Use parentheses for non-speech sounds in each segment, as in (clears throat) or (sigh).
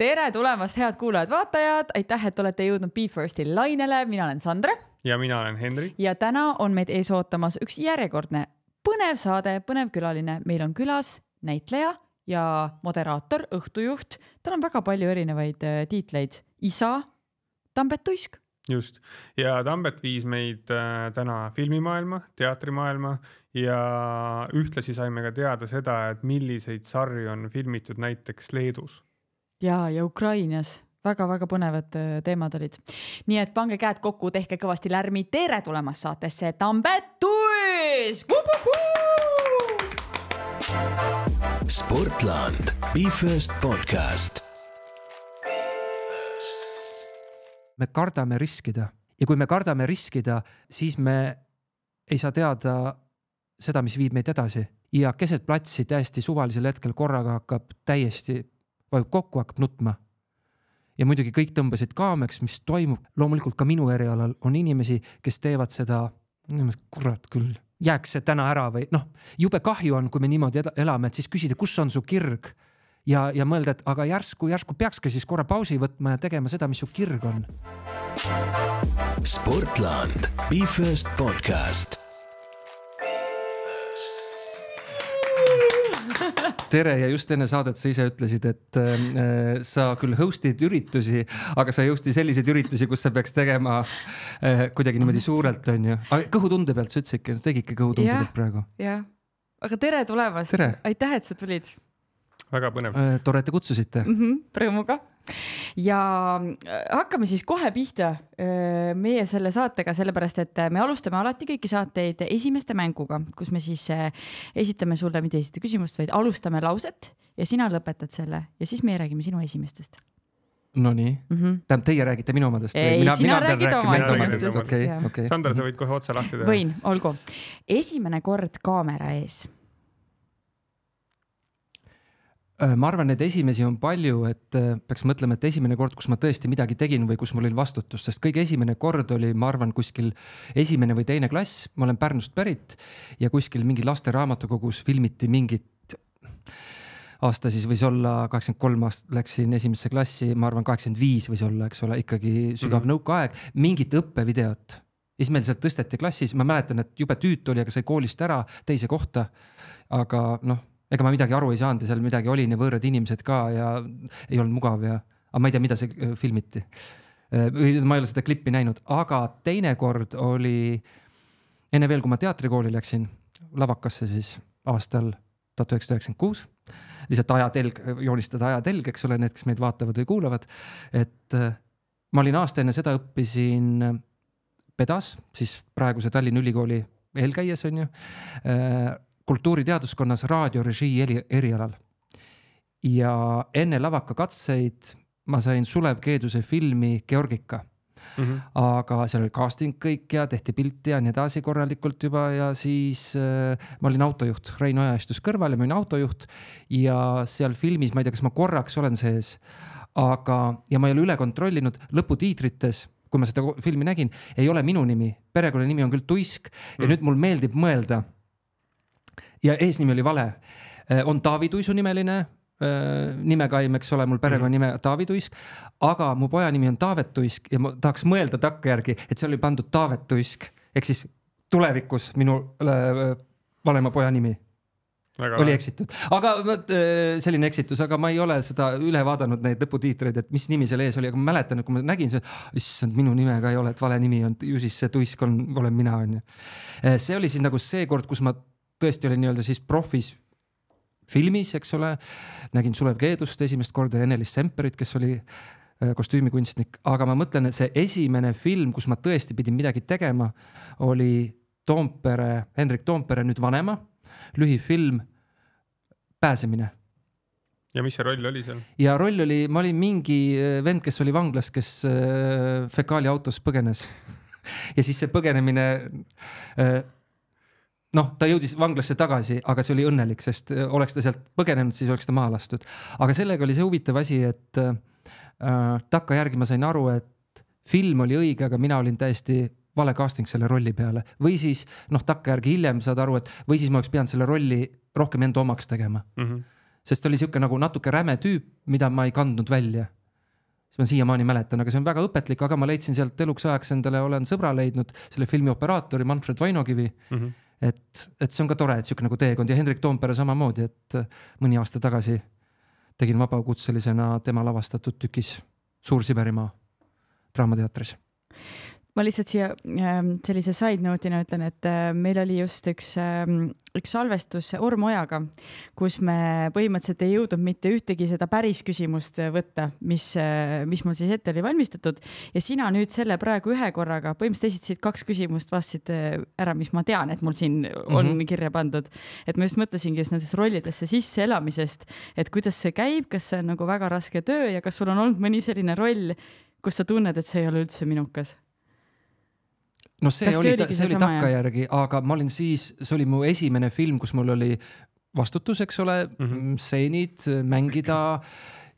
tere tulemast, head kuulajad-vaatajad, aitäh, et olete jõudnud Be Firsti lainele, mina olen Sandra. ja mina olen Henri. ja täna on meid ees ootamas üks järjekordne põnev saade, põnev külaline, meil on külas näitleja ja moderaator, õhtujuht, tal on väga palju erinevaid äh, tiitleid, isa, Tambet Tuisk just, ja Tambet viis meid äh, täna filmimaailma, teatrimaailma ja ühtlasi saime ka teada seda, et milliseid sarju on filmitud näiteks Leedus ja, ja Ukrainas väga-väga põnevad äh, teemad olid. nii et pange käed kokku, tehke kõvasti lärmi, tere tulemast saatesse Tambetuis. Sportland, Be First podcast. me kardame riskida ja kui me kardame riskida, siis me ei saa teada seda, mis viib meid edasi ja keset platsi täiesti suvalisel hetkel korraga hakkab täiesti vajub kokku, hakkab nutma. ja muidugi kõik tõmbasid kaameks, mis toimub, loomulikult ka minu erialal on inimesi, kes teevad seda, kurat küll, jääks see täna ära või noh, jube kahju on, kui me niimoodi elame, et siis küsida, kus on su kirg ja, ja mõelda, et aga järsku, järsku peakski siis korra pausi võtma ja tegema seda, mis su kirg on. Sportland, Be First podcast tere ja just enne saadet sa ise ütlesid, et äh, sa küll host'id üritusi, aga sa ei host'i selliseid üritusi, kus sa peaks tegema äh, kuidagi niimoodi suurelt, onju. aga kõhutunde pealt sa ütlesid ikka, sa tegid ikka kõhutunde pealt praegu. jah, aga tere tulemast. aitäh, et sa tulid. väga põnev äh,. tore, et te kutsusite mm. -hmm, rõõmuga ja äh, hakkame siis kohe pihta äh, meie selle saatega, sellepärast et äh, me alustame alati kõiki saateid esimeste mänguga, kus me siis esitame sulle mitte ei esita küsimust, vaid alustame lauset ja sina lõpetad selle ja siis meie räägime sinu esimestest. Nonii mm -hmm., tähendab, teie räägite minu omadest? ei, sina mina räägid oma esimestest. Okay, okay. Sander, sa võid kohe otsa lahti teha. võin, olgu. esimene kord kaamera ees Äh, ma arvan, et esimesi on palju, et äh, peaks mõtlema, et esimene kord, kus ma tõesti midagi tegin või kus mul oli vastutus, sest kõige esimene kord oli, ma arvan, kuskil esimene või teine klass, ma olen Pärnust pärit ja kuskil mingi lasteraamatukogus filmiti mingit aasta siis võis olla kaheksakümmend kolm aastat, läksin esimesse klassi, ma arvan, kaheksakümmend viis võis olla, eks ole, ikkagi sügav mm -hmm. nõukaaeg, mingit õppevideot. ja siis meil sealt tõsteti klassis, ma mäletan, et jube tüütu oli, aga sai koolist ära teise kohta. aga noh ega ma midagi aru ei saanud ja seal midagi oli, nii võõrad inimesed ka ja ei olnud mugav ja, aga ma ei tea, mida see äh, filmiti. Äh, ma ei ole seda klippi näinud, aga teinekord oli enne veel, kui ma teatrikooli läksin, lavakasse siis aastal tuhat üheksasada üheksakümmend kuus. lihtsalt ajatelg, joonistada ajatelg, eks ole, need, kes meid vaatavad või kuulavad, et äh, ma olin aasta enne seda, õppisin PEDAS, siis praeguse Tallinna Ülikooli eelkäijas, on ju kultuuriteaduskonnas raadiorežii erialal. ja enne lavaka katseid ma sain Sulev Keeduse filmi Georgika Mm -hmm. aga seal oli casting kõik ja tehti pilti ja nii edasi korralikult juba ja siis äh, ma olin autojuht, Rein Oja istus kõrval ja ma olin autojuht ja seal filmis, ma ei tea, kas ma korraks olen sees, aga, ja ma ei ole üle kontrollinud lõputiitrites kui ma seda filmi nägin, ei ole minu nimi, perekonnanimi on küll Tuisk ja mm. -hmm. nüüd mul meeldib mõelda ja eesnimi oli vale. Äh, on Taavi Tuisu nimeline äh, nimekaim, eks ole, mul perekonnanime mhm. Taavi Tuisk, aga mu poja nimi on Taavet Tuisk ja ma tahaks mõelda takkajärgi, et see oli pandud Taavet Tuisk ehk siis tulevikus minu äh, vanema poja nimi. Väga oli eksitud, aga vot selline eksitus, aga ma ei ole seda üle vaadanud neid lõputiitreid, et mis nimi seal ees oli, aga ma mäletan, et kui ma nägin, issand, minu nime ka ei ole, et vale nimi on, ju siis see tuisk on, olen mina onju. see oli siis nagu see kord, kus ma tõesti olin nii-öelda siis profis filmis, eks ole. nägin Sulev Keedust esimest korda ja Ene-Liis Semperit, kes oli äh, kostüümikunstnik, aga ma mõtlen, et see esimene film, kus ma tõesti pidin midagi tegema, oli Toompere, Hendrik Toompere, nüüd vanema, lühifilm Pääsemine ja mis see roll oli seal? ja roll oli, ma olin mingi äh, vend, kes oli vanglas, kes äh, fekaaliautos põgenes (laughs) ja siis see põgenemine noh, ta jõudis vanglasse tagasi, aga see oli õnnelik, sest äh, oleks ta sealt põgenenud, siis oleks ta maha lastud. aga sellega oli see huvitav asi, et äh, takkajärgi ma sain aru, et film oli õige, aga mina olin täiesti vale casting selle rolli peale või siis noh, takkajärgi hiljem saad aru, et või siis ma oleks pidanud selle rolli rohkem enda omaks tegema mm. -hmm. sest ta oli sihuke nagu natuke räme tüüp, mida ma ei kandnud välja. siis ma siiamaani mäletan, aga see on väga õpetlik, aga ma leidsin sealt eluks ajaks endale, olen sõbra leidnud, selle filmi operaatori Manfred Vainokivi mm. -hmm et, et see on ka tore, et sihuke nagu teekond ja Hendrik Toompere samamoodi, et äh, mõni aasta tagasi tegin vabakutselisena tema lavastatud tükis Suur-Siberimaa Draamateatris ma lihtsalt siia ähm, sellise side note'ina ütlen, et äh, meil oli just üks, ähm, üks salvestus Orm Ojaga, kus me põhimõtteliselt ei jõudnud mitte ühtegi seda päris küsimust võtta, mis, äh, mis mul siis ette oli valmistatud ja sina nüüd selle praegu ühe korraga põhimõtteliselt esitasid kaks küsimust, vastasid äh, ära, mis ma tean, et mul siin on mm -hmm. kirja pandud. et ma just mõtlesingi just nendest rollidesse sisseelamisest, et kuidas see käib, kas see on nagu väga raske töö ja kas sul on olnud mõni selline roll, kus sa tunned, et see ei ole üldse minukas no see Kas oli, see, see oli takkajärgi, aga ma olin siis, see oli mu esimene film, kus mul oli vastutus, eks ole mhm. mm, -hmm. stseenid, äh, mängida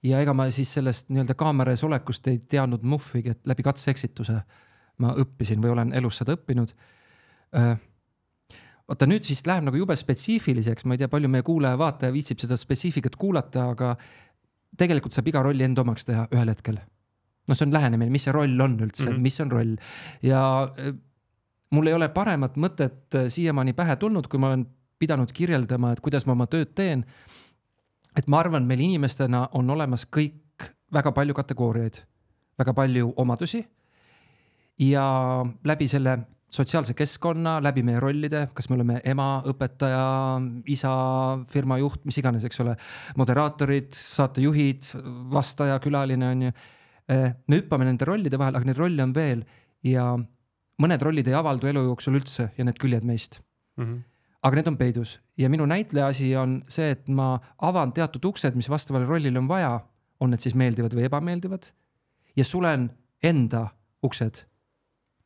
ja ega ma siis sellest nii-öelda kaamera ees olekust ei teadnud muhvigi, et läbi katse-eksituse ma õppisin või olen elus seda õppinud äh, vaata nüüd siis läheb nagu jube spetsiifiliseks, ma ei tea, palju meie kuulaja-vaataja viitsib seda spetsiifikat kuulata, aga tegelikult saab iga rolli enda omaks teha ühel hetkel. noh, see on lähenemine, mis see roll on üldse mm, -hmm. mis on roll ja äh, mul ei ole paremat mõtet äh, siiamaani pähe tulnud, kui ma olen pidanud kirjeldama, et kuidas ma oma tööd teen. et ma arvan, meil inimestena on olemas kõik väga palju kategooriaid, väga palju omadusi. ja läbi selle sotsiaalse keskkonna, läbi meie rollide, kas me oleme ema, õpetaja, isa, firma juht, mis iganes, eks ole, moderaatorid, saatejuhid, vastaja, külaline on ju. Äh, me hüppame nende rollide vahel, aga neid rolle on veel ja mõned rollid ei avaldu elu jooksul üldse ja need küljed meist mm. -hmm. aga need on peidus ja minu näitleja asi on see, et ma avan teatud uksed, mis vastavale rollile on vaja, on need siis meeldivad või ebameeldivad ja sulen enda uksed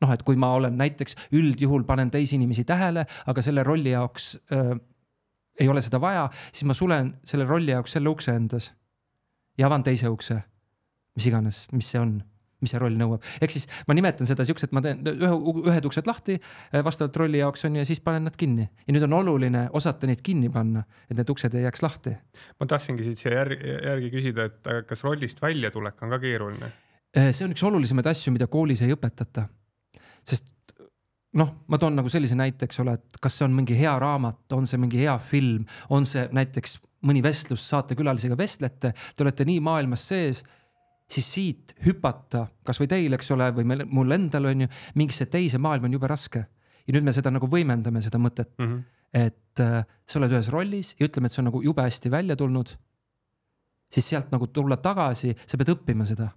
noh, et kui ma olen näiteks üldjuhul panen teisi inimesi tähele, aga selle rolli jaoks äh, ei ole seda vaja, siis ma sulen selle rolli jaoks selle ukse endas ja avan teise ukse. mis iganes, mis see on mis see roll nõuab, ehk siis ma nimetan seda siukse, et ma teen ühe, ühed uksed lahti eh, vastavalt rolli jaoks on ju ja siis panen nad kinni ja nüüd on oluline osata neid kinni panna, et need uksed ei jääks lahti. ma tahtsingi siit siia järgi, järgi küsida, et kas rollist väljatulek on ka keeruline? Eh, see on üks olulisemaid asju, mida koolis ei õpetata, sest noh, ma toon nagu sellise näite, eks ole, et kas see on mingi hea raamat, on see mingi hea film, on see näiteks mõni vestlus saatekülalisega vestlete, te olete nii maailmas sees siis siit hüpata kasvõi teil, eks ole, või meil, mul endal on ju, mingisse teise maailma on jube raske. ja nüüd me seda nagu võimendame, seda mõtet mm. -hmm. et äh, sa oled ühes rollis ja ütleme, et see on nagu jube hästi välja tulnud. siis sealt nagu tulla tagasi, sa pead õppima seda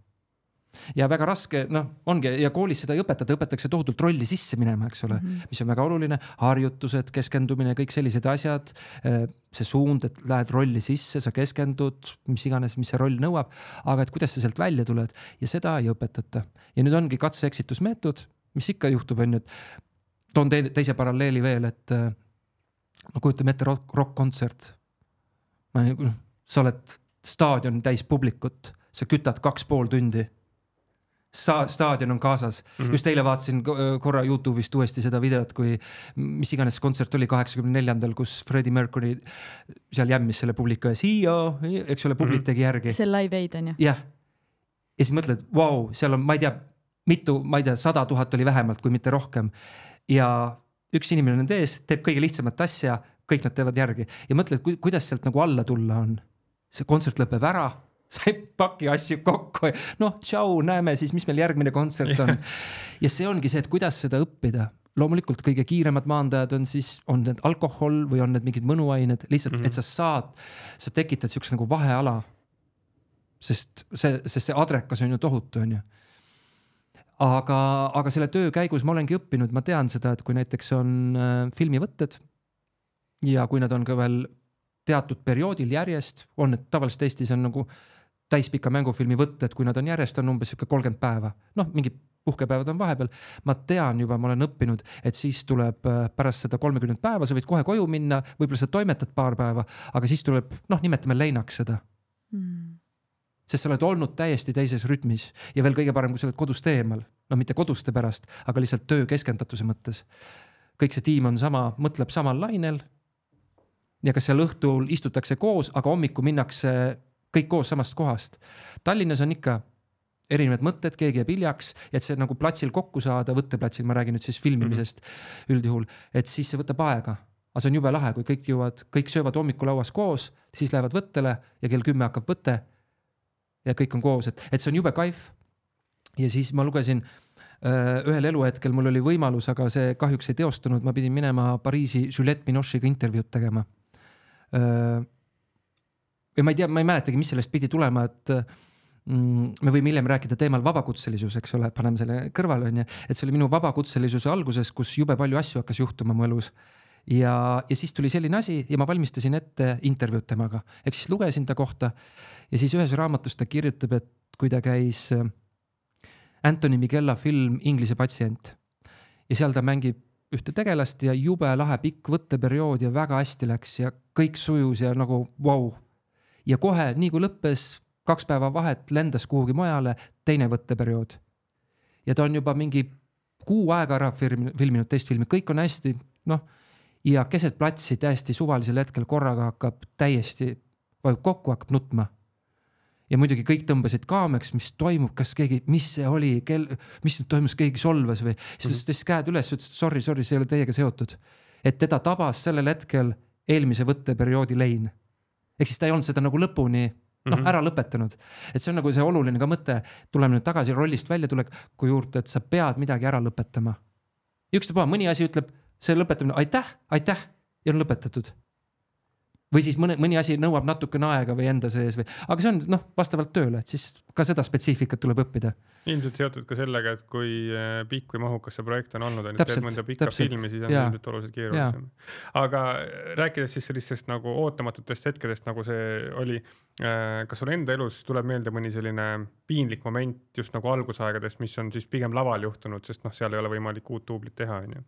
ja väga raske, noh, ongi ja koolis seda ei õpetata, õpetatakse tohutult rolli sisse minema, eks ole mm, -hmm. mis on väga oluline, harjutused, keskendumine, kõik sellised asjad. Eh, see suund, et lähed rolli sisse, sa keskendud, mis iganes, mis see roll nõuab, aga et kuidas sa sealt välja tuled ja seda ei õpetata. ja nüüd ongi katse-eksitusmeetod, mis ikka juhtub, on ju, et toon te teise paralleeli veel, et no eh, kujutame ette rokk-kontsert rock. Noh, sa oled staadion täis publikut, sa kütad kaks pool tundi sa-, staadion on kaasas mm. -hmm. just eile vaatasin korra Youtube'ist uuesti seda videot, kui mis iganes kontsert oli kaheksakümne neljandal, kus Freddie Mercury seal jämmis selle publiku ja siia, eks ole, publik mm -hmm. tegi järgi. see Live Aid on ju? jah yeah., ja siis mõtled, vau, seal on, ma ei tea, mitu, ma ei tea, sada tuhat oli vähemalt, kui mitte rohkem. ja üks inimene on ees, teeb kõige lihtsamat asja, kõik nad teevad järgi ja mõtled ku,, kuidas sealt nagu alla tulla on. see kontsert lõpeb ära sa ei paki asju kokku, noh, tšau, näeme siis, mis meil järgmine kontsert on. (laughs) ja see ongi see, et kuidas seda õppida loomulikult kõige kiiremad maandajad on siis, on need alkohol või on need mingid mõnuained, lihtsalt mm, -hmm. et mhm. sa saad, sa tekitad siukse nagu vaheala. sest see, sest see adrekas on ju tohutu, on ju. aga, aga selle töö käigus ma olengi õppinud, ma tean seda, et kui näiteks on äh, filmivõtted ja kui nad on ka veel teatud perioodil järjest, on need tavaliselt Eestis on nagu äh, täispika mängufilmi võtted, kui nad on järjest, on umbes sihuke kolmkümmend päeva, noh, mingid puhkepäevad on vahepeal. ma tean juba, ma olen õppinud, et siis tuleb äh, pärast seda kolmekümmet päeva, sa võid kohe koju minna, võib-olla sa toimetad paar päeva, aga siis tuleb noh, nimetame leinaks seda mm. sest sa oled olnud täiesti teises rütmis ja veel kõige parem, kui sa oled kodust eemal, no mitte koduste pärast, aga lihtsalt töö keskendatuse mõttes. kõik see tiim on sama, mõtleb samal lainel. ja kas seal õhtul istutakse koos, aga hommikul minnakse kõik koos samast kohast. Tallinnas on ikka erinevad mõtted, keegi jääb hiljaks, et see nagu platsil kokku saada, võtteplatsil, ma räägin nüüd siis filmimisest mm -hmm. üldjuhul, et siis see võtab aega. aga see on jube lahe, kui kõik jõuavad, kõik söövad hommikulauas koos, siis lähevad võttele ja kell kümme hakkab võte. ja kõik on koos, et, et see on jube kaif. ja siis ma lugesin äh, ühel eluhetkel mul oli võimalus, aga see kahjuks ei teostunud, ma pidin minema Pariisi Juliette Binoche'iga intervjuud tegema äh, ja ma ei tea, ma ei mäletagi, mis sellest pidi tulema, et mm, me võime hiljem rääkida teemal vabakutselisus, eks ole, paneme selle kõrvale, onju. et see oli minu vabakutselisuse alguses, kus jube palju asju hakkas juhtuma mu elus. ja, ja siis tuli selline asi ja ma valmistasin ette intervjuud temaga, ehk siis lugesin ta kohta. ja siis ühes raamatus ta kirjutab, et kui ta käis äh, Anthony Migella film Inglise patsient. ja seal ta mängib ühte tegelast ja jube lahe pikk võtteperiood ja väga hästi läks ja kõik sujus ja nagu vau wow,, ja kohe, nii kui lõppes kaks päeva vahet, lendas kuhugi mujale, teine võtteperiood. ja ta on juba mingi kuu aega ära filminud, filminud teist filmi, kõik on hästi, noh. ja keset platsi täiesti suvalisel hetkel korraga hakkab täiesti, vajub kokku, hakkab nutma. ja muidugi kõik tõmbasid kaameks, mis toimub, kas keegi, mis see oli, kel-, mis nüüd toimus, keegi solvas või. siis ta mhm. tõstis käed üles, ütles sorry, sorry, see ei ole teiega seotud. et teda tabas sellel hetkel eelmise võtteperioodi lein ehk siis ta ei olnud seda nagu lõpuni noh mm -hmm., ära lõpetanud. et see on nagu see oluline ka mõte, tuleme nüüd tagasi rollist väljatuleku juurde, et sa pead midagi ära lõpetama. ükstapuha, mõni asi ütleb, see lõpetamine, aitäh, aitäh ja on lõpetatud või siis mõne, mõni asi nõuab natukene aega või enda sees või, aga see on noh, vastavalt tööle, et siis ka seda spetsiifikat tuleb õppida. ilmselt seotud ka sellega, et kui eh, pikk või mahukas see projekt on olnud, on ju, teed mõnda pikka täpselt. filmi, siis on ilmselt oluliselt keerulisem. aga eh, rääkides siis sellistest nagu ootamatutest hetkedest, nagu see oli, eh, kas sul enda elus tuleb meelde mõni selline piinlik moment just nagu algusaegadest, mis on siis pigem laval juhtunud, sest noh, seal ei ole võimalik uut duublit teha, on ju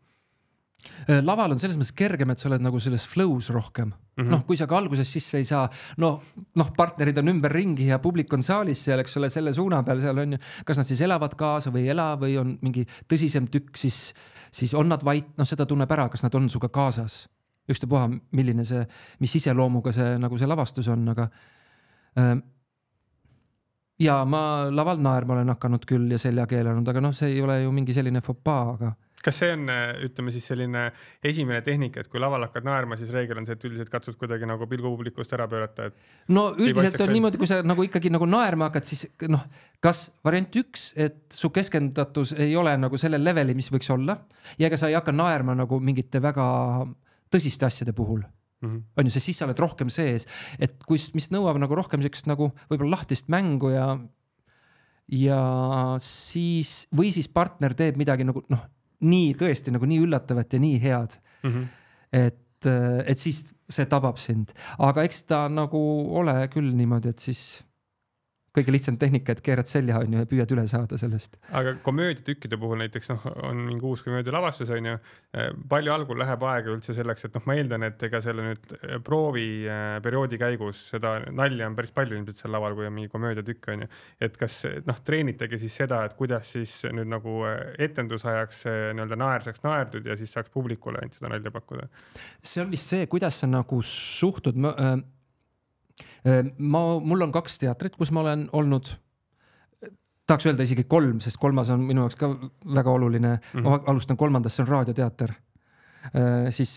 Äh, laval on selles mõttes kergem, et sa oled nagu selles flow's rohkem mm -hmm.. noh, kui sa ka alguses sisse ei saa, no, noh, partnerid on ümberringi ja publik on saalis seal, eks ole, selle suuna peal seal on ju. kas nad siis elavad kaasa või ei ela või on mingi tõsisem tükk, siis, siis on nad vait, noh, seda tunneb ära, kas nad on sinuga kaasas. ükstapuha, milline see, mis iseloomuga see nagu see lavastus on, aga ähm, ja ma laval naerma olen hakanud küll ja selja keelanud, aga noh, see ei ole ju mingi selline fopaa, aga kas see on, ütleme siis selline esimene tehnika, et kui laval hakkad naerma, siis reegel on see, et üldiselt katsud kuidagi nagu pilgu publikust ära pöörata, et. no üldiselt on niimoodi, kui sa nagu ikkagi nagu naerma hakkad, siis noh, kas variant üks, et su keskendatus ei ole nagu sellel levelil, mis võiks olla ja ega sa ei hakka naerma nagu mingite väga tõsiste asjade puhul Mm -hmm. on ju, sest siis sa oled rohkem sees, et kus, mis nõuab nagu rohkem siukest nagu võib-olla lahtist mängu ja. ja siis, või siis partner teeb midagi nagu noh, nii tõesti nagu nii üllatavat ja nii head mm. -hmm. et, et siis see tabab sind, aga eks ta nagu ole küll niimoodi, et siis kõige lihtsam tehnika, et keerad selja onju ja püüad üle saada sellest. aga komöödiatükkide puhul näiteks noh, on mingi uus komöödialavastus onju, palju algul läheb aega üldse selleks, et noh, ma eeldan, et ega selle nüüd eh, prooviperioodi eh, käigus seda nalja on päris palju ilmselt seal laval, kui on mingi komöödiatükk onju, et kas noh, treenitegi siis seda, et kuidas siis nüüd nagu eh, etendusajaks nii-öelda naer saaks naerdud ja siis saaks publikule ainult seda nalja pakkuda? see on vist see, kuidas sa nagu suhtud ma, äh Ehm, ma, mul on kaks teatrit, kus ma olen olnud tahaks öelda isegi kolm, sest kolmas on minu jaoks ka väga oluline mm. -hmm. ma mhm. alustan kolmandast, see on raadioteater Ee, ehm, siis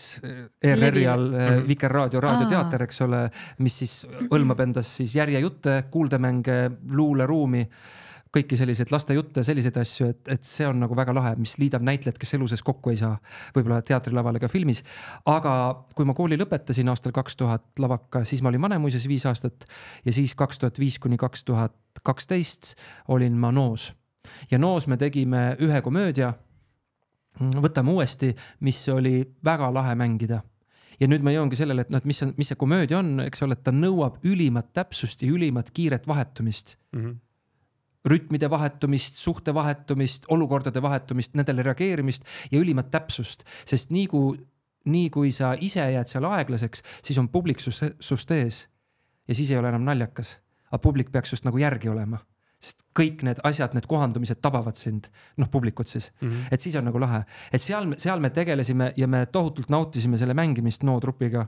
ERR-i eh, all eh, mm -hmm. Vikerraadio raadioteater, eks ole, mis siis hõlmab endas siis järjejutte, kuuldemänge, luuleruumi kõiki selliseid lastejutte, selliseid asju, et, et see on nagu väga lahe, mis liidab näitlejad, kes elu sees kokku ei saa. võib-olla teatrilaval ega filmis. aga kui ma kooli lõpetasin aastal kaks tuhat lavaka, siis ma olin Vanemuises viis aastat ja siis kaks tuhat viis kuni kaks tuhat kaksteist olin ma Noos. ja Noos me tegime ühe komöödia. võtame uuesti, mis oli väga lahe mängida ja nüüd ma jõuangi sellele, et noh, et mis on, mis see komöödia on, eks ole, et ta nõuab ülimat täpsust ja ülimat kiiret vahetumist mm. -hmm rütmide vahetumist, suhte vahetumist, olukordade vahetumist, nendele reageerimist ja ülimat täpsust, sest nii kui, nii kui sa ise jääd seal aeglaseks, siis on publik sust ees. ja siis ei ole enam naljakas, aga publik peaks just nagu järgi olema sest kõik need asjad, need kohandumised tabavad sind, noh publikut siis mm, -hmm. et siis on nagu lahe, et seal, seal me tegelesime ja me tohutult nautisime selle mängimist NO trupiga.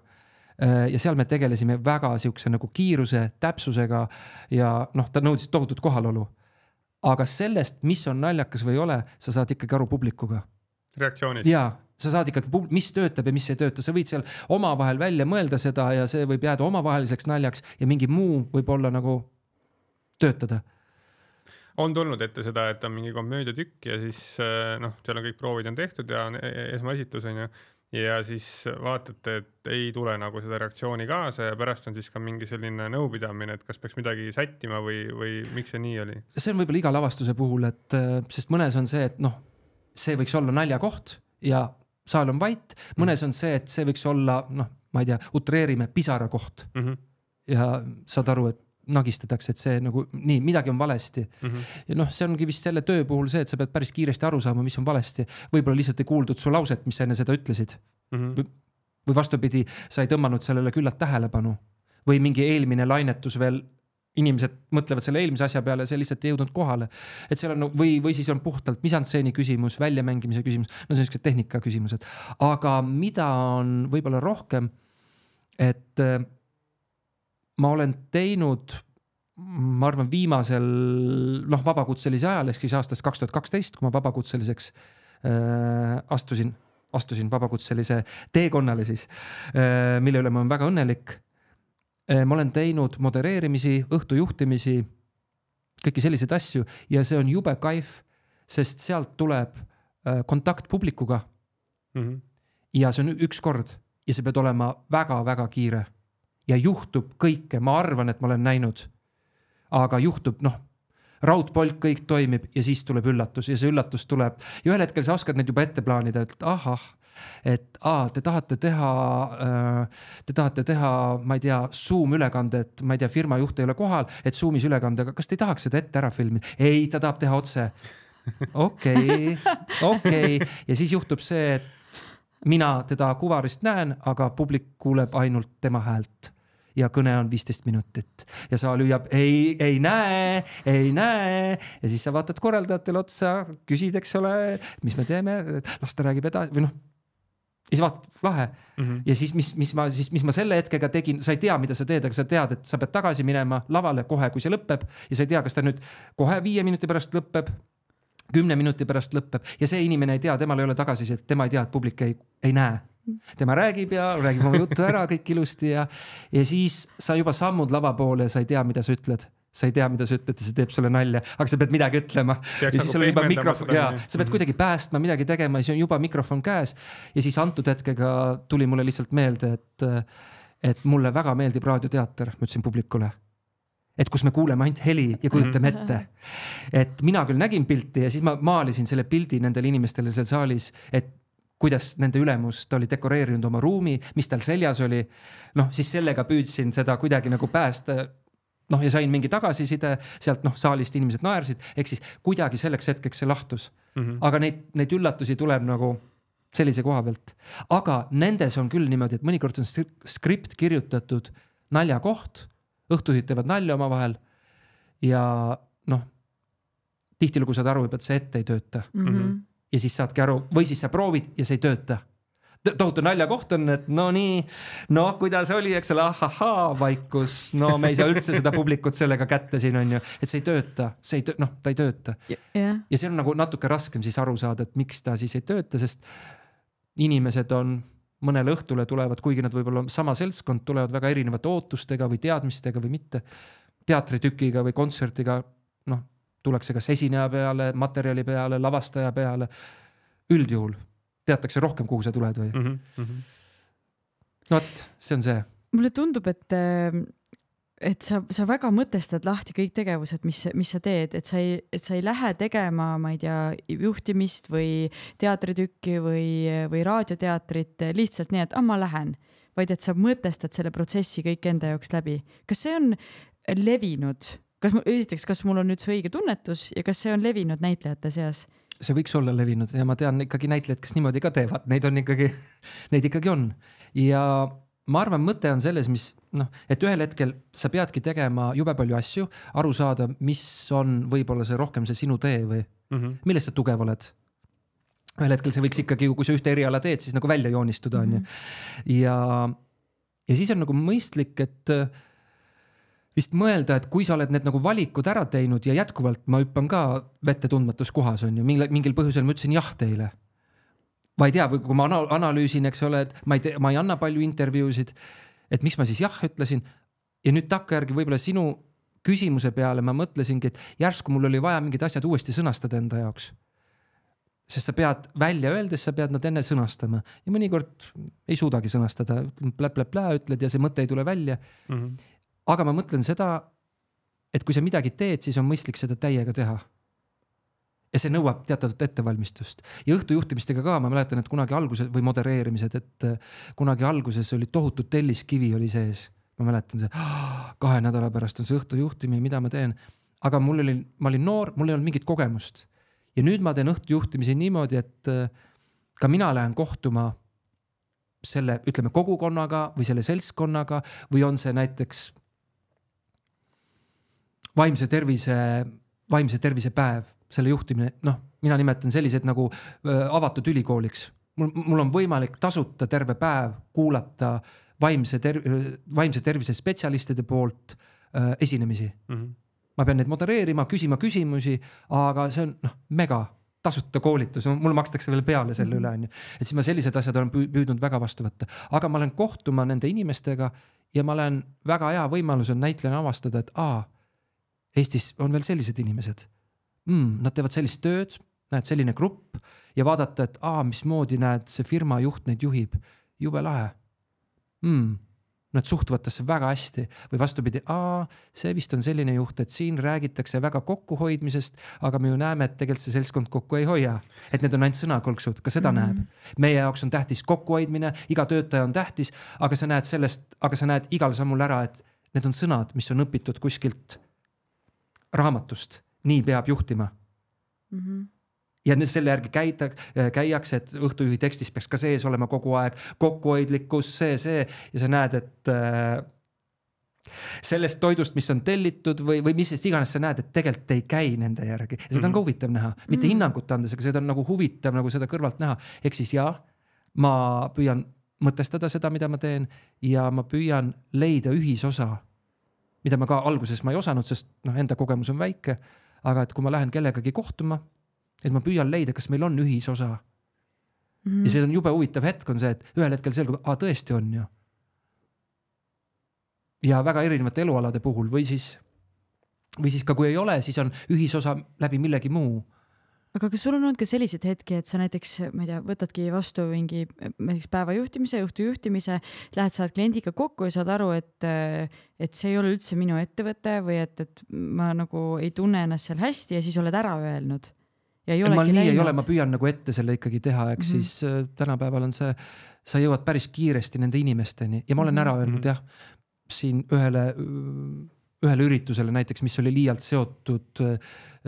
Äh, ja seal me tegelesime väga siukse nagu kiiruse, täpsusega ja noh, ta nõudis tohutut kohalolu aga sellest, mis on naljakas või ei ole, sa saad ikkagi aru publikuga. reaktsioonist. jaa, sa saad ikkagi, mis töötab ja mis ei tööta, sa võid seal omavahel välja mõelda seda ja see võib jääda omavaheliseks naljaks ja mingi muu võib olla nagu töötada on tulnud ette seda, et on mingi komöödiatükk ja siis eh, noh, seal on kõik proovid on tehtud ja on e-, e-, esmaiesitlus on ju ja ja siis vaatate, et ei tule nagu seda reaktsiooni kaasa ja pärast on siis ka mingi selline nõupidamine, et kas peaks midagi sättima või, või miks see nii oli? see on võib-olla iga lavastuse puhul, et äh, sest mõnes on see, et noh, see võiks olla naljakoht ja saal on vait, mõnes mhm. on see, et see võiks olla noh, ma ei tea, utreerime pisarakoht mm. -hmm. ja saad aru, et nagistatakse, et see nagu nii, midagi on valesti mm. -hmm. ja noh, see ongi vist selle töö puhul see, et sa pead päris kiiresti aru saama, mis on valesti. võib-olla lihtsalt ei kuuldud su lauset, mis sa enne seda ütlesid mm. -hmm. või, või vastupidi, sa ei tõmmanud sellele küllalt tähelepanu või mingi eelmine lainetus veel inimesed mõtlevad selle eelmise asja peale, see lihtsalt ei jõudnud kohale. et seal on nagu, või, või siis on puhtalt misantseeni küsimus, väljamängimise küsimus, no siuksed tehnika küsimused. aga mida on võib-olla rohkem, et ma olen teinud, ma arvan, viimasel noh, vabakutselise ajal ehk siis aastast kaks tuhat kaksteist, kui ma vabakutseliseks äh, astusin, astusin vabakutselise teekonnale siis äh,, mille üle ma olen väga õnnelik äh,. ma olen teinud modereerimisi, õhtujuhtimisi, kõiki selliseid asju ja see on jube kaif, sest sealt tuleb äh, kontakt publikuga mm. -hmm. ja see on üks kord ja sa pead olema väga-väga kiire ja juhtub kõike, ma arvan, et ma olen näinud. aga juhtub noh, raudpolk, kõik toimib ja siis tuleb üllatus ja see üllatus tuleb ja ühel hetkel sa oskad need juba ette plaanida, et ahah, et aa, te tahate teha, äh, te tahate teha, ma ei tea, Zoom ülekandet, ma ei tea, firma juht ei ole kohal, et Zoom'is ülekandega, kas te ei tahaks seda ette ära filmida? ei, ta tahab teha otse. (laughs) okei, okei ja siis juhtub see, et mina teda kuvarist näen, aga publik kuuleb ainult tema häält ja kõne on viisteist minutit ja sa lüüab ei, ei näe, ei näe ja siis sa vaatad korraldajatele otsa, küsid, eks ole, mis me teeme, las ta räägib edasi või noh ja siis vaatad, lahe mm. -hmm. ja siis, mis, mis ma siis, mis ma selle hetkega tegin, sa ei tea, mida sa teed, aga sa tead, et sa pead tagasi minema lavale kohe, kui see lõpeb ja sa ei tea, kas ta nüüd kohe viie minuti pärast lõpeb kümne minuti pärast lõpeb ja see inimene ei tea, temal ei ole tagasisidet, tema ei tea, et publik ei, ei näe. tema räägib ja räägib oma juttu ära kõik ilusti ja, ja siis sa juba sammud lava poole ja sa ei tea, mida sa ütled sa ei tea, mida sa ütled ja see teeb sulle nalja, aga sa pead midagi ütlema. ja siis nagu sul on juba mikrofon ja sa pead mhm. kuidagi päästma, midagi tegema ja siis on juba mikrofon käes. ja siis antud hetkega tuli mulle lihtsalt meelde, et, et mulle väga meeldib raadioteater, ma ütlesin publikule et kus me kuuleme ainult heli ja kujutame mhm. ette. et mina küll nägin pilti ja siis ma maalisin selle pildi nendele inimestele seal saalis, et kuidas nende ülemus, ta oli dekoreerinud oma ruumi, mis tal seljas oli. noh, siis sellega püüdsin seda kuidagi nagu päästa noh, ja sain mingi tagasiside sealt noh, saalist inimesed naersid, ehk siis kuidagi selleks hetkeks see lahtus mm. -hmm. aga neid, neid üllatusi tuleb nagu sellise koha pealt. aga nendes on küll niimoodi, et mõnikord on skript kirjutatud naljakoht õhtujuhid teevad nalja omavahel. ja noh, tihtilugu saad aru juba, et see ette ei tööta mm. -hmm. ja siis saadki aru või siis sa proovid ja see ei tööta tohutu naljakoht on, et no nii, no kuidas oli, eks ole, ahahaa, vaikus, no me ei saa üldse seda publikut sellega kätte siin on ju, et see ei tööta, see ei, noh, ta ei tööta yeah.. ja see on nagu natuke raskem siis aru saada, et miks ta siis ei tööta, sest inimesed on mõnele õhtule tulevad, kuigi nad võib-olla sama seltskond, tulevad väga erinevate ootustega või teadmistega või mitte. teatritükiga või kontserdiga, noh, tullakse kas esineja peale, materjali peale, lavastaja peale. üldjuhul teatakse rohkem, kuhu sa tuled või mm? -hmm. no vot, see on see. mulle tundub, et et sa, sa väga mõtestad lahti kõik tegevused, mis, mis sa teed, et sa ei, et sa ei lähe tegema, ma ei tea, juhtimist või teatritükki või, või raadioteatrit lihtsalt nii, et ah, ma lähen, vaid et sa mõtestad selle protsessi kõik enda jaoks läbi. kas see on levinud, kas ma, esiteks, kas mul on nüüd see õige tunnetus ja kas see on levinud näitlejate seas? see võiks olla levinud ja ma tean ikkagi näitlejaid, kes niimoodi ka teevad, neid on ikkagi, neid ikkagi on ja ma arvan, mõte on selles, mis noh, et ühel hetkel sa peadki tegema jube palju asju, aru saada, mis on võib-olla see rohkem see sinu tee või mm -hmm. milles sa tugev oled. ühel hetkel see võiks ikkagi ju, kui sa ühte eriala teed, siis nagu välja joonistuda on mm -hmm. ju. Mhm. ja, ja siis on nagu mõistlik, et äh, vist mõelda, et kui sa oled need nagu valikud ära teinud ja jätkuvalt ma hüppan ka vette tundmatus kohas on ju, mingil, mingil põhjusel ma ütlesin jah teile ma ei tea, või kui ma analüüsin, eks ole, et ma ei tee, ma ei anna palju intervjuusid, et miks ma siis jah ütlesin. ja nüüd takkajärgi võib-olla sinu küsimuse peale ma mõtlesingi, et järsku mul oli vaja mingid asjad uuesti sõnastada enda jaoks. sest sa pead välja öeldes, sa pead nad enne sõnastama ja mõnikord ei suudagi sõnastada, plä-plä-plä ütled ja see mõte ei tule välja mm. -hmm. aga ma mõtlen seda, et kui sa midagi teed, siis on mõistlik seda täiega teha ja see nõuab teatavat ettevalmistust ja õhtujuhtimistega ka ma mäletan, et kunagi alguses või modereerimised, et äh, kunagi alguses oli tohutu telliskivi oli sees. ma mäletan see, kahe nädala pärast on see õhtujuhtimine, mida ma teen. aga mul oli, ma olin noor, mul ei olnud mingit kogemust. ja nüüd ma teen õhtujuhtimisi niimoodi, et äh, ka mina lähen kohtuma selle, ütleme kogukonnaga või selle seltskonnaga või on see näiteks vaimse tervise, vaimse tervise päev selle juhtimine, noh, mina nimetan selliseid nagu avatud ülikooliks. mul, mul on võimalik tasuta terve päev kuulata vaimse ter-, vaimse tervise spetsialistide poolt äh, esinemisi mm. -hmm. ma pean neid modereerima, küsima küsimusi, aga see on noh, mega tasuta koolitus, mulle makstakse veel peale selle üle, onju. et siis ma sellised asjad olen püüdnud väga vastu võtta, aga ma lähen kohtuma nende inimestega ja ma olen väga hea võimalus on näitlejana avastada, et aa, Eestis on veel sellised inimesed mm,, nad teevad sellist tööd, näed, selline grupp ja vaadata, et aa, mismoodi näed, see firma juht neid juhib, jube lahe mm,. Nad suhtuvad tasse väga hästi või vastupidi, aa, see vist on selline juht, et siin räägitakse väga kokkuhoidmisest, aga me ju näeme, et tegelikult see seltskond kokku ei hoia. et need on ainult sõnakolksud, ka seda mm -hmm. näeb. meie jaoks on tähtis kokkuhoidmine, iga töötaja on tähtis, aga sa näed sellest, aga sa näed igal sammul ära, et need on sõnad, mis on õpitud kuskilt raamatust nii peab juhtima mm. -hmm ja selle järgi käida, äh, käiakse, et õhtujuhi tekstis peaks ka sees olema kogu aeg kokkuhoidlikkus, see, see ja sa näed, et äh, sellest toidust, mis on tellitud või, või mis iganes sa näed, et tegelikult ei käi nende järgi ja seda mm -hmm. on ka mhm. huvitav näha, mitte mm -hmm. hinnangut andes, aga seda on nagu huvitav nagu seda kõrvalt näha, ehk siis jaa, ma püüan mõtestada seda, mida ma teen ja ma püüan leida ühisosa, mida ma ka alguses ma ei osanud, sest noh, enda kogemus on väike aga et kui ma lähen kellegagi kohtuma, et ma püüan leida, kas meil on ühisosa mm. -hmm. ja mhm. see on jube huvitav hetk on see, et ühel hetkel selgub, aa tõesti on ju. ja väga erinevate elualade puhul või siis, või siis ka kui ei ole, siis on ühisosa läbi millegi muu aga kas sul on olnud ka selliseid hetki, et sa näiteks, ma ei tea, võtadki vastu mingi eh, näiteks päevajuhtimise, õhtujuhtimise, lähed, saad kliendiga kokku ja saad aru, et, eh, et see ei ole üldse minu ettevõte või et, et ma nagu ei tunne ennast seal hästi ja siis oled ära öelnud. ja ei olegi läinud. ei ole, ma püüan nagu ette selle ikkagi teha, eks mm -hmm. siis eh, tänapäeval on see, sa jõuad päris kiiresti nende inimesteni ja ma olen ära mhm. öelnud mm -hmm. jah, siin ühele ühele üritusele näiteks, mis oli liialt seotud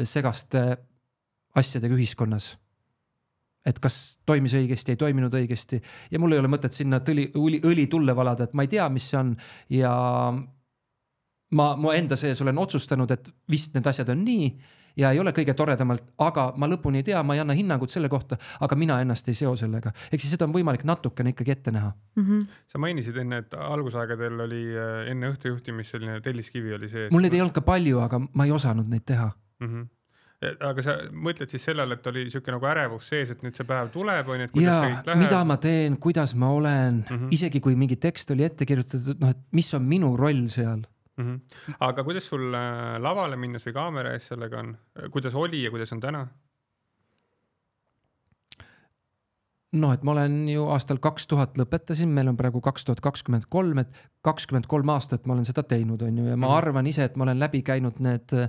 segaste asjadega ühiskonnas. et kas toimis õigesti, ei toiminud õigesti ja mul ei ole mõtet sinna tõli, õli, õli tulle valada, et ma ei tea, mis see on ja ma, mu enda sees olen otsustanud, et vist need asjad on nii ja ei ole kõige toredamalt, aga ma lõpuni ei tea, ma ei anna hinnangut selle kohta, aga mina ennast ei seo sellega. ehk siis seda on võimalik natukene ikkagi ette näha mm. -hmm. sa mainisid enne, et algusaegadel oli äh, enne õhtujuhtimist selline telliskivi oli sees. mul neid ei olnud ka palju, aga ma ei osanud neid teha mm. -hmm aga sa mõtled siis sellele, et oli siuke nagu ärevus sees, et nüüd see päev tuleb, onju, et kuidas ja, see kõik läheb? mida ma teen, kuidas ma olen mm, -hmm. isegi kui mingi tekst oli ette kirjutatud, noh, et mis on minu roll seal mm. -hmm. aga kuidas sul äh, lavale minnes või kaamera ees sellega on, kuidas oli ja kuidas on täna? noh, et ma olen ju aastal kaks tuhat lõpetasin, meil on praegu kaks tuhat kakskümmend kolm, et kakskümmend kolm aastat ma olen seda teinud, on ju, ja ma mm -hmm. arvan ise, et ma olen läbi käinud need äh,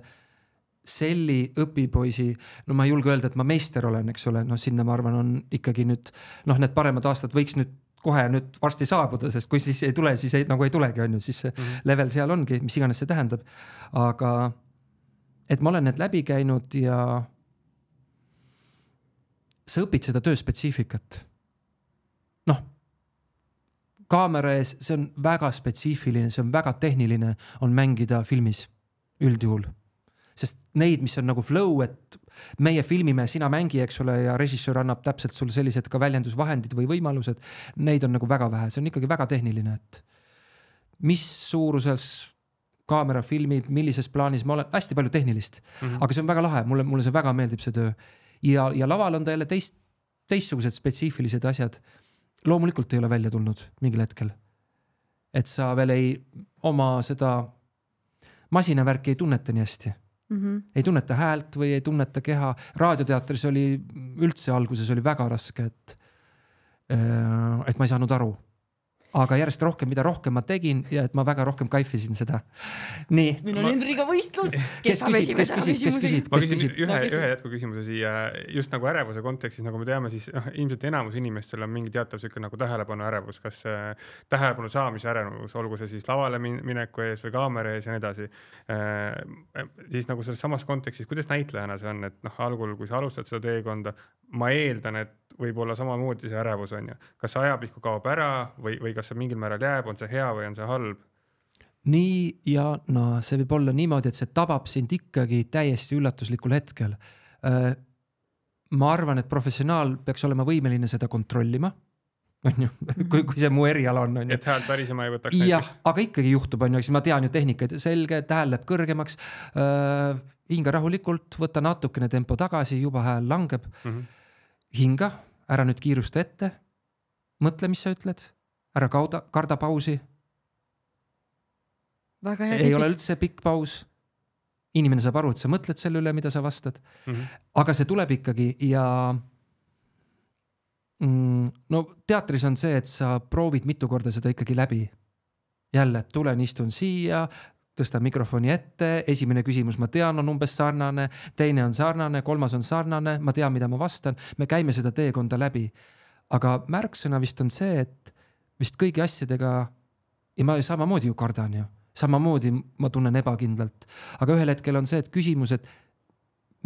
selli õpipoisi, no ma ei julge öelda, et ma meister olen, eks ole, noh, sinna ma arvan, on ikkagi nüüd noh, need paremad aastad võiks nüüd kohe nüüd varsti saabuda, sest kui siis ei tule, siis ei, nagu ei tulegi, on ju, siis see mm -hmm. level seal ongi, mis iganes see tähendab. aga et ma olen need läbi käinud ja sa õpid seda töö spetsiifikat. noh, kaamera ees, see on väga spetsiifiline, see on väga tehniline, on mängida filmis üldjuhul neid, mis on nagu flow, et meie filmime, sina mängi, eks ole, ja režissöör annab täpselt sulle sellised ka väljendusvahendid või võimalused. Neid on nagu väga vähe, see on ikkagi väga tehniline, et mis suuruses kaamera filmib, millises plaanis ma olen, hästi palju tehnilist mm. -hmm. aga see on väga lahe, mulle, mulle see väga meeldib, see töö. ja, ja laval on ta jälle teist, teistsugused spetsiifilised asjad. loomulikult ei ole välja tulnud mingil hetkel. et sa veel ei oma seda masinavärki ei tunneta nii hästi Mm -hmm. ei tunneta häält või ei tunneta keha, raadioteatris oli üldse alguses oli väga raske, et, äh, et ma ei saanud aru aga järjest rohkem, mida rohkem ma tegin ja et ma väga rohkem kaifisin seda. nii. meil on Hendriga võistlus. kes küsib, kes küsib, kes küsib, kes küsib? ühe, ühe jätkuküsimuse siia just nagu ärevuse kontekstis, nagu me teame, siis noh, ilmselt enamus inimestel on mingi teatav sihuke nagu tähelepanu ärevus, kas äh, tähelepanu saamise ärevus, olgu see siis lavale min mineku ees või kaamera ees ja nii edasi äh,. siis nagu selles samas kontekstis, kuidas näitlejana see on, et noh, algul, kui sa alustad seda teekonda, ma eeldan, et võib-olla samamoodi see ärevus on ju, kas ajapihku kaob ära või, või kas kas see mingil määral jääb, on see hea või on see halb? nii ja naa no,, see võib olla niimoodi, et see tabab sind ikkagi täiesti üllatuslikul hetkel. Äh, ma arvan, et professionaal peaks olema võimeline seda kontrollima (laughs) onju, kui, kui see mu eriala on, onju. et häält värisema ei võtaks. jah, aga ikkagi juhtub, onju, eks ma tean ju tehnikaid, selge, et hääl läheb kõrgemaks äh,. hinga rahulikult, võta natukene tempo tagasi, juba hääl langeb mm. -hmm. hinga, ära nüüd kiirusta ette. mõtle, mis sa ütled, ära kauda, karda pausi. ei tegi. ole üldse pikk paus. inimene saab aru, et sa mõtled selle üle, mida sa vastad mm. -hmm. aga see tuleb ikkagi ja mm,. no teatris on see, et sa proovid mitu korda seda ikkagi läbi. jälle, et tulen, istun siia, tõstan mikrofoni ette, esimene küsimus, ma tean, on umbes sarnane, teine on sarnane, kolmas on sarnane, ma tean, mida ma vastan, me käime seda teekonda läbi. aga märksõna vist on see, et vist kõigi asjadega ja ma samamoodi ju kardan ju, samamoodi ma tunnen ebakindlalt, aga ühel hetkel on see, et küsimus, et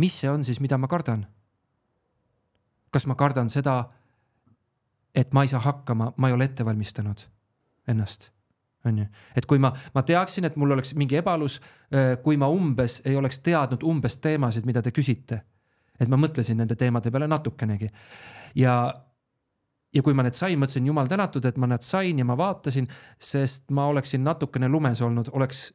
mis see on siis, mida ma kardan? kas ma kardan seda, et ma ei saa hakkama, ma ei ole ette valmistanud ennast, on ju, et kui ma, ma teaksin, et mul oleks mingi ebalus, äh, kui ma umbes ei oleks teadnud umbes teemasid, mida te küsite, et ma mõtlesin nende teemade peale natukenegi ja ja kui ma need sain, mõtlesin jumal tänatud, et ma nad sain ja ma vaatasin, sest ma oleksin natukene lumes olnud, oleks,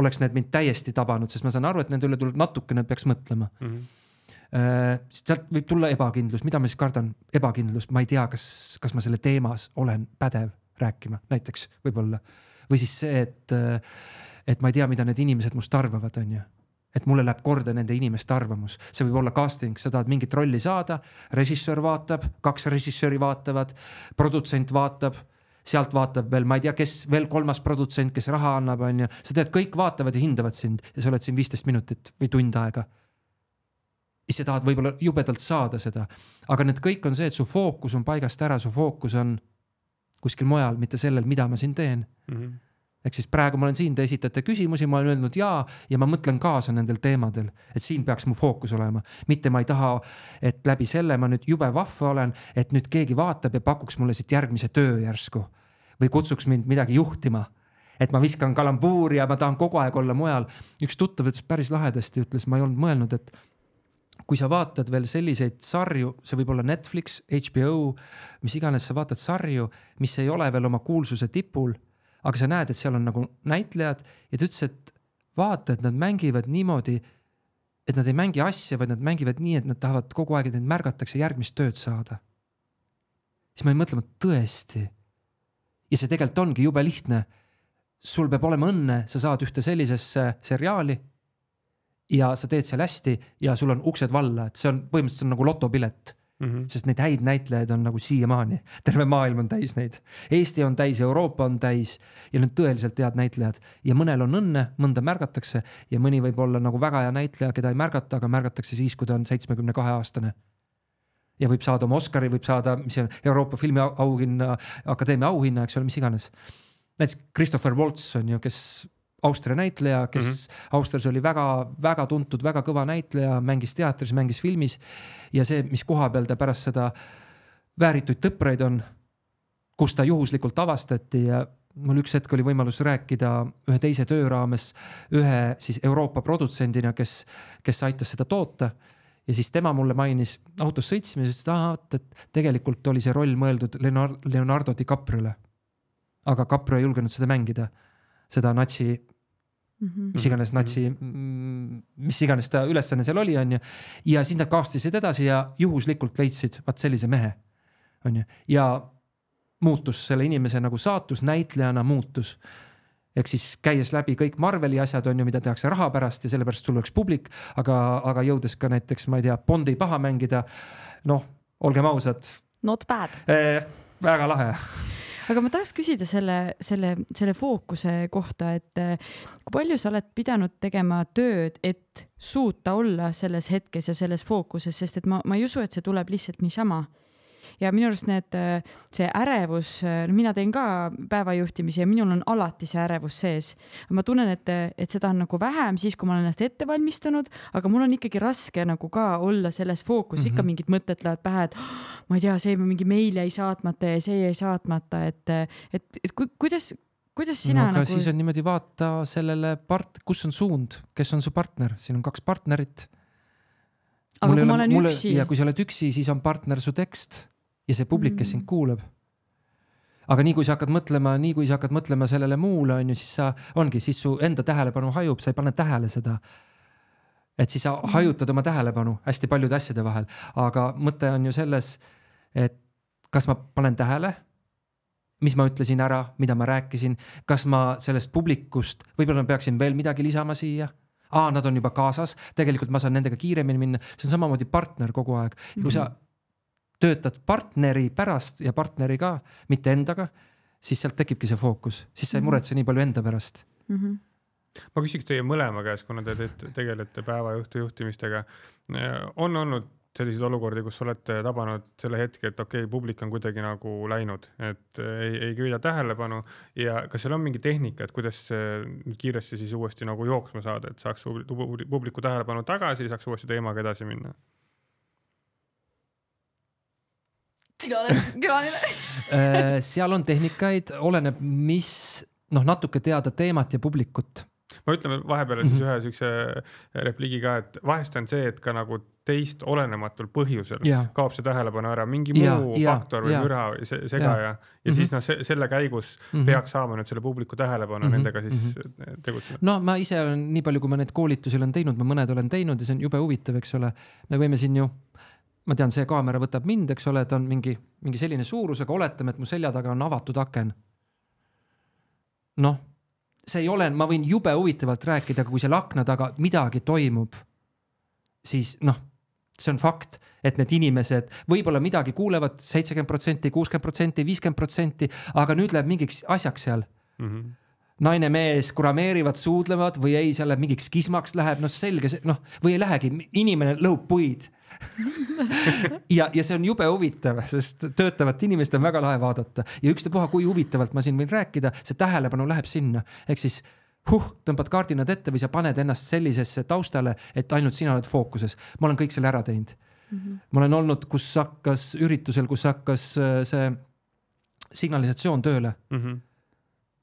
oleks need mind täiesti tabanud, sest ma saan aru, et nende üle tuleb natukene peaks mõtlema mm. -hmm. sealt võib tulla ebakindlus, mida ma siis kardan, ebakindlust, ma ei tea, kas, kas ma selle teemas olen pädev rääkima, näiteks võib-olla. või siis see, et, äh, et ma ei tea, mida need inimesed must arvavad, onju et mulle läheb korda nende inimeste arvamus, see võib olla casting, sa tahad mingit rolli saada, režissöör vaatab, kaks režissööri vaatavad, produtsent vaatab, sealt vaatab veel, ma ei tea, kes veel kolmas produtsent, kes raha annab, onju, sa tead, kõik vaatavad ja hindavad sind ja sa oled siin viisteist minutit või tund aega. ise tahad võib-olla jubedalt saada seda, aga need kõik on see, et su fookus on paigast ära, su fookus on kuskil mujal, mitte sellel, mida ma siin teen mm. -hmm ehk siis praegu ma olen siin, te esitate küsimusi, ma olen öelnud jaa ja ma mõtlen kaasa nendel teemadel, et siin peaks mu fookus olema. mitte ma ei taha, et läbi selle ma nüüd jube vahva olen, et nüüd keegi vaatab ja pakuks mulle siit järgmise töö järsku või kutsuks mind midagi juhtima. et ma viskan kalambuuri ja ma tahan kogu aeg olla mujal. üks tuttav ütles päris lahedasti, ütles, ma ei olnud mõelnud, et kui sa vaatad veel selliseid sarju, see võib olla Netflix, HBO, mis iganes, sa vaatad sarju, mis ei ole veel oma kuulsuse tipul aga sa näed, et seal on nagu näitlejad ja ta ütles, et vaata, et nad mängivad niimoodi, et nad ei mängi asja, vaid nad mängivad nii, et nad tahavad kogu aeg, et neid märgatakse järgmist tööd saada. siis ma jäin mõtlema, et tõesti. ja see tegelikult ongi jube lihtne. sul peab olema õnne, sa saad ühte sellisesse seriaali. ja sa teed seal hästi ja sul on uksed valla, et see on põhimõtteliselt see on nagu lotopilet Mm -hmm. sest neid häid näitlejaid on nagu siiamaani, terve maailm on täis neid. Eesti on täis, Euroopa on täis ja need tõeliselt head näitlejad ja mõnel on õnne, mõnda märgatakse ja mõni võib olla nagu väga hea näitleja, keda ei märgata, aga märgatakse siis, kui ta on seitsmekümne kahe aastane ja võib saada oma Oscari, võib saada, mis see on, Euroopa filmiauhinna, akadeemia auhinna, eks ole, mis iganes. näiteks Christopher Waltz on ju, kes Austria näitleja, kes mm -hmm. Austrias oli väga-väga tuntud, väga kõva näitleja, mängis teatris, mängis filmis. ja see, mis koha peal ta pärast seda väärituid tõpraid on, kus ta juhuslikult avastati ja mul üks hetk oli võimalus rääkida ühe teise töö raames ühe siis Euroopa produtsendina, kes, kes aitas seda toota ja siis tema mulle mainis, autos sõitsime, siis ütles, et et tegelikult oli see roll mõeldud Leonardo DiCapriole. aga Caprio ei julgenud seda mängida, seda natsi Mhm. mis iganes mhm. natsi, mis iganes ta ülesanne seal oli, onju. ja siis nad kaastisid edasi ja juhuslikult leidsid vaat sellise mehe, onju, ja muutus selle inimese nagu saatus, näitlejana muutus. ehk siis käies läbi kõik Marveli asjad on ju, mida tehakse raha pärast ja sellepärast sul oleks publik, aga, aga jõudes ka näiteks, ma ei tea, Bondi paha mängida. noh, olgem ausad. Not bad eh,. väga lahe aga ma tahaks küsida selle, selle, selle fookuse kohta, et eh, kui palju sa oled pidanud tegema tööd, et suuta olla selles hetkes ja selles fookuses, sest et ma, ma ei usu, et see tuleb lihtsalt niisama ja minu arust need, äh, see ärevus, äh, mina teen ka päevajuhtimisi ja minul on alati see ärevus sees. ma tunnen, et, et seda on nagu vähem siis, kui ma olen ennast ette valmistanud, aga mul on ikkagi raske nagu ka olla selles fookuses mm, -hmm. ikka mingid mõtted lähevad pähe, et oh, ma ei tea, see mingi meil jäi saatmata ja see jäi saatmata, et, et, et ku, kuidas kuidas sina no, aga nagu. siis on niimoodi, vaata sellele part-, kus on suund, kes on su partner, siin on kaks partnerit. aga mul kui ma olen mulle... üksi. ja kui sa oled üksi, siis on partner su tekst ja see publik, kes sind mm. kuulab aga nii kui sa hakkad mõtlema, nii kui sa hakkad mõtlema sellele muule, on ju, siis sa, ongi, siis su enda tähelepanu hajub, sa ei pane tähele seda. et siis sa mm. hajutad oma tähelepanu hästi paljude asjade vahel, aga mõte on ju selles, et kas ma panen tähele, mis ma ütlesin ära, mida ma rääkisin, kas ma sellest publikust, võib-olla ma peaksin veel midagi lisama siia aa, nad on juba kaasas, tegelikult ma saan nendega kiiremini minna, see on samamoodi partner kogu aeg. kui sa mhm töötad partneri pärast ja partneriga, mitte endaga, siis sealt tekibki see fookus, siis sa ei mhm. muretse nii palju enda pärast mm. -hmm ma küsiks teie mõlema käest, kuna te teete, tegelete päeva ja õhtu juhtimistega. on olnud selliseid olukordi, kus olete tabanud selle hetke, et okei okay,, publik on kuidagi nagu läinud, et ei, ei köida tähelepanu ja kas seal on mingi tehnika, et kuidas kiiresti siis uuesti nagu jooksma saada, et saaks publiku tähelepanu tagasi, saaks uuesti teemaga edasi minna? sina oled külaline seal on tehnikaid, oleneb, mis noh, natuke teada teemat ja publikut ma ütlen veel vahepeal siis mhm. ühe siukse äh, repliigi ka, et vahest on see, et ka nagu teist olenematul põhjusel ja. kaob see tähelepanu ära, mingi ja, muu ja, faktor või müra või segaja ja, ja mm -hmm. siis noh, selle käigus mm -hmm. peaks saama nüüd selle publiku tähelepanu mm -hmm. nendega siis mm -hmm. Äh, tegutseda. no ma ise olen, nii palju, kui ma neid koolitusi olen teinud, ma mõned olen teinud ja see on jube huvitav, eks ole, me võime siin ju äh, ma tean, see kaamera võtab mind, eks ole, ta on mingi, mingi selline suurus, aga oletame, et mu selja taga on avatud aken. noh, see ei ole, ma võin jube huvitavalt rääkida, aga kui seal akna taga midagi toimub, siis noh, see on fakt, et need inimesed võib-olla midagi kuulevad seitsekümmend protsenti, kuuskümmend protsenti, viiskümmend protsenti, aga nüüd läheb mingiks asjaks seal mm. -hmm naine, mees kurameerivad, suudlevad või ei, seal läheb mingiks kismaks läheb, noh, selge, noh, või ei lähegi, inimene lõhub puid mm (laughs) ja, ja see on jube huvitav, sest töötavat inimest on väga lahe vaadata ja ükstapuha, kui huvitavalt ma siin võin rääkida, see tähelepanu läheb sinna, ehk siis huh, tõmbad kaardinad ette või sa paned ennast sellisesse taustale, et ainult sina oled fookuses. ma olen kõik selle ära teinud mm. -hmm. ma olen olnud, kus hakkas üritusel, kus hakkas äh, see signalisatsioon tööle mm. -hmm.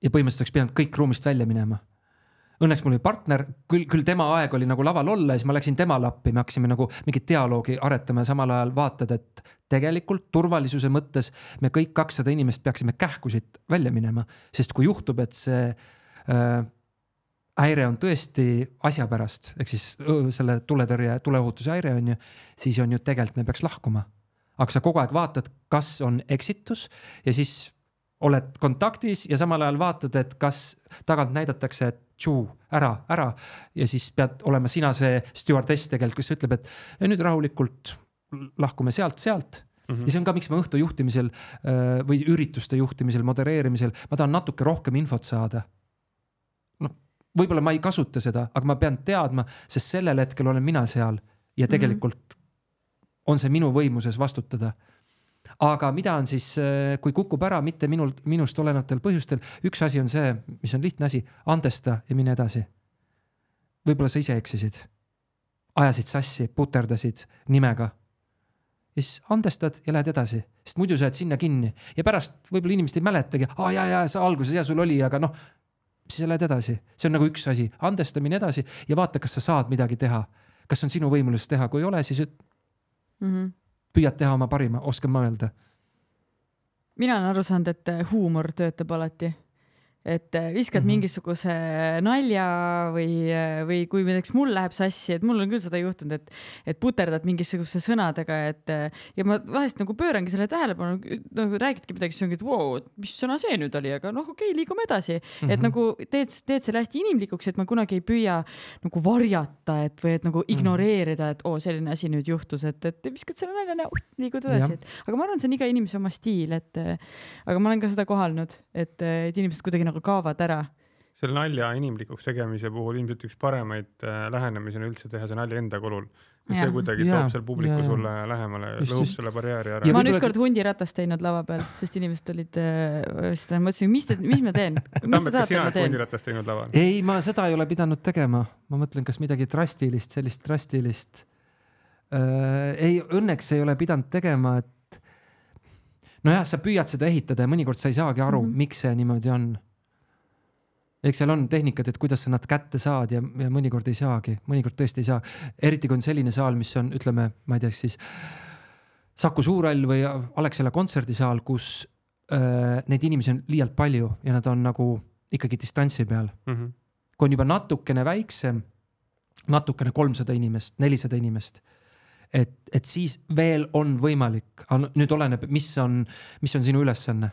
ja põhimõtteliselt oleks pidanud kõik ruumist välja minema õnneks mul oli partner, küll, küll tema aeg oli nagu laval olla ja siis ma läksin temale appi, me hakkasime nagu mingit dialoogi aretama ja samal ajal vaatad, et tegelikult turvalisuse mõttes me kõik kakssada inimest peaksime kähku siit välja minema, sest kui juhtub, et see äh, häire on tõesti asja pärast, ehk siis öö, selle tuletõrje, tuleohutuse häire on ju, siis on ju tegelikult me peaks lahkuma. aga sa kogu aeg vaatad, kas on eksitus ja siis oled kontaktis ja samal ajal vaatad, et kas tagant näidatakse, et tšuu, ära, ära. ja siis pead olema sina see stjuardess tegelikult, kes ütleb, et nüüd rahulikult lahkume sealt, sealt Mm -hmm. ja see on ka, miks ma õhtu juhtimisel äh, või ürituste juhtimisel, modereerimisel, ma tahan natuke rohkem infot saada. noh, võib-olla ma ei kasuta seda, aga ma pean teadma, sest sellel hetkel olen mina seal ja mhm. tegelikult mm -hmm. on see minu võimuses vastutada aga mida on siis, äh, kui kukub ära mitte minul, minust olenevatel põhjustel, üks asi on see, mis on lihtne asi, andesta ja mine edasi. võib-olla sa ise eksisid, ajasid sassi, puterdasid nimega ja siis andestad ja lähed edasi, sest muidu sa jääd sinna kinni ja pärast võib-olla inimesed ei mäletagi, aa ja, ja sa alguses ja sul oli, aga noh, siis sa lähed edasi, see on nagu üks asi, andestamine edasi ja vaata, kas sa saad midagi teha. kas on sinu võimuses teha, kui ei ole, siis üt- mm. -hmm püüad teha oma parima, oskan ma öelda. mina olen aru saanud, et eh, huumor töötab alati et äh, viskad mm -hmm. mingisuguse nalja või, äh, või kui näiteks mul läheb sassi, et mul on küll seda juhtunud, et, et puterdad mingisuguste sõnadega, et äh, ja ma vahest nagu pöörangi selle tähelepanu, nagu räägidki midagi, siis ongi, et voo wow,, mis sõna see nüüd oli, aga noh, okei okay,, liigume edasi mm. -hmm. et mhm. nagu teed, teed selle hästi inimlikuks, et ma kunagi ei püüa nagu varjata, et või et nagu mhm. ignoreerida, et oo oh,, selline asi nüüd juhtus, et, et viskad selle nalja, liigud edasi, et aga ma arvan, see on iga inimese oma stiil, et aga ma olen ka seda kohanud, et, et inimesed kuidagi nagu nagu kaovad ära selle nalja inimlikuks tegemise puhul ilmselt üks paremaid äh, lähenemisi on üldse teha see nalja enda kulul. see kuidagi ja, toob seal publiku ja, ja. sulle lähemale, lõhub selle barjääri ära. ma olen ükskord hundiratast teinud lava peal, sest inimesed olid äh,, ma mõtlesin, mis te, mis ma teen. Tammet, kas sina oled hundiratast teinud laval? ei, ma seda ei ole pidanud tegema, ma mõtlen, kas midagi drastilist, sellist drastilist äh,. ei, õnneks ei ole pidanud tegema, et nojah, sa püüad seda ehitada ja mõnikord sa ei saagi aru mm, -hmm. miks see niimoodi on eks seal on tehnikad, et kuidas sa nad kätte saad ja, ja mõnikord ei saagi, mõnikord tõesti ei saa. eriti kui on selline saal, mis on, ütleme, ma ei tea, siis Saku Suurhall või Alexela kontserdisaal, kus äh, neid inimesi on liialt palju ja nad on nagu ikkagi distantsi peal mm. -hmm. kui on juba natukene väiksem, natukene kolmsada inimest, nelisada inimest et, et siis veel on võimalik, nüüd oleneb, mis on, mis on sinu ülesanne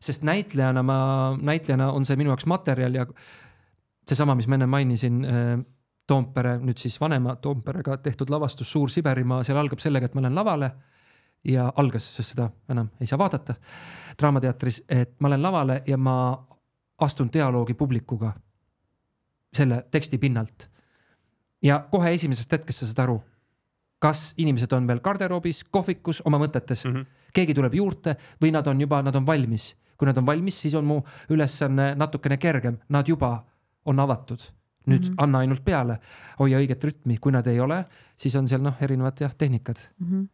sest näitlejana ma, näitlejana on see minu jaoks materjal ja seesama, mis ma enne mainisin äh, Toompere, nüüd siis vanema Toomperega tehtud lavastus Suur Siberimaa, seal algab sellega, et ma lähen lavale ja algas, sest seda enam ei saa vaadata Draamateatris, et ma lähen lavale ja ma astun dialoogi publikuga selle teksti pinnalt. ja kohe esimesest hetkest sa saad aru, kas inimesed on veel garderoobis, kohvikus, oma mõtetes mm, -hmm. keegi tuleb juurde või nad on juba, nad on valmis kui nad on valmis, siis on mu ülesanne natukene kergem, nad juba on avatud. nüüd mm -hmm. anna ainult peale, hoia õiget rütmi, kui nad ei ole, siis on seal noh, erinevad jah, tehnikad mm. -hmm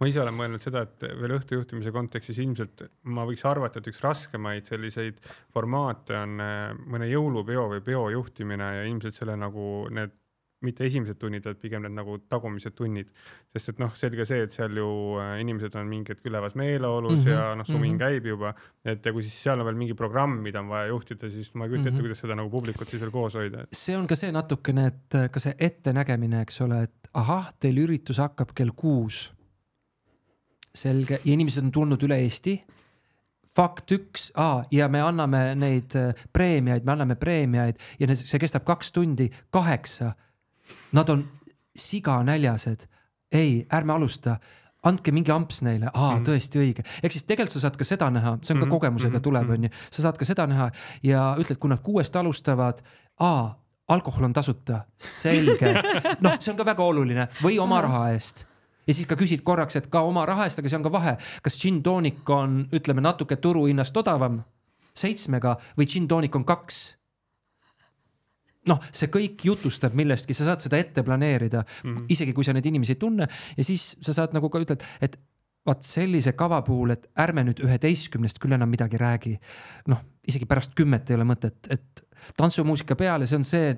ma ise olen mõelnud seda, et veel õhtujuhtimise kontekstis ilmselt ma võiks arvata, et üks raskemaid selliseid formaate on äh, mõne jõulupeo või peo juhtimine ja ilmselt selle nagu need mitte esimesed tunnid, vaid pigem need nagu tagumised tunnid. sest et noh, selge see, et seal ju äh, inimesed on mingi hetk ülevas meeleolus mm -hmm. ja noh, mhm. sumin mm -hmm. käib juba. et ja kui siis seal on veel mingi programm, mida on vaja juhtida, siis ma ei kujuta mm -hmm. ette, mhm. kuidas seda nagu publikut siis veel koos hoida. see on ka see natukene, et äh, ka see ettenägemine, eks ole, et ahah, teil üritus hakkab kell kuus. selge, ja inimesed on tulnud üle Eesti fakt üks ah,, ja me anname neid äh, preemiaid, me anname preemiaid ja see kestab kaks tundi kaheksa nad on siganäljased. ei, ärme alusta, andke mingi amps neile, aa mm -hmm. tõesti õige, ehk siis tegelikult sa saad ka seda näha, see on ka mm -hmm. kogemusega mhm. tuleb, mhm. onju, sa saad ka seda näha ja ütled, kui nad kuuest alustavad, aa alkohol on tasuta, selge, (laughs) noh, see on ka väga oluline või oma mhm. raha eest ja siis ka küsid korraks, et ka oma raha eest, aga see on ka vahe, kas gin tonic on, ütleme natuke turuhinnast odavam seitsmega või gin tonic on kaks noh, see kõik jutustab millestki, sa saad seda ette planeerida mm, -hmm. isegi kui sa neid inimesi ei tunne ja siis sa saad nagu ka ütled, et vaat sellise kava puhul, et ärme nüüd üheteistkümnest küll enam midagi räägi. noh, isegi pärast kümmet ei ole mõtet, et tantsumuusika peale, see on see,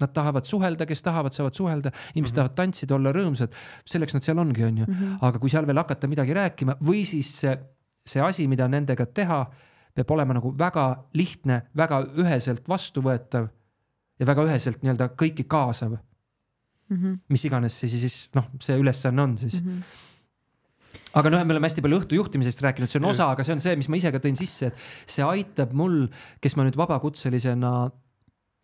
nad tahavad suhelda, kes tahavad, saavad suhelda, inimesed mm -hmm. tahavad tantsida, olla rõõmsad, selleks nad seal ongi, onju mm. -hmm. aga kui seal veel hakata midagi rääkima või siis see, see asi, mida nendega teha, peab olema nagu väga lihtne, väga üheselt vastuvõetav ja väga üheselt nii-öelda kõiki kaasav mm. -hmm. mis iganes see siis noh, see ülesanne on siis mm. -hmm aga noh, me oleme hästi palju õhtujuhtimisest rääkinud, see on osa, aga see on see, mis ma ise ka tõin sisse, et see aitab mul, kes ma nüüd vabakutselisena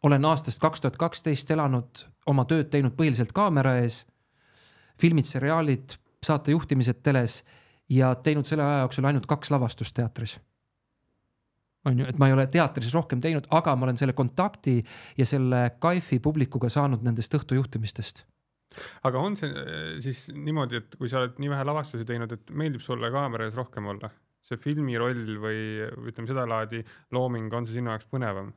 olen aastast kaks tuhat kaksteist elanud, oma tööd teinud põhiliselt kaamera ees. filmid, seriaalid, saatejuhtimised teles ja teinud selle aja jooksul ainult kaks lavastust teatris on ju, et ma ei ole teatris rohkem teinud, aga ma olen selle kontakti ja selle kaifi publikuga saanud nendest õhtujuhtimistest aga on see eh, siis niimoodi, et kui sa oled nii vähe lavastusi teinud, et meeldib sulle kaamera ees rohkem olla? see filmi roll või ütleme sedalaadi looming, on see sinu jaoks põnevam?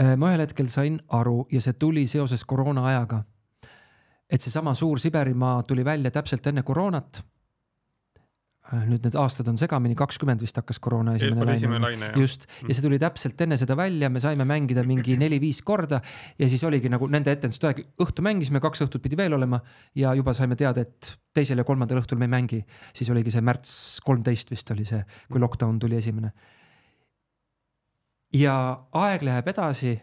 Äh, ma ühel hetkel sain aru ja see tuli seoses koroona ajaga. et seesama Suur-Siberimaa tuli välja täpselt enne koroonat Äh, nüüd need aastad on segamini, kakskümmend vist hakkas koroona esimene laine. esimene laine, jah. just, ja see tuli täpselt enne seda välja, me saime mängida mingi (laughs) neli-viis korda ja siis oligi nagu nende etenduste aeg, õhtu mängisime, kaks õhtut pidi veel olema ja juba saime teada, et teisel ja kolmandal õhtul me ei mängi. siis oligi see märts kolmteist vist oli see, kui lockdown tuli esimene. ja aeg läheb edasi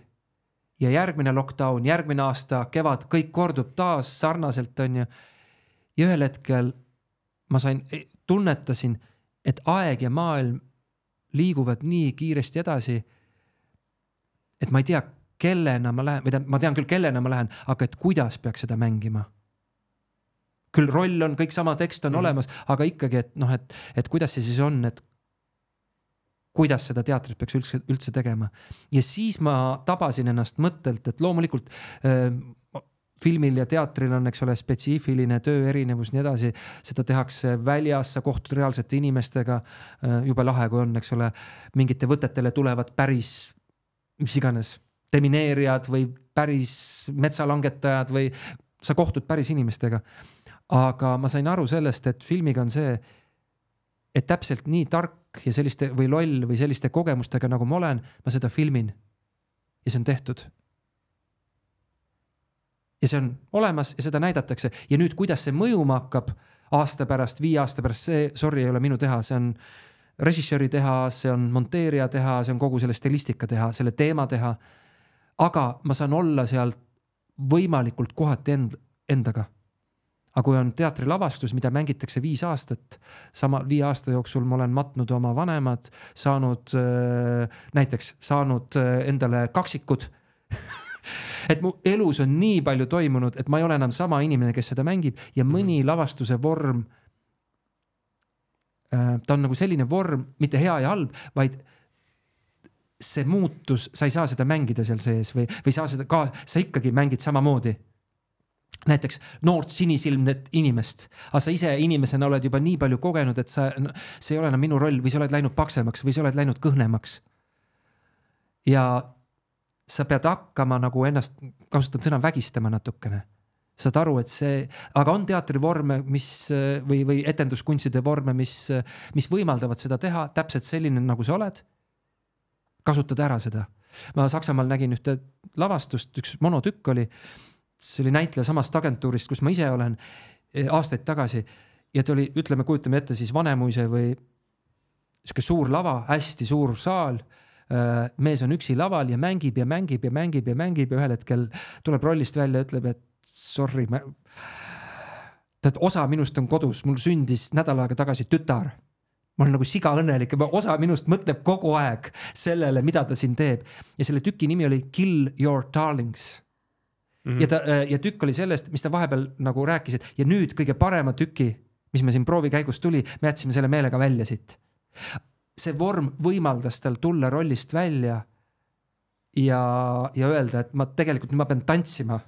ja järgmine lockdown, järgmine aasta kevad, kõik kordub taas sarnaselt, onju. ja ühel hetkel ma sain, e, tunnetasin, et aeg ja maailm liiguvad nii kiiresti edasi. et ma ei tea, kellena ma lähen või tähendab, ma tean küll, kellena ma lähen, aga et kuidas peaks seda mängima. küll roll on, kõik sama tekst on mm -hmm. olemas, aga ikkagi, et noh, et, et kuidas see siis on, et kuidas seda teatrit peaks üldse, üldse tegema. ja siis ma tabasin ennast mõttelt, et loomulikult äh, filmil ja teatril on, eks ole, spetsiifiline töö erinevus, nii edasi. seda tehakse väljas, sa kohtud reaalsete inimestega. Äh, jube lahe, kui on, eks ole, mingite võtetele tulevad päris mis iganes demineerijad või päris metsalangetajad või sa kohtud päris inimestega. aga ma sain aru sellest, et filmiga on see, et täpselt nii tark ja selliste või loll või selliste kogemustega, nagu ma olen, ma seda filmin. ja see on tehtud ja see on olemas ja seda näidatakse ja nüüd, kuidas see mõjuma hakkab aasta pärast, viie aasta pärast, see sorry, ei ole minu teha, see on režissööri teha, see on monteerija teha, see on kogu selle stilistika teha, selle teema teha. aga ma saan olla seal võimalikult kohati end, endaga. aga kui on teatrilavastus, mida mängitakse viis aastat, sama viie aasta jooksul ma olen matnud oma vanemad, saanud äh, näiteks saanud äh, endale kaksikud (laughs) et mu elus on nii palju toimunud, et ma ei ole enam sama inimene, kes seda mängib ja mhm. mõni lavastuse vorm. Äh, ta on nagu selline vorm, mitte hea ja halb, vaid see muutus, sa ei saa seda mängida seal sees või, või sa seda ka, sa ikkagi mängid samamoodi näiteks noort sinisilmnet inimest, aga sa ise inimesena oled juba nii palju kogenud, et sa, see ei ole enam minu roll või sa oled läinud paksemaks või sa oled läinud kõhnemaks. ja sa pead hakkama nagu ennast, kasutan sõna vägistama natukene. saad aru, et see, aga on teatrivorme, mis või, või etenduskunstide vorme, mis, mis võimaldavad seda teha täpselt selline, nagu sa oled. kasutad ära seda. ma Saksamaal nägin ühte lavastust, üks monotükk oli, see oli näitleja samast agentuurist, kus ma ise olen, eh, aastaid tagasi ja ta oli, ütleme, kujutame ette siis Vanemuise või sihuke suur lava, hästi suur saal Äh, mees on üksi laval ja mängib ja mängib ja mängib ja mängib ja ühel hetkel tuleb rollist välja, ütleb, et sorry, ma. tead, osa minust on kodus, mul sündis nädal aega tagasi tütar ma olen nagu siga õnnelik ja osa minust mõtleb kogu aeg sellele, mida ta siin teeb ja selle tüki nimi oli Kill your darlings Mm -hmm. ja ta äh, ja tükk oli sellest, mis ta vahepeal nagu rääkis, et ja nüüd kõige parema tüki, mis me siin proovi käigus tuli, me jätsime selle meelega välja siit see vorm võimaldas tal tulla rollist välja ja, ja öelda, et ma tegelikult nüüd ma pean tantsima.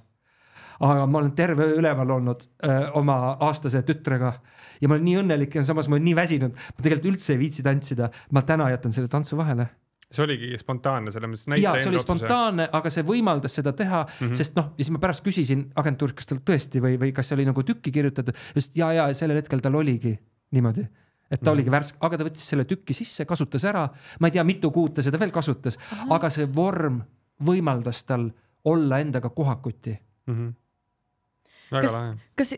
aga ma olen terve öö üleval olnud öö, oma aastase tütrega ja ma olen nii õnnelik ja samas ma olen nii väsinud, ma tegelikult üldse ei viitsi tantsida, ma täna jätan selle tantsu vahele see oligi spontaanne selles mõttes. ja see oli otsuse. spontaanne, aga see võimaldas seda teha mm, -hmm. sest noh, ja siis ma pärast küsisin agentuurilt, kas tal tõesti või, või kas see oli nagu tükki kirjutatud, just ja, ja sellel hetkel tal oligi niimoodi et ta mm. oligi mhm. värske, aga ta võttis selle tüki sisse, kasutas ära, ma ei tea, mitu kuud ta seda veel kasutas, aga see vorm võimaldas tal olla endaga kohakuti mm. -hmm. Väga kas, kas,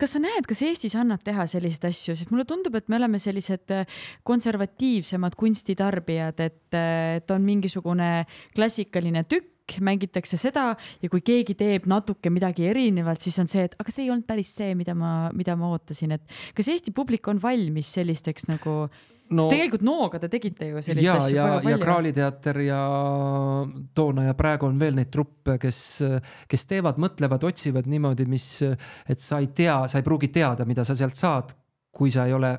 kas sa näed, kas Eestis annab teha selliseid asju, sest mulle tundub, et me oleme sellised äh, konservatiivsemad kunstitarbijad, et, äh, et on mingisugune klassikaline tükk, värk, mängitakse seda ja kui keegi teeb natuke midagi erinevalt, siis on see, et aga see ei olnud päris see, mida ma, mida ma ootasin, et kas Eesti publik on valmis sellisteks nagu no,, sest tegelikult Nooga te tegite ju selliseid asju väga palju. ja Kraaliteater ja toona ja praegu on veel neid truppe, kes, kes teevad, mõtlevad, otsivad niimoodi, mis, et sa ei tea, sa ei pruugi teada, mida sa sealt saad, kui sa ei ole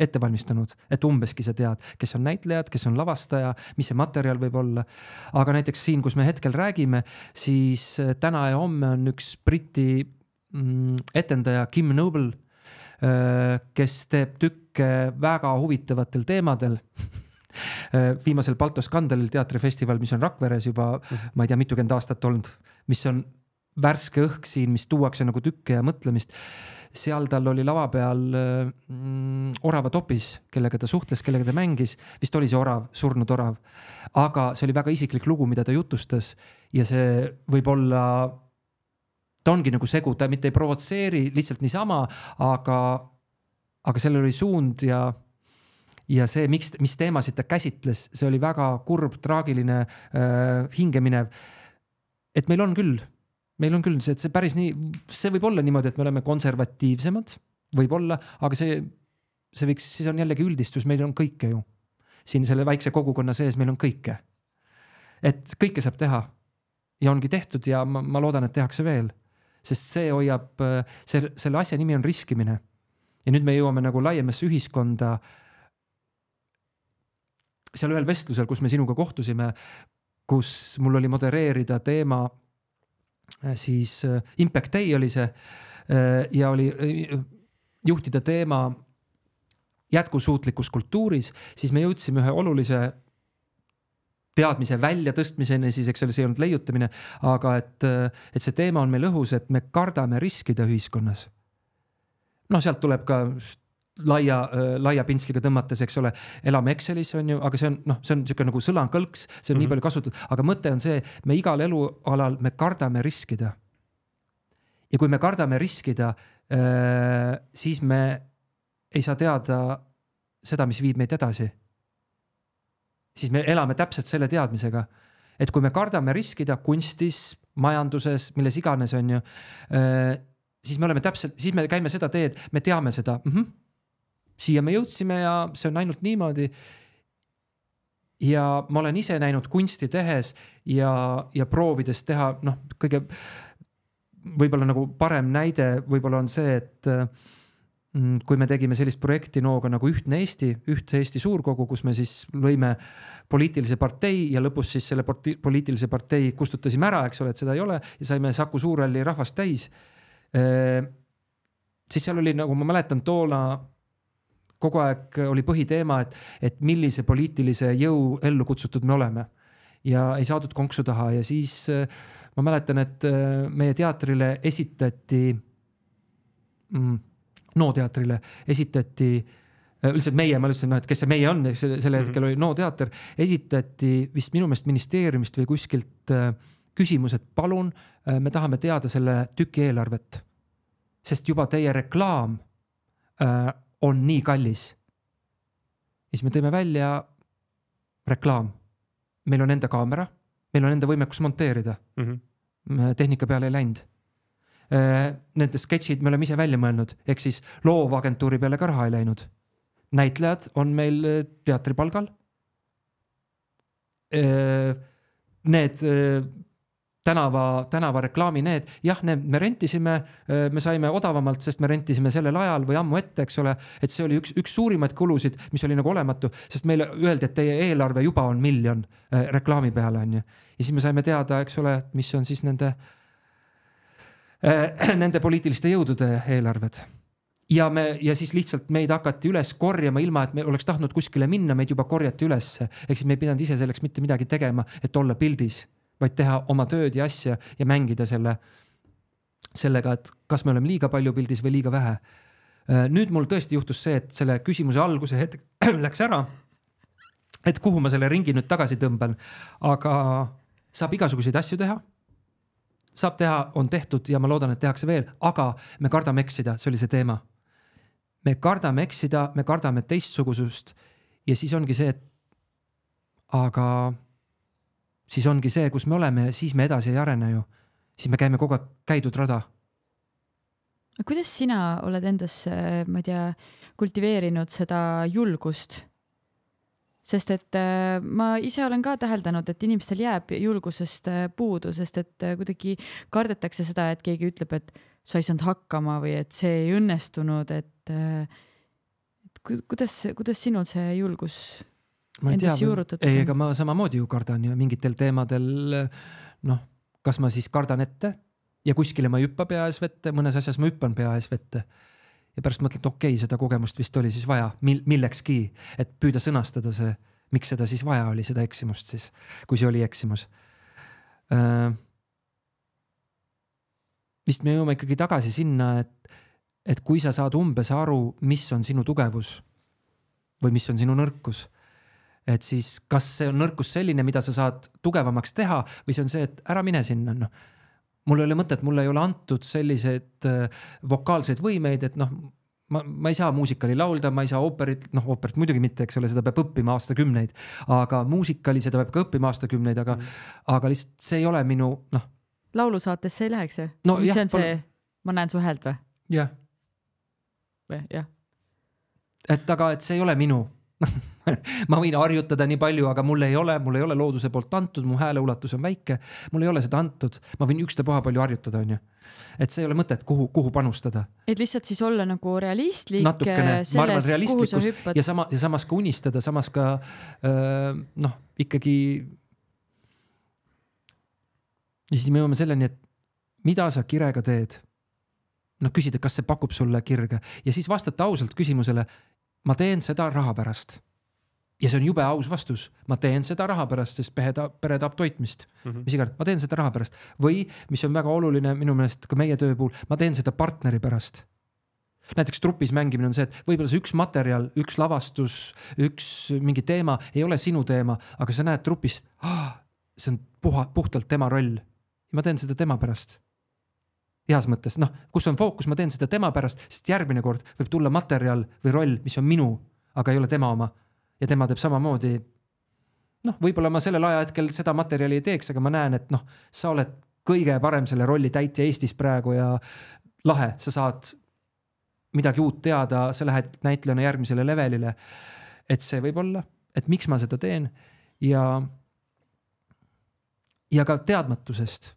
ette valmistunud, et umbeski sa tead, kes on näitlejad, kes on lavastaja, mis see materjal võib olla. aga näiteks siin, kus me hetkel räägime, siis äh, täna ja homme on üks Briti mm, etendaja Kim Noble, äh, kes teeb tükke väga huvitavatel teemadel äh, viimasel Balto skandalil teatrifestival, mis on Rakveres juba, mhm. ma ei tea, mitukümmend aastat olnud, mis on värske õhk siin, mis tuuakse nagu tükke ja mõtlemist. seal tal oli lava peal mm, orava topis, kellega ta suhtles, kellega ta mängis, vist oli see orav, surnud orav. aga see oli väga isiklik lugu, mida ta jutustas ja see võib olla, ta ongi nagu segu, ta mitte ei provotseeri lihtsalt niisama, aga, aga sellel oli suund ja ja see, miks, mis teemasid ta käsitles, see oli väga kurb, traagiline äh,, hingeminev. et meil on küll meil on küll see, et see päris nii, see võib olla niimoodi, et me oleme konservatiivsemad, võib-olla, aga see, see võiks, siis on jällegi üldistus, meil on kõike ju. siin selle väikse kogukonna sees meil on kõike. et kõike saab teha ja ongi tehtud ja ma, ma loodan, et tehakse veel, sest see hoiab, see, selle asja nimi on riskimine. ja nüüd me jõuame nagu laiemasse ühiskonda. seal ühel vestlusel, kus me sinuga kohtusime, kus mul oli modereerida teema Äh, siis äh, Impact Day oli see äh, ja oli juhtida teema jätkusuutlikus kultuuris, siis me jõudsime ühe olulise teadmise väljatõstmiseni, siis eks ole, see ei olnud leiutamine, aga et, et see teema on meil õhus, et me kardame riskida ühiskonnas. noh, sealt tuleb ka laia, äh, laia pintsliga tõmmates, eks ole, elame Excelis on ju, aga see on noh, see on niisugune nagu sõlakõlks, see on mm -hmm. nii mhm. palju kasutatud, aga mõte on see, me igal elualal, me kardame riskida. ja kui me kardame riskida, äh, siis me ei saa teada seda, mis viib meid edasi. siis me elame täpselt selle teadmisega, et kui me kardame riskida kunstis, majanduses, milles iganes, on ju äh, siis me oleme täpselt, siis me käime seda teed, me teame seda mm. -hmm siia me jõudsime ja see on ainult niimoodi. ja ma olen ise näinud kunsti tehes ja, ja proovides teha noh, kõige võib-olla nagu parem näide võib-olla on see, et mm, kui me tegime sellist projekti Nooga nagu Ühtne Eesti, Ühtse Eesti suurkogu, kus me siis lõime poliitilise partei ja lõpus siis selle parti, poliitilise partei kustutasime ära, eks ole, et seda ei ole ja saime Saku Suurhalli rahvast täis. siis seal oli, nagu ma mäletan, toona kogu aeg oli põhiteema, et, et millise poliitilise jõu ellu kutsutud me oleme. ja ei saadud konksu taha ja siis äh, ma mäletan, et äh, meie teatrile esitati mm,, NO teatrile esitati äh, lihtsalt meie, ma ütlesin, noh, et kes see meie on, eks sel mhm. hetkel mm -hmm. oli NO teater, esitati vist minu meelest ministeeriumist või kuskilt küsimus, et palun, me tahame teada selle tüki eelarvet. sest juba teie reklaam äh, on nii kallis. ja siis me tõime välja reklaam. meil on enda kaamera, meil on enda võimekus monteerida mm. -hmm. tehnika peale ei läinud. Äh, nende sketšid me oleme ise välja mõelnud, ehk siis loovagentuuri peale ka raha ei läinud. näitlejad on meil äh, teatripalgal. Äh, need tänava, tänavareklaami need, jah, need me rentisime, me saime odavamalt, sest me rentisime sellel ajal või ammu ette, eks ole. et see oli üks, üks suurimaid kulusid, mis oli nagu olematu, sest meile öeldi, et teie eelarve juba on miljon äh, reklaami peale, on ju. ja siis me saime teada, eks ole, et mis on siis nende äh,, (clears throat) nende poliitiliste jõudude eelarved ja me ja siis lihtsalt meid hakati üles korjama, ilma et me oleks tahtnud kuskile minna, meid juba korjati ülesse, ehk siis me ei pidanud ise selleks mitte midagi tegema, et olla pildis vaid teha oma tööd ja asja ja mängida selle, sellega, et kas me oleme liiga palju pildis või liiga vähe. Äh, nüüd mul tõesti juhtus see, et selle küsimuse alguse hetk (clears throat) läks ära. et kuhu ma selle ringi nüüd tagasi tõmban, aga saab igasuguseid asju teha saab teha, on tehtud ja ma loodan, et tehakse veel, aga me kardame eksida, see oli see teema. me kardame eksida, me kardame teistsugusust ja siis ongi see, et aga siis ongi see, kus me oleme ja siis me edasi ei arene ju. siis me käime kogu aeg käidud rada. kuidas sina oled endas, äh, ma ei tea, kultiveerinud seda julgust? sest et äh, ma ise olen ka täheldanud, et inimestel jääb julgusest äh, puudu, sest et kuidagi kardetakse seda, et keegi ütleb, et sa ei saanud hakkama või et see ei õnnestunud, et kuidas, kuidas sinul see julgus endast juurutatud? ei, ega ma samamoodi ju kardan ju mingitel teemadel noh, kas ma siis kardan ette ja kuskile ma ei hüppa pea ees vette, mõnes asjas ma hüppan pea ees vette. ja pärast mõtled, okei okay,, seda kogemust vist oli siis vaja mill millekski, et püüda sõnastada see, miks seda siis vaja oli, seda eksimust siis, kui see oli eksimus äh,. vist me jõuame ikkagi tagasi sinna, et, et kui sa saad umbes aru, mis on sinu tugevus või mis on sinu nõrkus et siis kas see on nõrkus selline, mida sa saad tugevamaks teha või see on see, et ära mine sinna, noh. mul ei ole mõtet, mulle ei ole antud selliseid äh, vokaalseid võimeid, et noh, ma, ma ei saa muusikali laulda, ma ei saa ooperit, noh ooperit muidugi mitte, eks ole, seda peab õppima aastakümneid, aga muusikali, seda peab ka õppima aastakümneid, aga mm., aga lihtsalt see ei ole minu noh. laulusaatesse ei läheks ju no,? mis jah, on see, ma näen su häält või? jah. või jah? et aga, et see ei ole minu (laughs) (laughs) ma võin harjutada nii palju, aga mul ei ole, mul ei ole looduse poolt antud, mu hääleulatus on väike, mul ei ole seda antud, ma võin ükstapuha palju harjutada, onju. et see ei ole mõtet, kuhu, kuhu panustada. et lihtsalt siis olla nagu realistlik. natukene, ma arvan realistlikkus ja sama ja samas ka unistada, samas ka öö, äh, noh, ikkagi. ja siis me jõuame selleni, et mida sa kirega teed noh, küsida, kas see pakub sulle kirge ja siis vastata ausalt küsimusele. ma teen seda raha pärast ja see on jube aus vastus, ma teen seda raha pärast, sest pere tahab, pere tahab toitmist mm. -hmm. mis iganes, ma teen seda raha pärast või mis on väga oluline minu meelest ka meie töö puhul, ma teen seda partneri pärast. näiteks trupis mängimine on see, et võib-olla see üks materjal, üks lavastus, üks mingi teema ei ole sinu teema, aga sa näed trupis ah,, see on puha, puhtalt tema roll. ma teen seda tema pärast heas mõttes, noh, kus on fookus, ma teen seda tema pärast, sest järgmine kord võib tulla materjal või roll, mis on minu, aga ei ole tema oma ja tema teeb samamoodi. noh, võib-olla ma sellel ajahetkel seda materjali ei teeks, aga ma näen, et noh, sa oled kõige parem selle rolli täitja Eestis praegu ja lahe, sa saad midagi uut teada, sa lähed näitlejana järgmisele levelile. et see võib olla, et miks ma seda teen ja, ja ka teadmatusest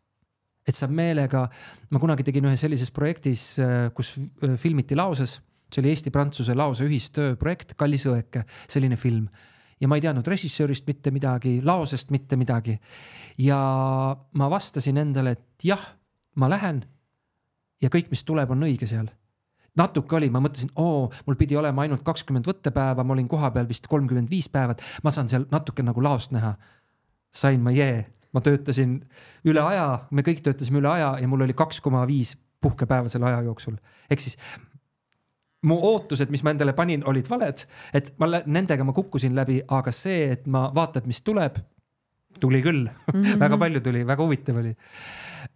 et sa meelega, ma kunagi tegin ühes sellises projektis, kus äh, filmiti laoses see oli Eesti-Prantsuse laose ühistöö projekt Kallis õeke, selline film. ja ma ei teadnud režissöörist mitte midagi, laosest mitte midagi. ja ma vastasin endale, et jah, ma lähen. ja kõik, mis tuleb, on õige seal natuke oli, ma mõtlesin, oo, mul pidi olema ainult kakskümmend võttepäeva, ma olin kohapeal vist kolmkümmend viis päeva, et ma saan seal natuke nagu laost näha. sain ma jee, ma töötasin üle aja, me kõik töötasime üle aja ja mul oli kaks koma viis puhkepäeva selle aja jooksul. ehk siis mu ootused, mis ma endale panin, olid valed, et ma nendega ma kukkusin läbi, aga see, et ma vaatan, mis tuleb, tuli küll mm, (laughs) -hmm. väga mhm. palju tuli, väga huvitav oli.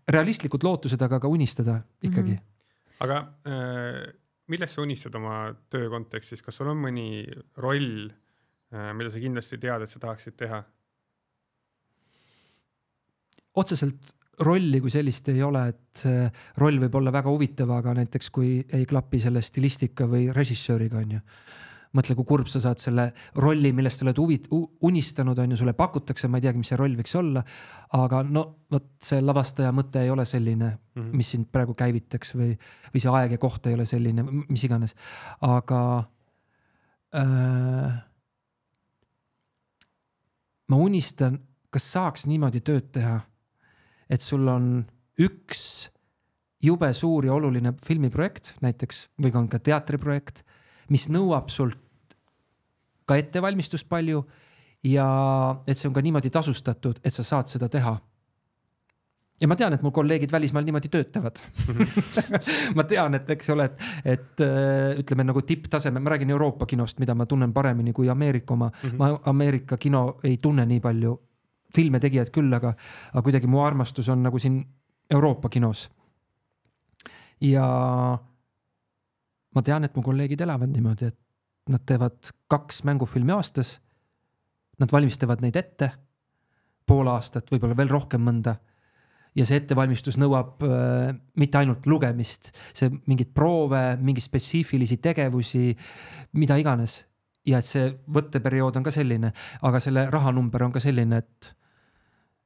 realistlikud lootused, aga ka unistada ikkagi mm. -hmm. aga äh, millest sa unistad oma töö kontekstis, kas sul on mõni roll äh,, mida sa kindlasti tead, et sa tahaksid teha? otseselt rolli kui sellist ei ole, et roll võib olla väga huvitav, aga näiteks kui ei klapi selle stilistika või režissööriga, onju. mõtle, kui kurb sa saad selle rolli, millest sa oled huvit-, unistanud, onju, sulle pakutakse, ma ei teagi, mis see roll võiks olla. aga no vot see lavastaja mõte ei ole selline mm, -hmm. mis sind praegu käivitaks või, või see aeg ja koht ei ole selline, mis iganes, aga äh,. ma unistan, kas saaks niimoodi tööd teha et sul on üks jube suur ja oluline filmiprojekt näiteks või ka on ka teatriprojekt, mis nõuab sult ka ettevalmistust palju ja et see on ka niimoodi tasustatud, et sa saad seda teha ja ma tean, et mu kolleegid välismaal niimoodi töötavad (laughs) ma tean, et eks ole, et, et äh, ütleme nagu tipptaseme, ma räägin Euroopa kinost, mida ma tunnen paremini kui Ameerika oma mm. -hmm. ma Ameerika kino ei tunne nii palju filmetegijad küll, aga, aga kuidagi mu armastus on nagu siin Euroopa kinos. ja ma tean, et mu kolleegid elavad niimoodi, et nad teevad kaks mängufilmi aastas. Nad valmistavad neid ette pool aastat, võib-olla veel rohkem mõnda ja see ettevalmistus nõuab äh, mitte ainult lugemist, see mingeid proove, mingeid spetsiifilisi tegevusi, mida iganes. ja et see võtteperiood on ka selline, aga selle rahanumber on ka selline, et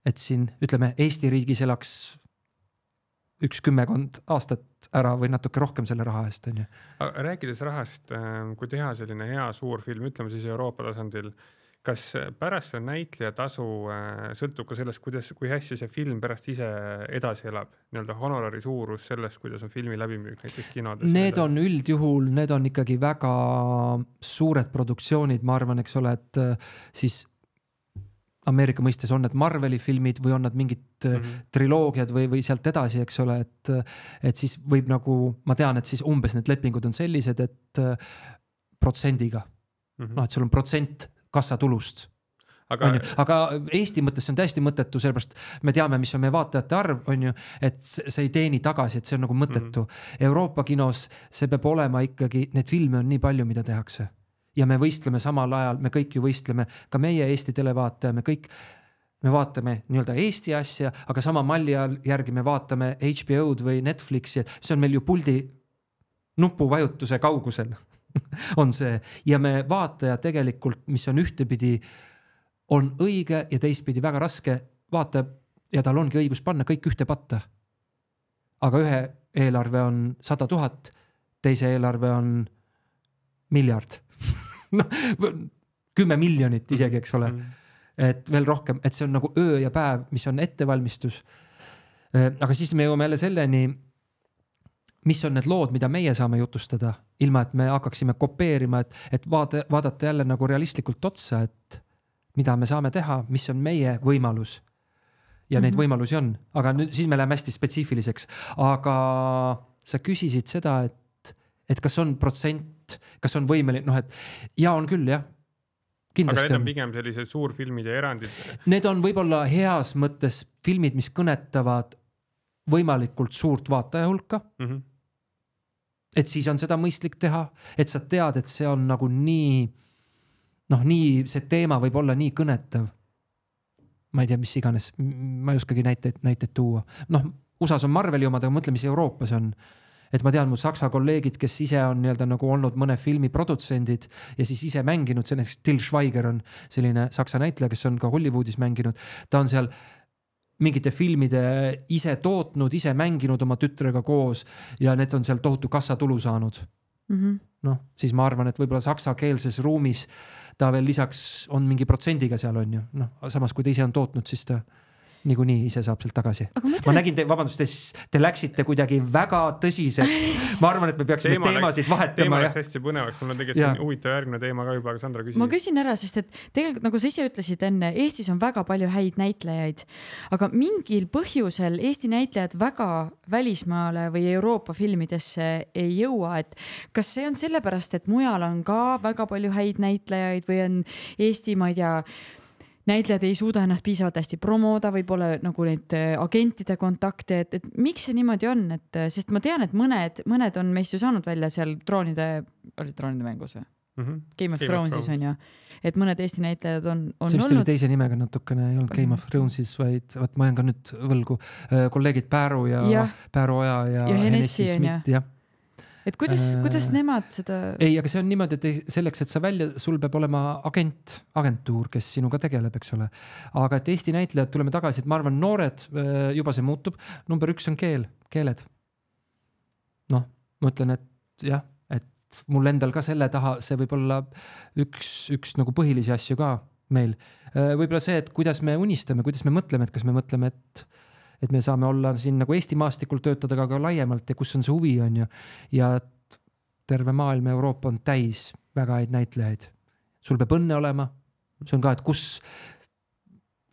et siin ütleme, Eesti riigis elaks üks kümmekond aastat ära või natuke rohkem selle raha eest, onju. rääkides rahast, ähm, kui teha selline hea suur film, ütleme siis Euroopa tasandil, kas pärast on näitleja tasu, äh, sõltub ka sellest, kuidas, kui hästi see film pärast ise edasi elab, nii-öelda honorari suurus sellest, kuidas on filmi läbimüük näiteks kinodes? Need on üldjuhul, need on ikkagi väga suured produktsioonid, ma arvan, eks ole, et äh, siis Ameerika mõistes, on need Marveli filmid või on nad mingid mm -hmm. triloogiad või, või sealt edasi, eks ole, et. Äh, et siis võib nagu, ma tean, et siis umbes need lepingud on sellised, et äh, protsendiga mm -hmm.. noh, et sul on protsent kassatulust aga, aga Eesti mõttes see on täiesti mõttetu, sellepärast me teame, mis on meie vaatajate arv, on ju, et see ei teeni tagasi, et see on nagu mõttetu mm. -hmm. Euroopa kinos see peab olema ikkagi, neid filme on nii palju, mida tehakse ja me võistleme samal ajal, me kõik ju võistleme, ka meie Eesti televaataja, me kõik me vaatame nii-öelda Eesti asja, aga sama malli all järgi me vaatame HBO-d või Netflixi, et see on meil ju puldi nupuvajutuse kaugusel (laughs) on see ja me vaataja tegelikult, mis on ühtepidi, on õige ja teistpidi väga raske, vaataja ja tal ongi õigus panna kõik ühte patta. aga ühe eelarve on sada tuhat, teise eelarve on miljard (laughs) noh, kümme miljonit isegi, eks ole. Mm. et veel rohkem, et see on nagu öö ja päev, mis on ettevalmistus. Äh, aga siis me jõuame jälle selleni, mis on need lood, mida meie saame jutustada, ilma et me hakkaksime kopeerima, et, et vaada, vaadata jälle nagu realistlikult otsa, et mida me saame teha, mis on meie võimalus. ja mm -hmm. neid mhm. võimalusi on, aga nüüd siis me läheme hästi spetsiifiliseks, aga sa küsisid seda, et, et kas on protsent tahet, kas on võimeline, noh, et ja on küll jah kindlasti. aga need on pigem sellised suurfilmid ja erandid. Need on võib-olla heas mõttes filmid, mis kõnetavad võimalikult suurt vaataja hulka mm. -hmm. et siis on seda mõistlik teha, et sa tead, et see on nagu nii noh, nii see teema võib olla nii kõnetav. ma ei tea, mis iganes, ma ei oskagi näiteid, näiteid tuua, noh USA-s on Marveli omad, aga mõtle, mis Euroopas on et ma tean, mu saksa kolleegid, kes ise on nii-öelda nagu olnud mõne filmi produtsendid ja siis ise mänginud, see näiteks Till Schweiger on selline saksa näitleja, kes on ka Hollywoodis mänginud, ta on seal mingite filmide ise tootnud, ise mänginud oma tütrega koos ja need on seal tohutu kassatulu saanud mm -hmm.. noh, siis ma arvan, et võib-olla saksakeelses ruumis ta veel lisaks on mingi protsendiga seal on ju, noh, samas kui ta ise on tootnud, siis ta niikuinii ise saab sealt tagasi. ma nägin te, vabandust, te, te läksite kuidagi väga tõsiseks. ma arvan, et me peaksime teema teemasid vahetama. teema läks hästi põnevaks, mul on tegelikult siin huvitav järgmine teema ka juba, aga Sandra küsi. ma küsin ära, sest et tegelikult nagu sa ise ütlesid enne, Eestis on väga palju häid näitlejaid, aga mingil põhjusel Eesti näitlejad väga välismaale või Euroopa filmidesse ei jõua, et kas see on sellepärast, et mujal on ka väga palju häid näitlejaid või on Eesti, ma ei tea näitlejad ei suuda ennast piisavalt hästi promoda, võib-olla nagu neid äh, agentide kontakte, et, et miks see niimoodi on, et äh, sest ma tean, et mõned, mõned on meist ju saanud välja seal troonide, oli troonide mängus või mm? -hmm. Game of Game Thronesis on ju, et mõned Eesti näitlejad on, on see vist olnud... oli teise nimega natukene, ei olnud Game of Thronesis, vaid vot ma jään ka nüüd võlgu, äh, kolleegid Pääru ja, ja. Pääru Oja ja, ja Hennessy Smith, jah et kuidas äh,, kuidas nemad seda? ei, aga see on niimoodi, et selleks, et sa välja, sul peab olema agent, agentuur, kes sinuga tegeleb, eks ole. aga et Eesti näitlejad, tuleme tagasi, et ma arvan, noored äh, juba see muutub. number üks on keel, keeled. noh, ma ütlen, et jah, et mul endal ka selle taha, see võib olla üks, üks nagu põhilisi asju ka meil. Äh, võib-olla see, et kuidas me unistame, kuidas me mõtleme, et kas me mõtleme, et et me saame olla siin nagu Eesti maastikul töötada, aga ka laiemalt ja kus on see huvi, on ju. ja terve maailm, Euroopa on täis väga häid näitlejaid. sul peab õnne olema, see on ka, et kus.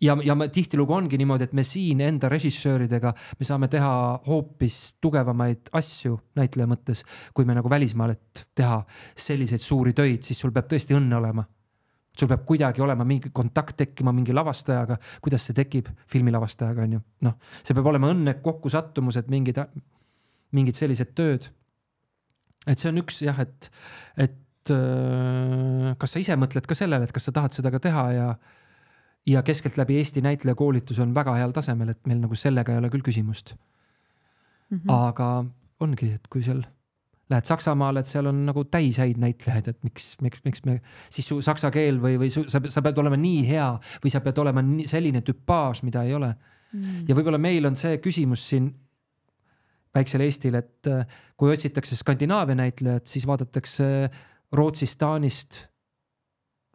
ja, ja tihtilugu ongi niimoodi, et me siin enda režissööridega, me saame teha hoopis tugevamaid asju näitleja mõttes, kui me nagu välismaal, et teha selliseid suuri töid, siis sul peab tõesti õnne olema sul peab kuidagi olema mingi kontakt tekkima mingi lavastajaga, kuidas see tekib filmilavastajaga onju, noh, see peab olema õnne kokkusattumused, mingid, mingid sellised tööd. et see on üks jah, et, et äh, kas sa ise mõtled ka sellele, et kas sa tahad seda ka teha ja, ja keskeltläbi Eesti näitlejakoolitus on väga heal tasemel, et meil nagu sellega ei ole küll küsimust mm. -hmm. aga ongi, et kui seal lähed Saksamaale, et seal on nagu täis häid näitlejaid, et miks, miks, miks me siis su saksa keel või, või su, sa, sa pead olema nii hea või sa pead olema nii, selline tüpaaž, mida ei ole mm.. ja võib-olla meil on see küsimus siin väiksel Eestil, et äh, kui otsitakse Skandinaavia näitlejat, siis vaadatakse Rootsist, Taanist,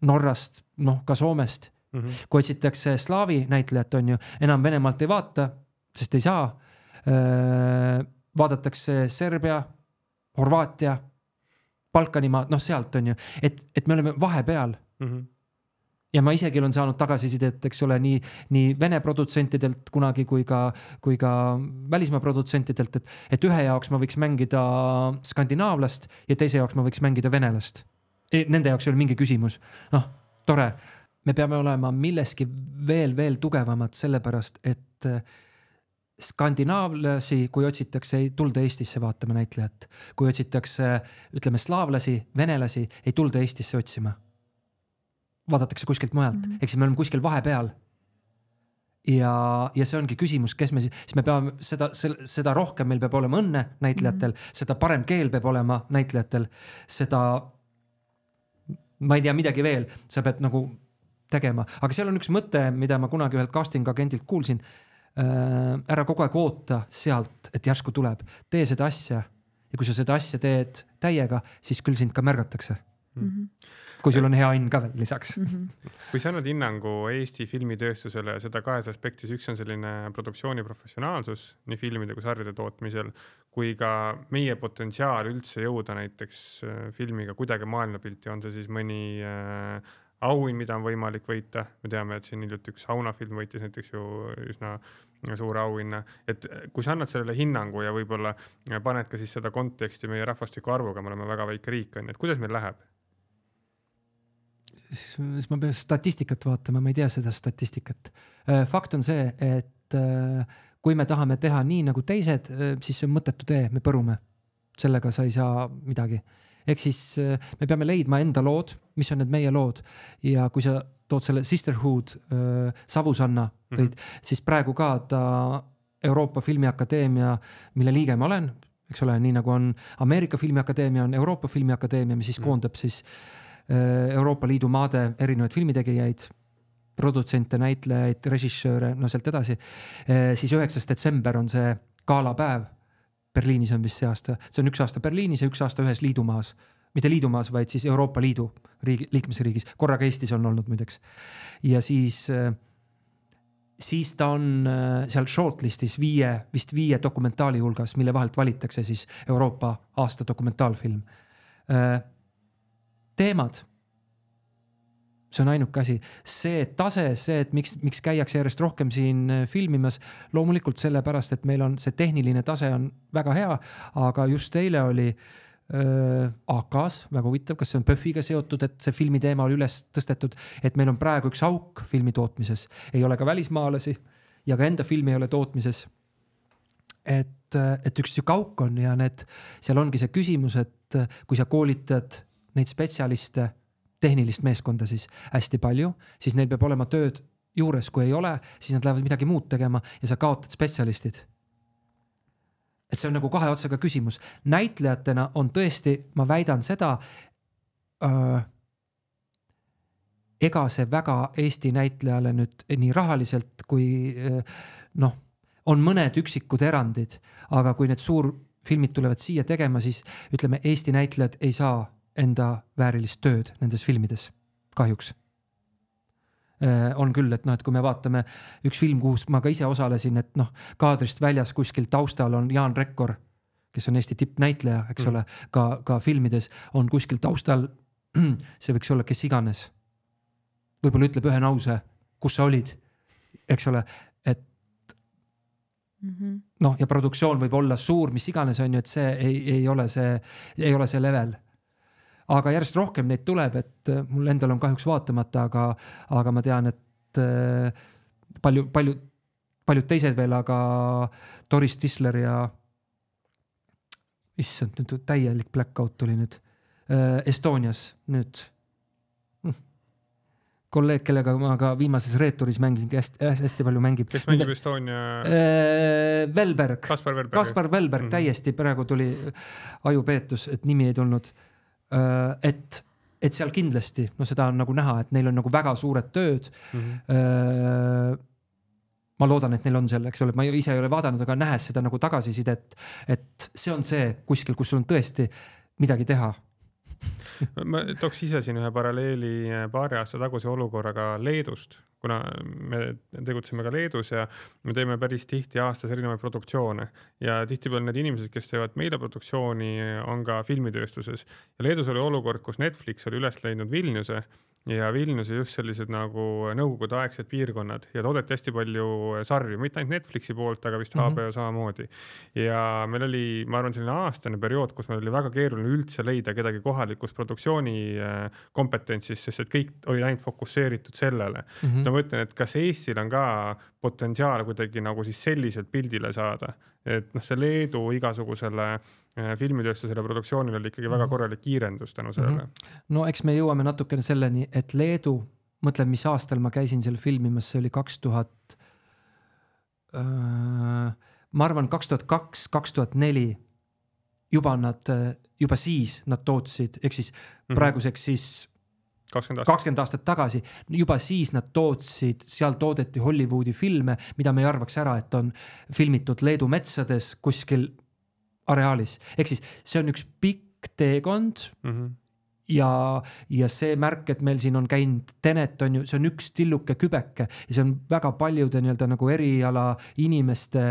Norrast, noh ka Soomest mm. -hmm. kui otsitakse slaavi näitlejat, on ju, enam Venemaalt ei vaata, sest ei saa. Äh, vaadatakse Serbia Horvaatia, Balkanimaad, noh, sealt on ju, et, et me oleme vahepeal mm. -hmm ja ma isegi olen saanud tagasisidet, eks ole, nii, nii Vene produtsentidelt kunagi kui ka, kui ka välismaa produtsentidelt, et, et ühe jaoks ma võiks mängida skandinaavlast ja teise jaoks ma võiks mängida venelast. Nende jaoks ei ole mingi küsimus, noh, tore. me peame olema milleski veel, veel tugevamad, sellepärast et äh, skandinaavlasi, kui otsitakse, ei tulda Eestisse vaatama näitlejat. kui otsitakse, ütleme, slaavlasi, venelasi, ei tulda Eestisse otsima. vaadatakse kuskilt mujalt mm, -hmm. ehk siis me oleme kuskil vahepeal. ja, ja see ongi küsimus, kes me siis, siis me peame seda, seda rohkem meil peab olema õnne näitlejatel mm, -hmm. seda parem keel peab olema näitlejatel, seda. ma ei tea midagi veel, sa pead nagu tegema, aga seal on üks mõte, mida ma kunagi ühelt casting agendilt kuulsin Äh, ära kogu aeg oota sealt, et järsku tuleb, tee seda asja ja kui sa seda asja teed täiega, siis küll sind ka märgatakse mm. -hmm. kui sul on hea õnn ka veel lisaks mm. -hmm. kui sa annad hinnangu Eesti filmitööstusele seda kahes aspektis, üks on selline produktsiooni professionaalsus nii filmide kui sarjade tootmisel kui ka meie potentsiaal üldse jõuda näiteks äh, filmiga kuidagi maailmapilti, on see siis mõni äh, auhind, mida on võimalik võita, me teame, et siin hiljuti üks saunafilm võitis näiteks ju üsna suure auhinna, et eh, kui sa annad sellele hinnangu ja võib-olla eh, paned ka siis seda konteksti meie rahvastiku arvuga, me oleme väga väike riik onju, et kuidas meil läheb? siis ma pean statistikat vaatama, ma ei tea seda statistikat. Äh, fakt on see, et äh, kui me tahame teha nii nagu teised, äh, siis see on mõttetu tee, me põrume. sellega sa ei saa midagi ehk siis äh, me peame leidma enda lood, mis on need meie lood ja kui sa tood selle Sisterhood äh, Savusanna mhm. tõid mm, -hmm. siis praegu ka ta Euroopa Filmiakadeemia, mille liige ma olen, eks ole, nii nagu on Ameerika Filmiakadeemia, on Euroopa Filmiakadeemia, mis siis mm -hmm. koondab siis äh, Euroopa Liidu maade erinevaid filmitegijaid produtsente, näitlejaid, režissööre, no sealt edasi e,. siis üheksas detsember on see galapäev Berliinis on vist see aasta, see on üks aasta Berliinis ja üks aasta ühes liidumaas. mitte liidumaas, vaid siis Euroopa Liidu riigi, liikmesriigis, korraga Eestis on olnud muideks. ja siis, äh, siis ta on äh, seal shortlist'is viie, vist viie dokumentaali hulgas, mille vahelt valitakse siis Euroopa aasta dokumentaalfilm. Äh, teemad see on ainuke asi, see tase, see, et miks, miks käiakse järjest rohkem siin äh, filmimas, loomulikult sellepärast, et meil on see tehniline tase on väga hea, aga just eile oli äh, AK-s, väga huvitav, kas see on PÖFFiga seotud, et see filmi teema oli üles tõstetud, et meil on praegu üks auk filmi tootmises, ei ole ka välismaalasi ja ka enda filmi ei ole tootmises. et, äh, et üks sihuke auk on ja need, seal ongi see küsimus, et äh, kui sa koolitad neid spetsialiste tehnilist meeskonda siis hästi palju, siis neil peab olema tööd juures, kui ei ole, siis nad lähevad midagi muud tegema ja sa kaotad spetsialistid. et see on nagu kahe otsaga küsimus, näitlejatena on tõesti, ma väidan seda äh,. ega see väga Eesti näitlejale nüüd nii rahaliselt kui äh, noh, on mõned üksikud erandid, aga kui need suurfilmid tulevad siia tegema, siis ütleme, Eesti näitlejad ei saa enda väärilist tööd nendes filmides, kahjuks äh, on küll, et noh, et kui me vaatame üks film, kus ma ka ise osalesin, et noh, kaadrist väljas kuskil taustal on Jaan Rekkor, kes on Eesti tippnäitleja, eks mm. ole, ka, ka filmides on kuskil taustal, (clears throat) see võiks olla kes iganes. võib-olla ütleb ühe lause, kus sa olid, eks ole, et mm -hmm. noh, ja produktsioon võib olla suur, mis iganes, on ju, et see ei, ei ole see, ei ole see level, aga järjest rohkem neid tuleb, et äh, mul endal on kahjuks vaatamata, aga, aga ma tean, et äh, palju, palju, paljud teised veel, aga Doris Tisler ja. issand, nüüd täielik black out tuli nüüd. Äh, Estonias nüüd hm. kolleeg, kellega ma ka viimases Reeturis mängisin hästi, äh,, hästi palju mängib. kes mängib Estonia äh,? Velberg. Kaspar Velberg. Kaspar Velberg mm -hmm. täiesti praegu tuli ajupeetus, et nimi ei tulnud Äh, et, et seal kindlasti, no seda on nagu näha, et neil on nagu väga suured tööd mm. -hmm ma loodan, et neil on seal, eks ole, ma ise ei ole vaadanud, aga nähes seda nagu tagasisidet, et see on see kuskil, kus sul on tõesti midagi teha ma tooks ise siin ühe paralleeli eh, paari aasta taguse olukorraga Leedust, kuna me tegutseme ka Leedus ja me teeme päris tihti aastas erinevaid produktsioone ja tihtipeale need inimesed, kes teevad meile produktsiooni, eh, on ka filmitööstuses. ja Leedus oli olukord, kus Netflix oli üles leidnud Vilniuse ja Vilniuse just sellised nagu nõukogudeaegsed piirkonnad ja toodeti hästi palju eh, sarju, mitte ainult Netflixi poolt, aga vist mhm. HBO mm -hmm. samamoodi. ja meil oli, ma arvan, selline aastane periood, kus meil oli väga keeruline üldse leida kedagi kohalikus produktsiooni eh, kompetentsis, sest et kõik olid ainult fokusseeritud sellele mm. -hmm. no ma ütlen, et kas Eestil on ka potentsiaal kuidagi nagu siis selliselt pildile saada, et noh, see Leedu igasugusele eh, filmitööstusele, produktsioonile oli ikkagi mm -hmm. väga mhm. korralik kiirendus tänu mhm. sellele mm. -hmm. no eks me jõuame natukene selleni, et Leedu, mõtle, mis aastal ma käisin seal filmimas, see oli kaks tuhat. Äh, ma arvan, kaks tuhat kaks, kaks tuhat neli juba nad, juba siis nad tootsid, ehk siis mhm. praeguseks siis kakskümmend aastat tagasi, juba siis nad tootsid, seal toodeti Hollywoodi filme, mida me ei arvaks ära, et on filmitud Leedu metsades kuskil areaalis, ehk siis see on üks pikk teekond mm, -hmm ja, ja see märk, et meil siin on käinud Tenet on ju, see on üks tilluke kübeke ja see on väga paljude nii-öelda nagu eriala inimeste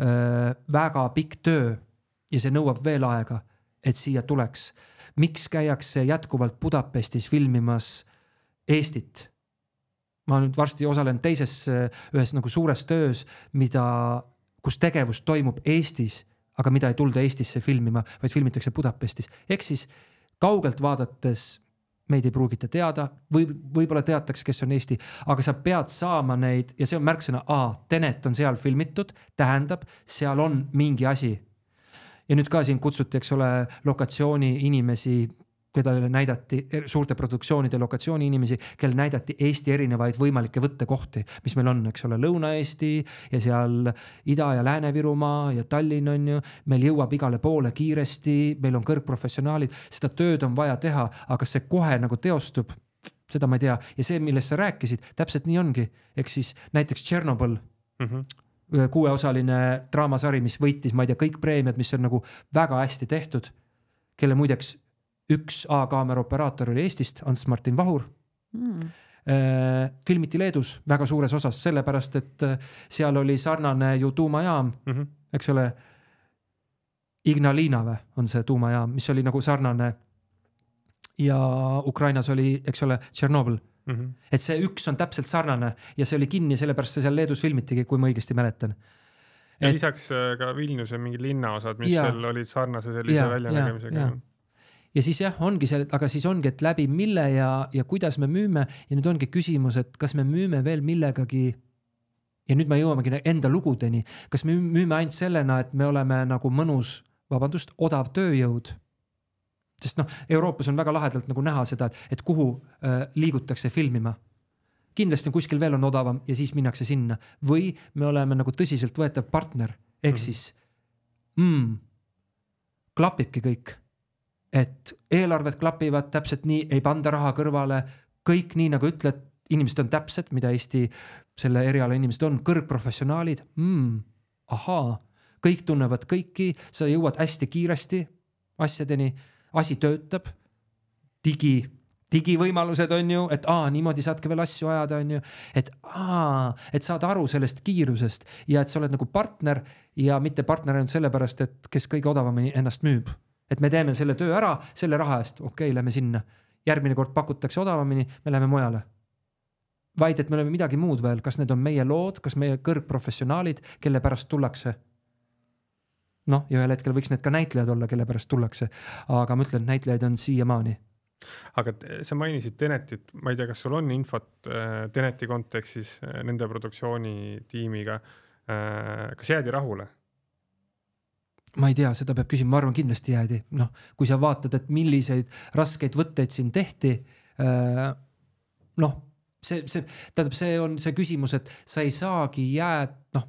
öö, väga pikk töö. ja see nõuab veel aega, et siia tuleks. miks käiakse jätkuvalt Budapestis filmimas Eestit? ma nüüd varsti osalen teises ühes nagu suures töös, mida, kus tegevus toimub Eestis aga mida ei tulda Eestisse filmima, vaid filmitakse Budapestis. ehk siis kaugelt vaadates meid ei pruugita teada või võib-olla teatakse, kes on Eesti, aga sa pead saama neid ja see on märksõna A, Tenet on seal filmitud, tähendab, seal on mingi asi. ja nüüd ka siin kutsuti, eks ole, lokatsiooni inimesi kellele näidati er-, suurte produktsioonide lokatsiooni inimesi, kel näidati Eesti erinevaid võimalikke võttekohti, mis meil on, eks ole, Lõuna-Eesti ja seal Ida- ja Lääne-Virumaa ja Tallinn on ju. meil jõuab igale poole kiiresti, meil on kõrgprofessionaalid, seda tööd on vaja teha, aga kas see kohe nagu teostub? seda ma ei tea ja see, millest sa rääkisid, täpselt nii ongi, ehk siis näiteks Tšernobõl mm. -hmm kuueosaline draamasari, mis võitis, ma ei tea, kõik preemiad, mis on nagu väga hästi tehtud. kelle muideks üks A-kaamera operaator oli Eestist, Ants-Martin Vahur mm.. filmiti Leedus väga suures osas, sellepärast et äh, seal oli sarnane ju tuumajaam mm, -hmm. eks ole. Ignalina või on see tuumajaam, mis oli nagu sarnane. ja Ukrainas oli, eks ole, Tšernobõl mm. -hmm. et see üks on täpselt sarnane ja see oli kinni, sellepärast see seal Leedus filmitigi, kui ma õigesti mäletan ja et... lisaks äh, ka Vilniuse mingid linnaosad, mis ja, seal olid sarnase sellise ja, väljanägemisega ja siis jah, ongi see, aga siis ongi, et läbi mille ja, ja kuidas me müüme ja nüüd ongi küsimus, et kas me müüme veel millegagi ja nüüd me jõuamegi enda lugudeni, kas me müüme ainult sellena, et me oleme nagu mõnus, vabandust, odav tööjõud. sest noh, Euroopas on väga lahedalt nagu näha seda, et, et kuhu äh, liigutakse filmima. kindlasti on kuskil veel on odavam ja siis minnakse sinna või me oleme nagu tõsiseltvõetav partner, ehk mm. siis mm, klapibki kõik et eelarved klapivad täpselt nii, ei panda raha kõrvale, kõik nii nagu ütled, inimesed on täpsed, mida Eesti selle eriala inimesed on, kõrgprofessionaalid mm,, ahaa, kõik tunnevad kõiki, sa jõuad hästi kiiresti asjadeni, asi töötab, digi digivõimalused on ju, et aa, niimoodi saadki veel asju ajada, on ju. et aa, et saad aru sellest kiirusest ja et sa oled nagu partner ja mitte partner ainult sellepärast, et kes kõige odavamini ennast müüb et me teeme selle töö ära selle raha eest, okei okay,, lähme sinna, järgmine kord pakutakse odavamini, me läheme mujale vaid et me oleme midagi muud veel, kas need on meie lood, kas meie kõrgprofessionaalid, kelle pärast tullakse. noh, ja ühel hetkel võiks need ka näitlejad olla, kelle pärast tullakse, aga ma ütlen, et näitlejaid on siiamaani. aga sa mainisid Tenetit, ma ei tea, kas sul on infot äh, Teneti kontekstis äh, nende produktsioonitiimiga. Äh, kas jäädi rahule? ma ei tea, seda peab küsima, ma arvan, kindlasti jäädi, noh, kui sa vaatad, et milliseid raskeid võtteid siin tehti. Äh, noh, see, see tähendab, see on see küsimus, et sa ei saagi jääd, noh,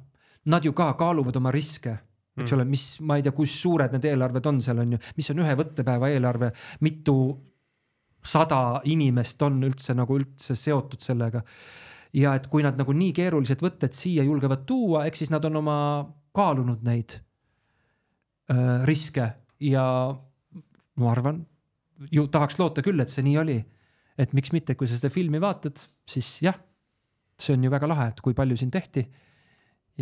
nad ju ka kaaluvad oma riske eks mm. ole, mis, ma ei tea, kui suured need eelarved on seal on ju, mis on ühe võttepäeva eelarve, mitu sada inimest on üldse nagu üldse seotud sellega. ja et kui nad nagu nii keerulised võtted siia julgevad tuua, ehk siis nad on oma kaalunud neid äh, riske ja ma arvan, ju tahaks loota küll, et see nii oli. et miks mitte, kui sa seda filmi vaatad, siis jah, see on ju väga lahe, et kui palju siin tehti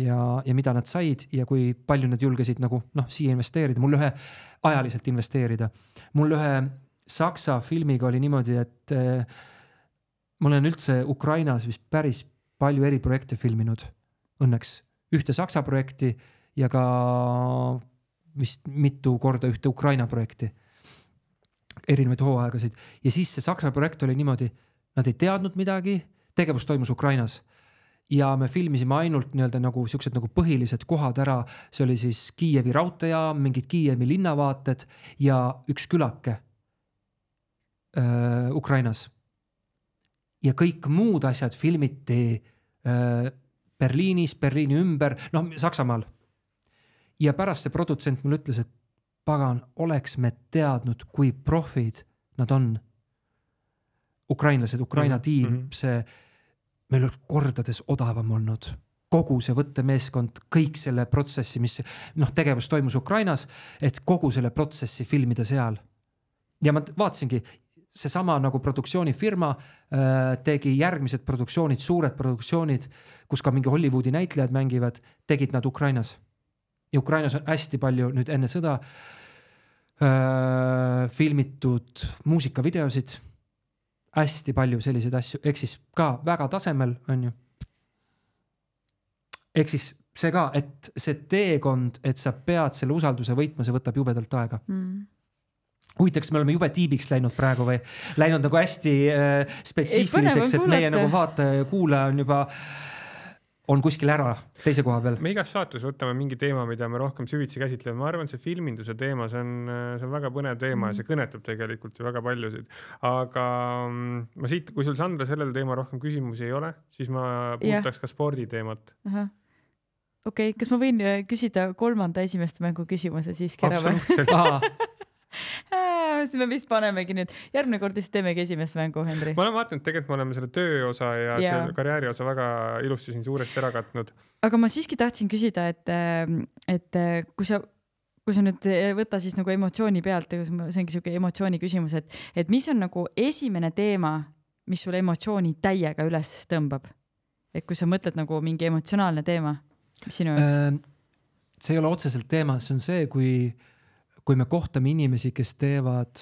ja, ja mida nad said ja kui palju nad julgesid nagu noh, siia investeerida, mul ühe, ajaliselt investeerida. mul ühe saksa filmiga oli niimoodi, et äh, ma olen üldse Ukrainas vist päris palju eriprojekte filminud, õnneks. ühte Saksa projekti ja ka vist mitu korda ühte Ukraina projekti, erinevaid hooaegasid ja siis see Saksa projekt oli niimoodi, nad ei teadnud midagi, tegevus toimus Ukrainas ja me filmisime ainult nii-öelda nagu siuksed nagu põhilised kohad ära, see oli siis Kiievi raudteejaam, mingid Kiievi linnavaated ja üks külake öö, Ukrainas. ja kõik muud asjad filmiti öö, Berliinis, Berliini ümber, noh Saksamaal ja pärast see produtsent mulle ütles, et pagan, oleks me teadnud, kui profid nad on. ukrainlased, Ukraina mm -hmm. tiim, mhm. see, meil oleks kordades odavam olnud kogu see võttemeeskond, kõik selle protsessi, mis noh, tegevus toimus Ukrainas, et kogu selle protsessi filmida seal. ja ma vaatasingi, seesama nagu produktsioonifirma äh, tegi järgmised produktsioonid, suured produktsioonid, kus ka mingi Hollywoodi näitlejad mängivad, tegid nad Ukrainas ja Ukrainas on hästi palju nüüd enne sõda öö, äh, filmitud muusikavideosid. hästi palju selliseid asju, ehk siis ka väga tasemel, on ju. ehk siis see ka, et see teekond, et sa pead selle usalduse võitma, see võtab jubedalt aega mm huvitav, kas me oleme jube tiibiks läinud praegu või läinud nagu hästi äh, spetsiifiliseks, et meie nagu vaataja ja kuulaja on juba äh, on kuskil ära teise koha peal. me igas saates võtame mingi teema, mida me rohkem süvitsi käsitleme, ma arvan, see filminduse teema, see on, see on väga põnev teema mm -hmm. ja see mhm. kõnetab tegelikult ju väga paljusid. aga mm, ma siit, kui sul Sandra sellel teemal rohkem küsimusi ei ole, siis ma puudutaks yeah. ka sporditeemat uh. -huh okei okay,, kas ma võin äh, küsida kolmanda esimeste mängu küsimuse siiski ära või? (laughs) jah, siis (laughs) me vist panemegi nüüd, järgmine kord siis teemegi esimest mängu, Henri. ma olen vaadanud, tegelikult me oleme selle töö osa ja, ja. selle karjääri osa väga ilusti siin suuresti ära katnud. aga ma siiski tahtsin küsida, et, et äh, kui sa kui sa nüüd äh, võta siis nagu emotsiooni pealt, see ongi siuke emotsiooni küsimus, et, et mis on nagu esimene teema, mis sul emotsiooni täiega üles tõmbab? et kui sa mõtled nagu mingi emotsionaalne teema, mis sinu jaoks äh,? see ei ole otseselt teema, see on see, kui äh, kui me kohtame inimesi, kes teevad,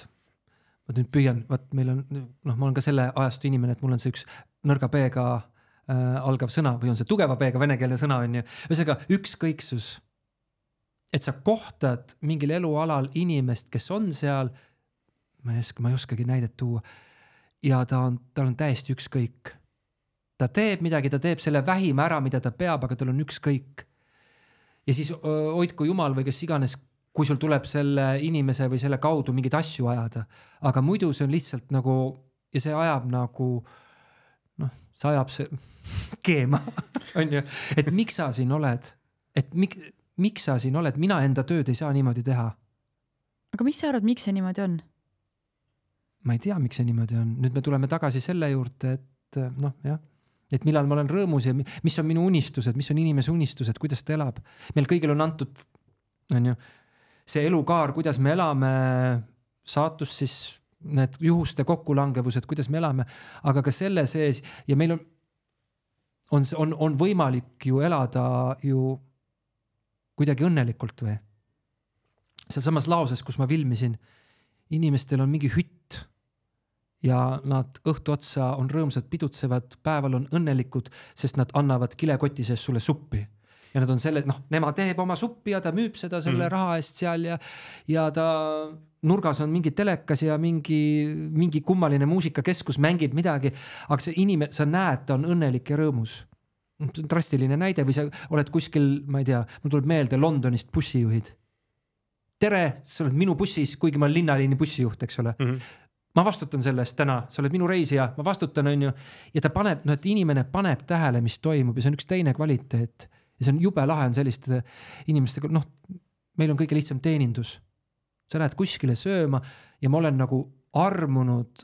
ma nüüd püüan, vaat meil on, noh, ma olen ka selle ajastu inimene, et mul on see üks nõrga B-ga äh, algav sõna või on see tugeva B-ga venekeelne sõna on ju, ühesõnaga ükskõiksus. et sa kohtad mingil elualal inimest, kes on seal, ma ei oska, ma ei oskagi näidet tuua. ja ta on, tal on täiesti ükskõik. ta teeb midagi, ta teeb selle vähima ära, mida ta peab, aga tal on ükskõik ja siis hoidku jumal või kes iganes kui sul tuleb selle inimese või selle kaudu mingeid asju ajada. aga muidu see on lihtsalt nagu ja see ajab nagu noh, see ajab see (laughs) keema on ju, et miks sa siin oled, et miks, miks sa siin oled, mina enda tööd ei saa niimoodi teha. aga mis sa arvad, miks see niimoodi on? ma ei tea, miks see niimoodi on, nüüd me tuleme tagasi selle juurde, et noh, jah et millal ma olen rõõmus ja mis on minu unistused, mis on inimese unistused, kuidas ta elab. meil kõigil on antud, onju see elukaar, kuidas me elame, saatus siis need juhuste kokkulangevused, kuidas me elame, aga ka selle sees ja meil on, on, on, on võimalik ju elada ju kuidagi õnnelikult või? sealsamas laoses, kus ma filmisin, inimestel on mingi hütt ja nad õhtu otsa on rõõmsad, pidutsevad, päeval on õnnelikud, sest nad annavad kilekoti sees sulle suppi ja nad on selle, noh, nema teeb oma suppi ja ta müüb seda selle mm. raha eest seal ja, ja ta nurgas on mingi telekas ja mingi, mingi kummaline muusikakeskus mängib midagi. aga see inimene, sa näed, ta on õnnelik ja rõõmus drastiline näide või sa oled kuskil, ma ei tea, mul tuleb meelde Londonist bussijuhid. tere, sa oled minu bussis, kuigi ma olen linnaliini bussijuht, eks ole mm. -hmm ma vastutan selle eest täna, sa oled minu reisija, ma vastutan, onju. ja ta paneb, noh, et inimene paneb tähele, mis toimub ja see on üks teine kvaliteet ja see on jube lahe on selliste inimestega, noh, meil on kõige lihtsam teenindus. sa lähed kuskile sööma ja ma olen nagu armunud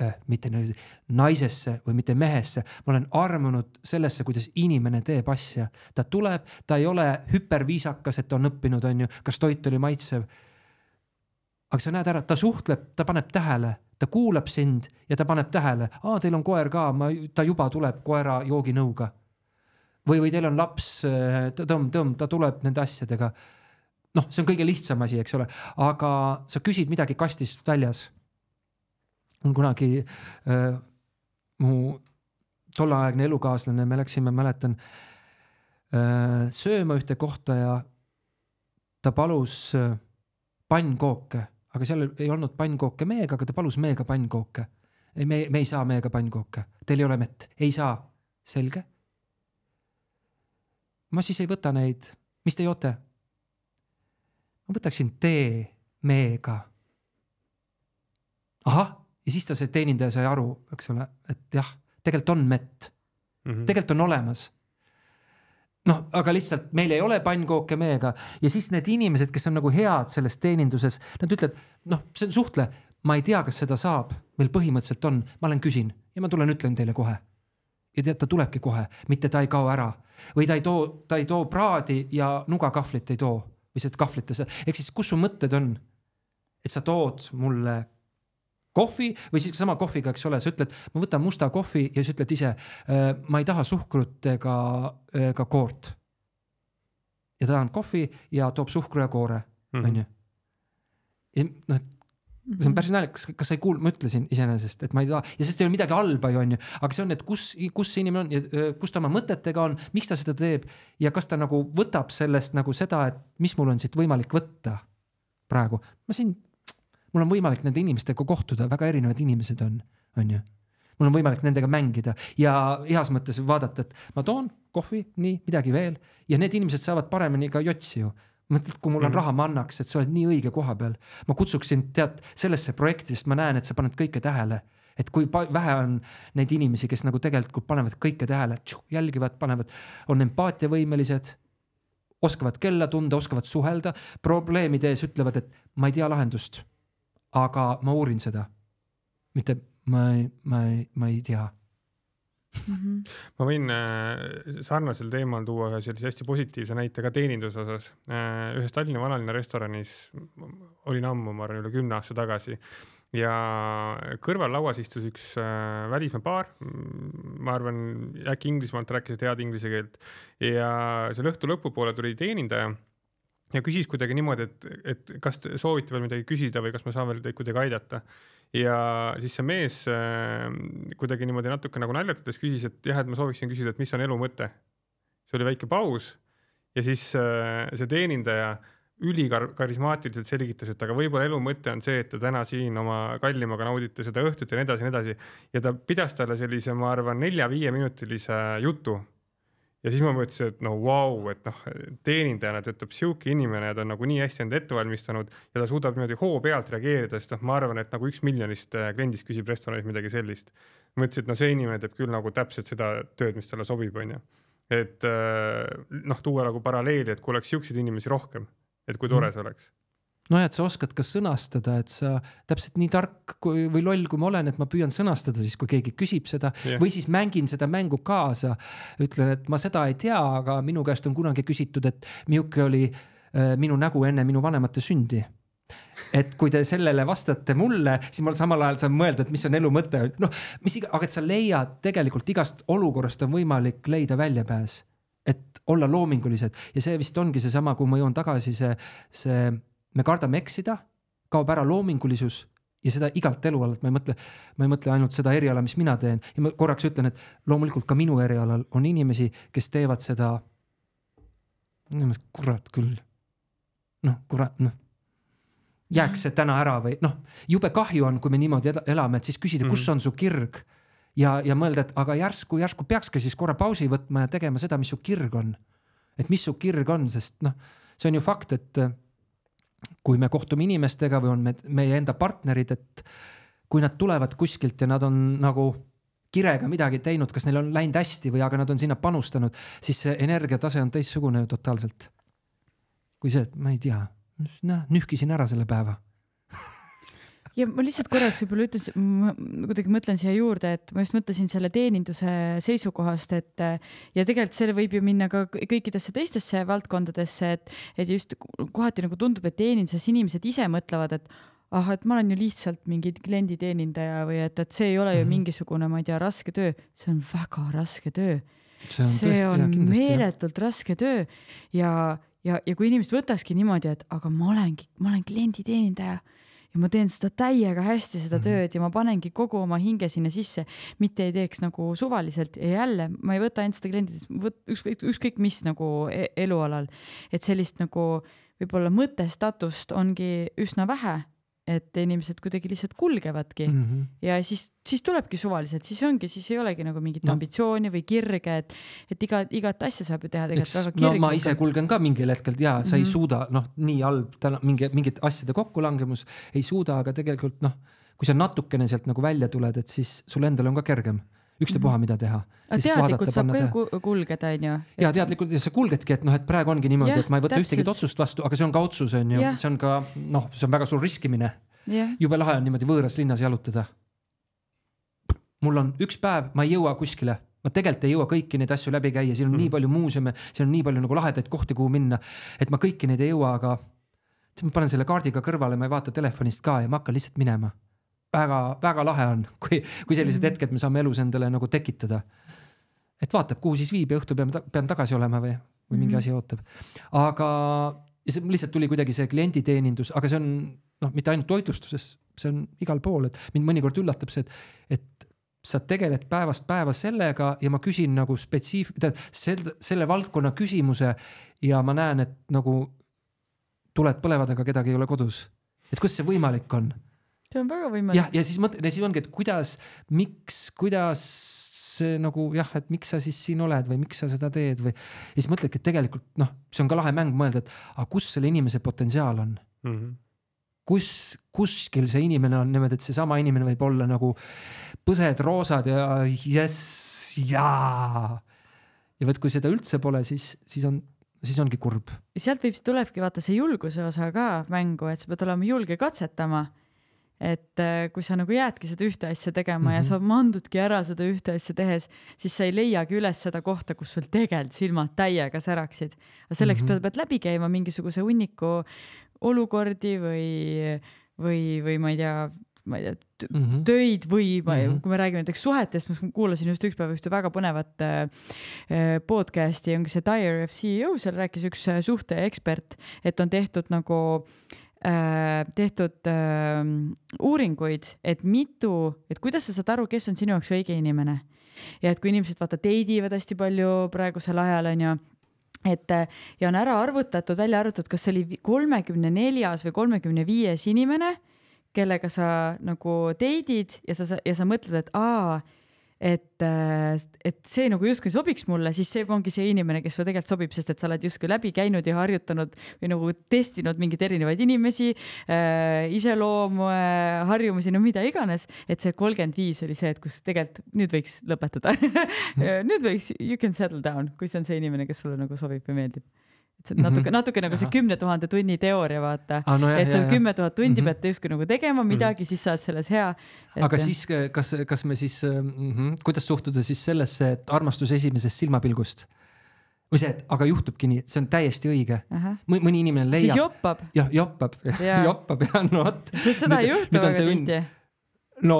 eh,, mitte nüüd naisesse või mitte mehesse, ma olen armunud sellesse, kuidas inimene teeb asja. ta tuleb, ta ei ole hüperviisakas, et on õppinud, on ju, kas toit oli maitsev. aga sa näed ära, ta suhtleb, ta paneb tähele ta kuulab sind ja ta paneb tähele, aa, teil on koer ka, ma, ta juba tuleb koera jooginõuga või, või teil on laps, äh, tõmb, tõmb, ta tuleb nende asjadega. noh, see on kõige lihtsam asi, eks ole, aga sa küsid midagi kastist väljas. kunagi äh, mu tolleaegne elukaaslane, me läksime, mäletan äh, sööma ühte kohta ja ta palus äh, pannkooke, aga seal ei olnud pannkooke meega, aga ta palus meega pannkooke. ei, me, me ei saa meega pannkooke, teil ei ole mett, ei saa, selge ma siis ei võta neid, mis te joote? ma võtaksin tee meega. ahah, ja siis ta, see teenindaja sai aru, eks ole, et jah, tegelikult on mett mm -hmm.. tegelikult on olemas noh, aga lihtsalt meil ei ole pannkooke meega ja siis need inimesed, kes on nagu head selles teeninduses, nad ütlevad, noh, see on suhtle, ma ei tea, kas seda saab, meil põhimõtteliselt on, ma lähen küsin ja ma tulen ütlen teile kohe ja tead, ta tulebki kohe, mitte ta ei kao ära või ta ei too, ta ei too praadi ja nugakahvlit ei too või sealt kahvlitesse, ehk siis kus su mõtted on? et sa tood mulle kohvi või siis sama kohviga, eks ole, sa ütled, ma võtan musta kohvi ja sa ütled ise, äh, ma ei taha suhkrut ega, ega äh, koort. ja tahan kohvi ja toob suhkru ja koore, mhm. onju. noh, et see on päris naljakas, kas sa ei kuulnud, ma ütlesin iseenesest, et ma ei taha ja sellest ei ole midagi halba ju onju, aga see on, et kus, kus see inimene on ja kus ta oma mõtetega on, miks ta seda teeb ja kas ta nagu võtab sellest nagu seda, et mis mul on siit võimalik võtta praegu. ma siin, mul on võimalik nende inimestega kohtuda, väga erinevad inimesed on, onju. mul on võimalik nendega mängida ja heas mõttes vaadata, et ma toon kohvi, nii midagi veel ja need inimesed saavad paremini ka jotsi ju mõtled, kui mul on mm -hmm. raha, ma annaks, et sa oled nii õige koha peal. ma kutsuks sind, tead, sellesse projekti, sest ma näen, et sa paned kõike tähele. et kui vähe on neid inimesi, kes nagu tegelikult panevad kõike tähele, jälgivad, panevad, on empaatiavõimelised, oskavad kella tunda, oskavad suhelda, probleemide ees ütlevad, et ma ei tea lahendust. aga ma uurin seda. mitte ma ei, ma ei, ma ei tea Mm -hmm. ma võin äh, sarnasel teemal tuua ühe sellise hästi positiivse näite ka teeninduse osas. Äh, ühes Tallinna vanalinna restoranis, olin ammu, ma arvan, üle kümne aasta tagasi ja kõrval lauas istus üks äh, välismaa paar. ma arvan, äkki Inglismaalt rääkisid head inglise keelt ja seal õhtu lõpupoole tuli teenindaja ja küsis kuidagi niimoodi, et, et kas te soovite veel midagi küsida või kas ma saan veel teid kuidagi aidata. ja siis see mees äh, kuidagi niimoodi natuke nagu naljatades küsis, et jah, et ma sooviksin küsida, et mis on elu mõte. see oli väike paus ja siis äh, see teenindaja ülikarismaatiliselt selgitas, et aga võib-olla elu mõte on see, et te täna siin oma kallimaga naudite seda õhtut ja nii edasi ja nii edasi. ja ta pidas talle sellise, ma arvan, nelja-viieminutilise jutu ja siis ma mõtlesin, et no vau wow,, et noh, teenindajana töötab sihuke inimene ja ta on nagu nii hästi end ette valmistanud ja ta suudab niimoodi hoo pealt reageerida, sest noh, ma arvan, et nagu üks miljonist äh, kliendist küsib restoranis midagi sellist. mõtlesin, et no see inimene teeb küll nagu täpselt seda tööd, mis talle sobib, onju. et äh, noh, tuua nagu paralleeli, et kui oleks siukseid inimesi rohkem, et kui tore mhm. see oleks nojah, et sa oskad ka sõnastada, et sa täpselt nii tark kui, või loll, kui ma olen, et ma püüan sõnastada siis, kui keegi küsib seda yeah. või siis mängin seda mängu kaasa. ütlen, et ma seda ei tea, aga minu käest on kunagi küsitud, et milline oli äh, minu nägu enne minu vanemate sündi et kui te sellele vastate mulle, siis ma samal ajal saan mõelda, et mis on elu mõte, noh, mis iga, aga et sa leiad tegelikult igast olukorrast on võimalik leida väljapääs. et olla loomingulised ja see vist ongi seesama, kuhu ma jõuan tagasi, see, see me kardame eksida, kaob ära loomingulisus ja seda igalt elualalt, ma ei mõtle, ma ei mõtle ainult seda eriala, mis mina teen ja ma korraks ütlen, et loomulikult ka minu erialal on inimesi, kes teevad seda. kurat küll, noh kurat, noh jääks see täna ära või noh, jube kahju on, kui me niimoodi elame, et siis küsida mm, -hmm. kus on su kirg ja, ja mõelda, et aga järsku, järsku peakski siis korra pausi võtma ja tegema seda, mis su kirg on. et mis su kirg on, sest noh, see on ju fakt, et kui me kohtume inimestega või on me, meie enda partnerid, et kui nad tulevad kuskilt ja nad on nagu kirega midagi teinud, kas neil on läinud hästi või, aga nad on sinna panustanud, siis see energiatase on teistsugune ju totaalselt. kui see, et ma ei tea, noh nühkisin ära selle päeva ja ma lihtsalt korraks võib-olla ütlen, kuidagi mõtlen siia juurde, et ma just mõtlesin selle teeninduse seisukohast, et ja tegelikult see võib ju minna ka kõikidesse teistesse valdkondadesse, et, et just kohati nagu tundub, et teeninduses inimesed ise mõtlevad, et ah, et ma olen ju lihtsalt mingi klienditeenindaja või et, et see ei ole ju mm -hmm. mingisugune, ma ei tea, raske töö, see on väga raske töö. see on, see tõesti, on jah, meeletult jah. raske töö ja, ja, ja kui inimesed võtakski niimoodi, et aga ma olengi, ma olen klienditeenindaja ja ma teen seda täiega hästi, seda mm -hmm. tööd ja ma panengi kogu oma hinge sinna sisse, mitte ei teeks nagu suvaliselt ja jälle ma ei võta ainult seda kliendit, ükskõik, ükskõik mis nagu e-, elualal, et sellist nagu võib-olla mõtestatust ongi üsna vähe et inimesed kuidagi lihtsalt kulgevadki mm -hmm. ja siis, siis tulebki suvaliselt, siis ongi, siis ei olegi nagu mingit no. ambitsiooni või kirge, et, et iga, igat asja saab ju teha tegelikult väga kirglikult. no ma ise kulgen ka mingil hetkel ja sa mm -hmm. ei mhm. suuda, noh, nii halb täna mingi, mingite asjade kokkulangemus ei suuda, aga tegelikult noh, kui sa natukene sealt nagu välja tuled, et siis sul endal on ka kergem ükstapuha, mhm. mida teha. teadlikult saab ka ju kulgeda, onju. ja teadlikult sa kulgedki, et noh, et praegu ongi niimoodi, et ma ei võta täpselt. ühtegi otsust vastu, aga see on ka otsus, onju, see on ka noh, see on väga suur riskimine. jube lahe on niimoodi võõras linnas jalutada. mul on üks päev, ma ei jõua kuskile ma tegelikult ei jõua kõiki neid asju läbi käia, siin on mm. nii palju muuseume, siin on nii palju nagu lahedaid kohti, kuhu minna, et ma kõiki neid ei jõua, aga ma panen selle kaardiga kõrvale, ma ei vaata telefonist ka ja ma hakkan lihtsalt minema väga-väga lahe on, (laughs) kui, kui sellised mhm. hetked me saame elus endale nagu tekitada. et vaatab, kuhu siis viib ja õhtul pean, pean tagasi olema või, või mingi mm -hmm. asi ootab. aga see lihtsalt tuli kuidagi see klienditeenindus, aga see on noh, mitte ainult toitlustuses, see on igal pool, et mind mõnikord üllatab see, et, et sa tegeled päevast päeva sellega ja ma küsin nagu spetsiif-, tähendab selle, selle valdkonna küsimuse ja ma näen, et nagu tuled põlevad, aga kedagi ei ole kodus. et kuidas see võimalik on see on väga võimalik. jah, ja siis mõtle, ja siis ongi, et kuidas, miks, kuidas nagu jah, et miks sa siis siin oled või miks sa seda teed või. ja siis mõtledki, et tegelikult noh, see on ka lahe mäng mõelda, et aga kus selle inimese potentsiaal on mm. -hmm kus, kuskil see inimene on niimoodi, et seesama inimene võib olla nagu põsed roosad ja jess, jaa. ja vot, kui seda üldse pole, siis, siis on siis ongi kurb. sealt võib, tulebki vaata see julguse osa ka mängu, et sa pead olema julge katsetama et äh, kui sa nagu jäädki seda ühte asja tegema mm -hmm. ja mhm. sa mandudki ära seda ühte asja tehes, siis sa ei leiagi üles seda kohta, kus sul tegelikult silmad täiega säraksid. aga selleks mm -hmm. pead läbi käima mingisuguse hunniku olukordi või, või, või ma ei tea, ma ei tea, mm -hmm. töid või ma, mm -hmm. kui me räägime näiteks suhetest, ma kuulasin just üks päev ühte väga põnevat äh, äh, podcast'i, ongi see Dire of CEO, seal rääkis üks äh, suhteekspert, et on tehtud nagu äh, Äh, tehtud äh, uuringuid, et mitu, et kuidas sa saad aru, kes on sinu jaoks õige inimene. ja et kui inimesed vaata date ivad hästi palju praegusel ajal onju, et äh, ja on ära arvutatud, välja arvutatud, kas see oli kolmekümne neljas või kolmekümne viies inimene, kellega sa nagu date'id ja sa, ja sa mõtled, et aa et, äh, et see nagu justkui sobiks mulle, siis see ongi see inimene, kes sulle tegelikult sobib, sest et sa oled justkui läbi käinud ja harjutanud või nagu testinud mingeid erinevaid inimesi äh,, iseloomu äh,, harjumusi, no mida iganes. et see kolmkümmend viis oli see, et kus tegelikult nüüd võiks lõpetada (laughs) mhm. nüüd võiks, you can settle down, kui see on see inimene, kes sulle nagu sobib ja meeldib et see on natuke, mhm. natuke nagu see kümne tuhande tunni teooria, vaata ah,. No jah, et sa kümme tuhat tundi mm -hmm. pead justkui nagu tegema mhm. midagi mm, -hmm. siis sa oled selles hea et.... aga siis, äh, kas, kas me siis mm, -hmm, kuidas suhtuda siis sellesse, et armastus esimesest silmapilgust? või see, et aga juhtubki nii, et see on täiesti õige M. mõni inimene leiab. siis joppab. jah, joppab (laughs) ja., joppab ja no vot. seda ei juhtu väga tihti. no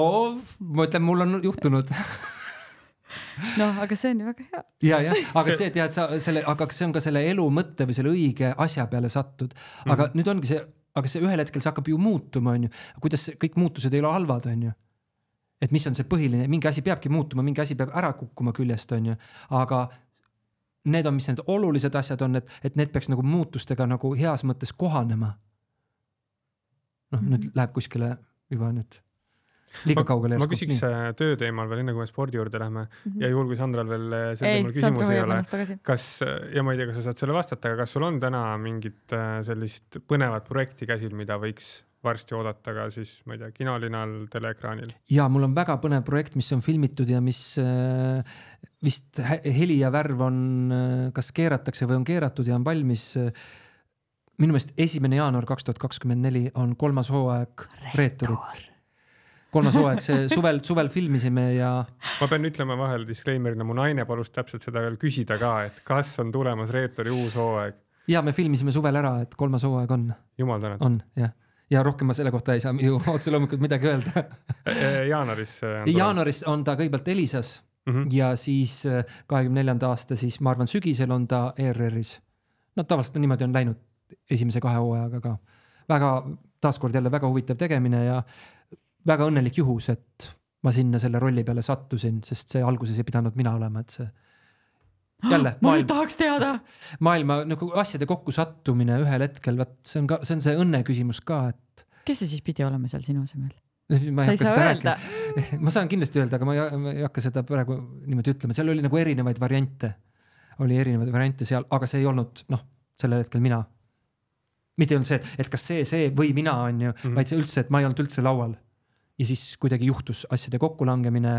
ma ütlen, mul on juhtunud (laughs) noh, aga see on ju väga hea. ja, jah, aga see, tead sa selle, aga kas see on ka selle elu mõtte või selle õige asja peale sattud, mhm. aga mm -hmm. nüüd ongi see, aga see ühel hetkel see hakkab ju muutuma, on ju, kuidas kõik muutused ei ole halvad, on ju et mis on see põhiline, mingi asi peabki muutuma, mingi asi peab ära kukkuma küljest, on ju, aga need on, mis need olulised asjad on, et, et need peaks nagu muutustega nagu heas mõttes kohanema. noh mm, -hmm. nüüd mhm. läheb kuskile juba nüüd liiga kaugele järsku. ma küsiks nii. Äh, töö teemal veel enne, kui me spordi juurde lähme mm -hmm. ja juhul, kui Sandral veel äh, sel teemal küsimusi ei ole, kas äh, ja ma ei tea, kas sa saad selle vastata, aga kas sul on täna mingit sellist põnevat projekti käsil, mida võiks varsti oodata ka siis, ma ei tea, kinolinal, teleekraanil? ja mul on väga põnev projekt, mis on filmitud ja mis vist heli ja värv on, kas keeratakse või on keeratud ja on valmis minu meelest esimene jaanuar kaks tuhat kakskümmend neli on kolmas hooaeg Reeturit Reetur kolmas hooaeg, see suvel, suvel filmisime ja. ma pean ütlema vahel disclaimer'ina, mu naine palus täpselt seda veel küsida ka, et kas on tulemas Reetori uus hooaeg. ja me filmisime suvel ära, et kolmas hooaeg on. jumal tänatud. on jah, ja rohkem ma selle kohta ei saa ju otse loomulikult midagi öelda e, e, jaanuaris. jaanuaris on ta kõigepealt Elisas mm -hmm. ja siis e, kahekümne neljanda aasta, siis ma arvan, sügisel on ta ERR-is. no tavaliselt on niimoodi on läinud esimese kahe hooajaga ka väga taaskord jälle väga huvitav tegemine ja väga õnnelik juhus, et ma sinna selle rolli peale sattusin, sest see alguses ei pidanud mina olema, et see. (gasps) jälle. ma maailm, nüüd tahaks teada. (laughs) maailma nagu asjade kokkusattumine ühel hetkel, vot see on ka, see on see õnne küsimus ka, et. kes see siis pidi olema seal sinu asemel? (laughs) ma ei hakka seda öelda. rääkima, (laughs) ma saan kindlasti öelda, aga ma ei, ma ei hakka seda praegu niimoodi ütlema, seal oli nagu erinevaid variante, oli erinevaid variante seal, aga see ei olnud noh, sellel hetkel mina. mitte ei olnud see, et kas see, see või mina on ju mm, -hmm. vaid see üldse, et ma ei olnud üldse laual ja siis kuidagi juhtus asjade kokkulangemine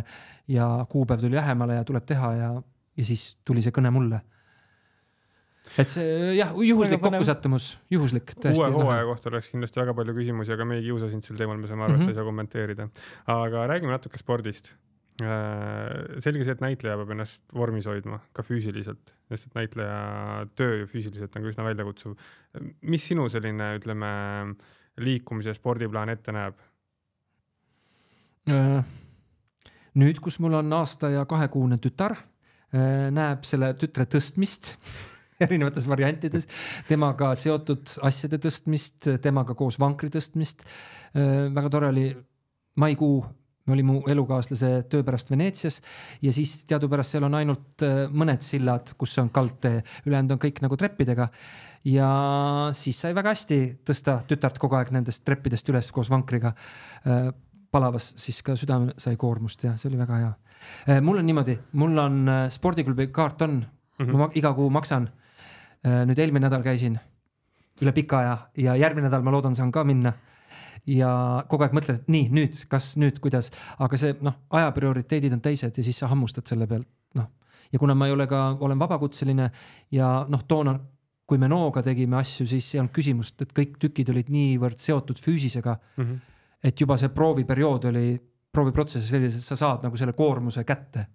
ja kuupäev tuli lähemale ja tuleb teha ja, ja siis tuli see kõne mulle. et see jah, juhuslik kokkusattumus, juhuslik. uue hooaja kohta oleks kindlasti väga palju küsimusi, aga me ei kiusa sind sel teemal, me saame aru, et mhm. sa ei saa kommenteerida. aga räägime natuke spordist äh, selge see, et näitleja peab ennast vormis hoidma ka füüsiliselt, sest et näitleja töö ju füüsiliselt on ka üsna väljakutsuv. mis sinu selline, ütleme, liikumise spordiplaan ette näeb, Äh, nüüd, kus mul on aasta ja kahekuune tütar, äh, näeb selle tütre tõstmist (laughs) erinevates variantides, temaga seotud asjade tõstmist, temaga koos vankri tõstmist. Äh, väga tore oli maikuu me olime mu elukaaslase töö pärast Veneetsias ja siis teadupärast seal on ainult mõned sillad, kus on kaldtee, ülejäänud on kõik nagu treppidega. ja siis sai väga hästi tõsta tütart kogu aeg nendest treppidest üles koos vankriga palavas, siis ka südame sai koormust ja see oli väga hea. Eh, mul on niimoodi, mul on eh, spordiklubi kaart on mm, -hmm. ma iga kuu maksan. Eh, nüüd eelmine nädal käisin üle pika aja ja järgmine nädal ma loodan, saan ka minna. ja kogu aeg mõtled, et nii nüüd, kas nüüd, kuidas, aga see noh, aja prioriteedid on teised ja siis sa hammustad selle pealt, noh. ja kuna ma ei ole ka, olen vabakutseline ja noh, toona kui me Nooga tegime asju, siis ei olnud küsimust, et kõik tükid olid niivõrd seotud füüsisega mm. -hmm et juba see prooviperiood oli, prooviprotsess sellises, et sa saad nagu selle koormuse kätte.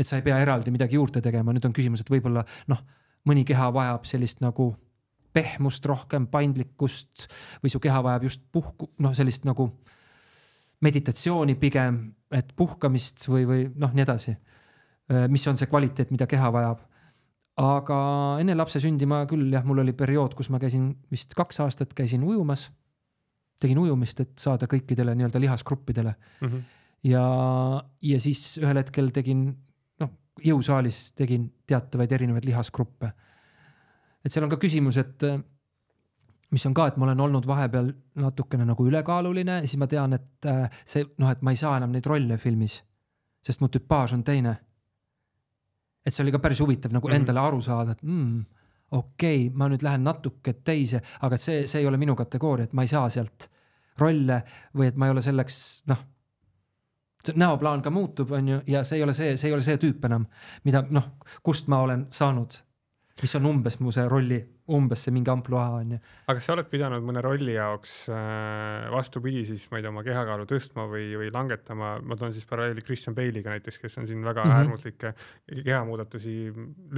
et sa ei pea eraldi midagi juurde tegema, nüüd on küsimus, et võib-olla noh, mõni keha vajab sellist nagu pehmust rohkem, paindlikkust või su keha vajab just puhku, noh, sellist nagu meditatsiooni pigem, et puhkamist või, või noh, nii edasi. Äh, mis on see kvaliteet, mida keha vajab aga enne lapse sündi ma küll jah, mul oli periood, kus ma käisin vist kaks aastat käisin ujumas tegin ujumist, et saada kõikidele nii-öelda lihasgruppidele mm. -hmm. ja, ja siis ühel hetkel tegin noh, jõusaalis tegin teatavaid erinevaid lihasgruppe. et seal on ka küsimus, et mis on ka, et ma olen olnud vahepeal natukene nagu ülekaaluline, siis ma tean, et see noh, et ma ei saa enam neid rolle filmis, sest mu tüpaaž on teine. et see oli ka päris huvitav nagu mm -hmm. endale aru saada, et mm, okei okay,, ma nüüd lähen natuke teise, aga see, see ei ole minu kategooria, et ma ei saa sealt rolle või et ma ei ole selleks, noh. näoplaan ka muutub, on ju, ja see ei ole see, see ei ole see tüüp enam, mida noh, kust ma olen saanud, mis on umbes mu see rolli umbes see mingi ampluaa onju. aga kas sa oled pidanud mõne rolli jaoks äh, vastupidi siis, ma ei tea, oma kehakaalu tõstma või, või langetama, ma toon siis paralleeli Christian Bale'iga näiteks, kes on siin väga mm -hmm. äärmuslikke kehamuudatusi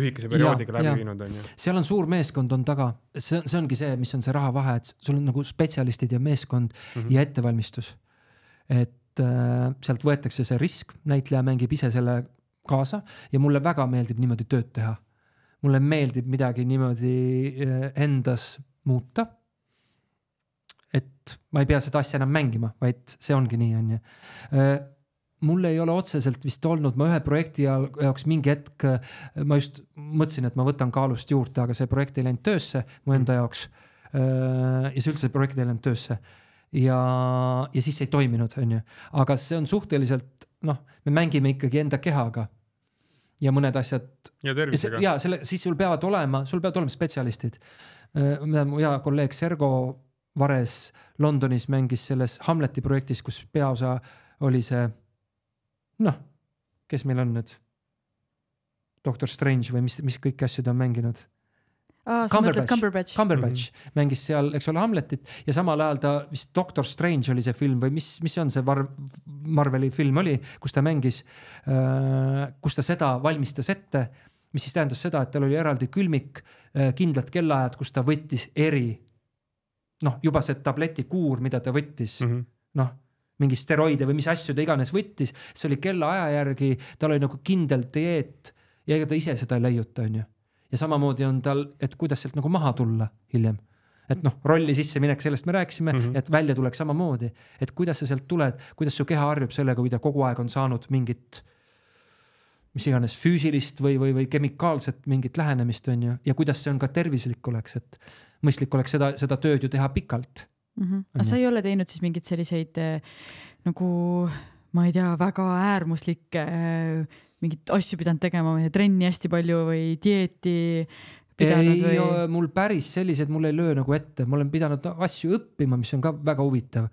lühikese perioodiga ja, läbi ja. viinud onju. seal on suur meeskond on taga, see, see ongi see, mis on see rahavahe, et sul on nagu spetsialistid ja meeskond mm -hmm. ja ettevalmistus. et äh, sealt võetakse see risk, näitleja mängib ise selle kaasa ja mulle väga meeldib niimoodi tööd teha mulle meeldib midagi niimoodi äh, endas muuta. et ma ei pea seda asja enam mängima, vaid see ongi nii, onju. Äh, mul ei ole otseselt vist olnud, ma ühe projekti jaoks mingi hetk, äh, ma just mõtlesin, et ma võtan kaalust juurde, aga see projekt ei läinud töösse mu enda jaoks. ja see üldse projekt ei läinud töösse ja, ja siis ei toiminud, onju, aga see on suhteliselt noh, me mängime ikkagi enda kehaga ja mõned asjad. ja tervisega. ja selle, siis sul peavad olema, sul peavad olema spetsialistid. Äh, mu hea kolleeg Sergo Vares Londonis mängis selles Hamleti projektis, kus peaosa oli see noh, kes meil on nüüd? doktor Strange või mis, mis kõiki asju ta on mänginud? aa, sa mõtled Cumberbatch? Cumberbatch mm -hmm. mängis seal, eks ole, Hamletit ja samal ajal ta vist Doctor Strange oli see film või mis, mis see on see Var-, Marveli film oli, kus ta mängis äh,, kus ta seda valmistas ette, mis siis tähendas seda, et tal oli eraldi külmik äh,, kindlad kellaajad, kus ta võttis eri noh, juba see tabletikuur, mida ta võttis mm -hmm., noh mingeid steroide või mis asju ta iganes võttis, see oli kellaaja järgi, tal oli nagu kindel dieet ja ega ta ise seda ei leiuta, onju ja samamoodi on tal, et kuidas sealt nagu maha tulla hiljem et noh, rolli sisseminek, sellest me rääkisime mm, -hmm. et välja tuleks samamoodi, et kuidas sa sealt tuled, kuidas su keha harjub sellega, kui ta kogu aeg on saanud mingit mis iganes füüsilist või, või, või kemikaalset mingit lähenemist on ju, ja kuidas see on ka tervislik oleks, et mõistlik oleks seda, seda tööd ju teha pikalt mm. -hmm. aga sa ei ole teinud siis mingeid selliseid eh, nagu ma ei tea, väga äärmuslikke äh, mingeid asju pidanud tegema, trenni hästi palju või dieeti pidanud ei, või? Äh, mul päris sellised, mul ei löö nagu ette, ma olen pidanud asju õppima, mis on ka väga huvitav,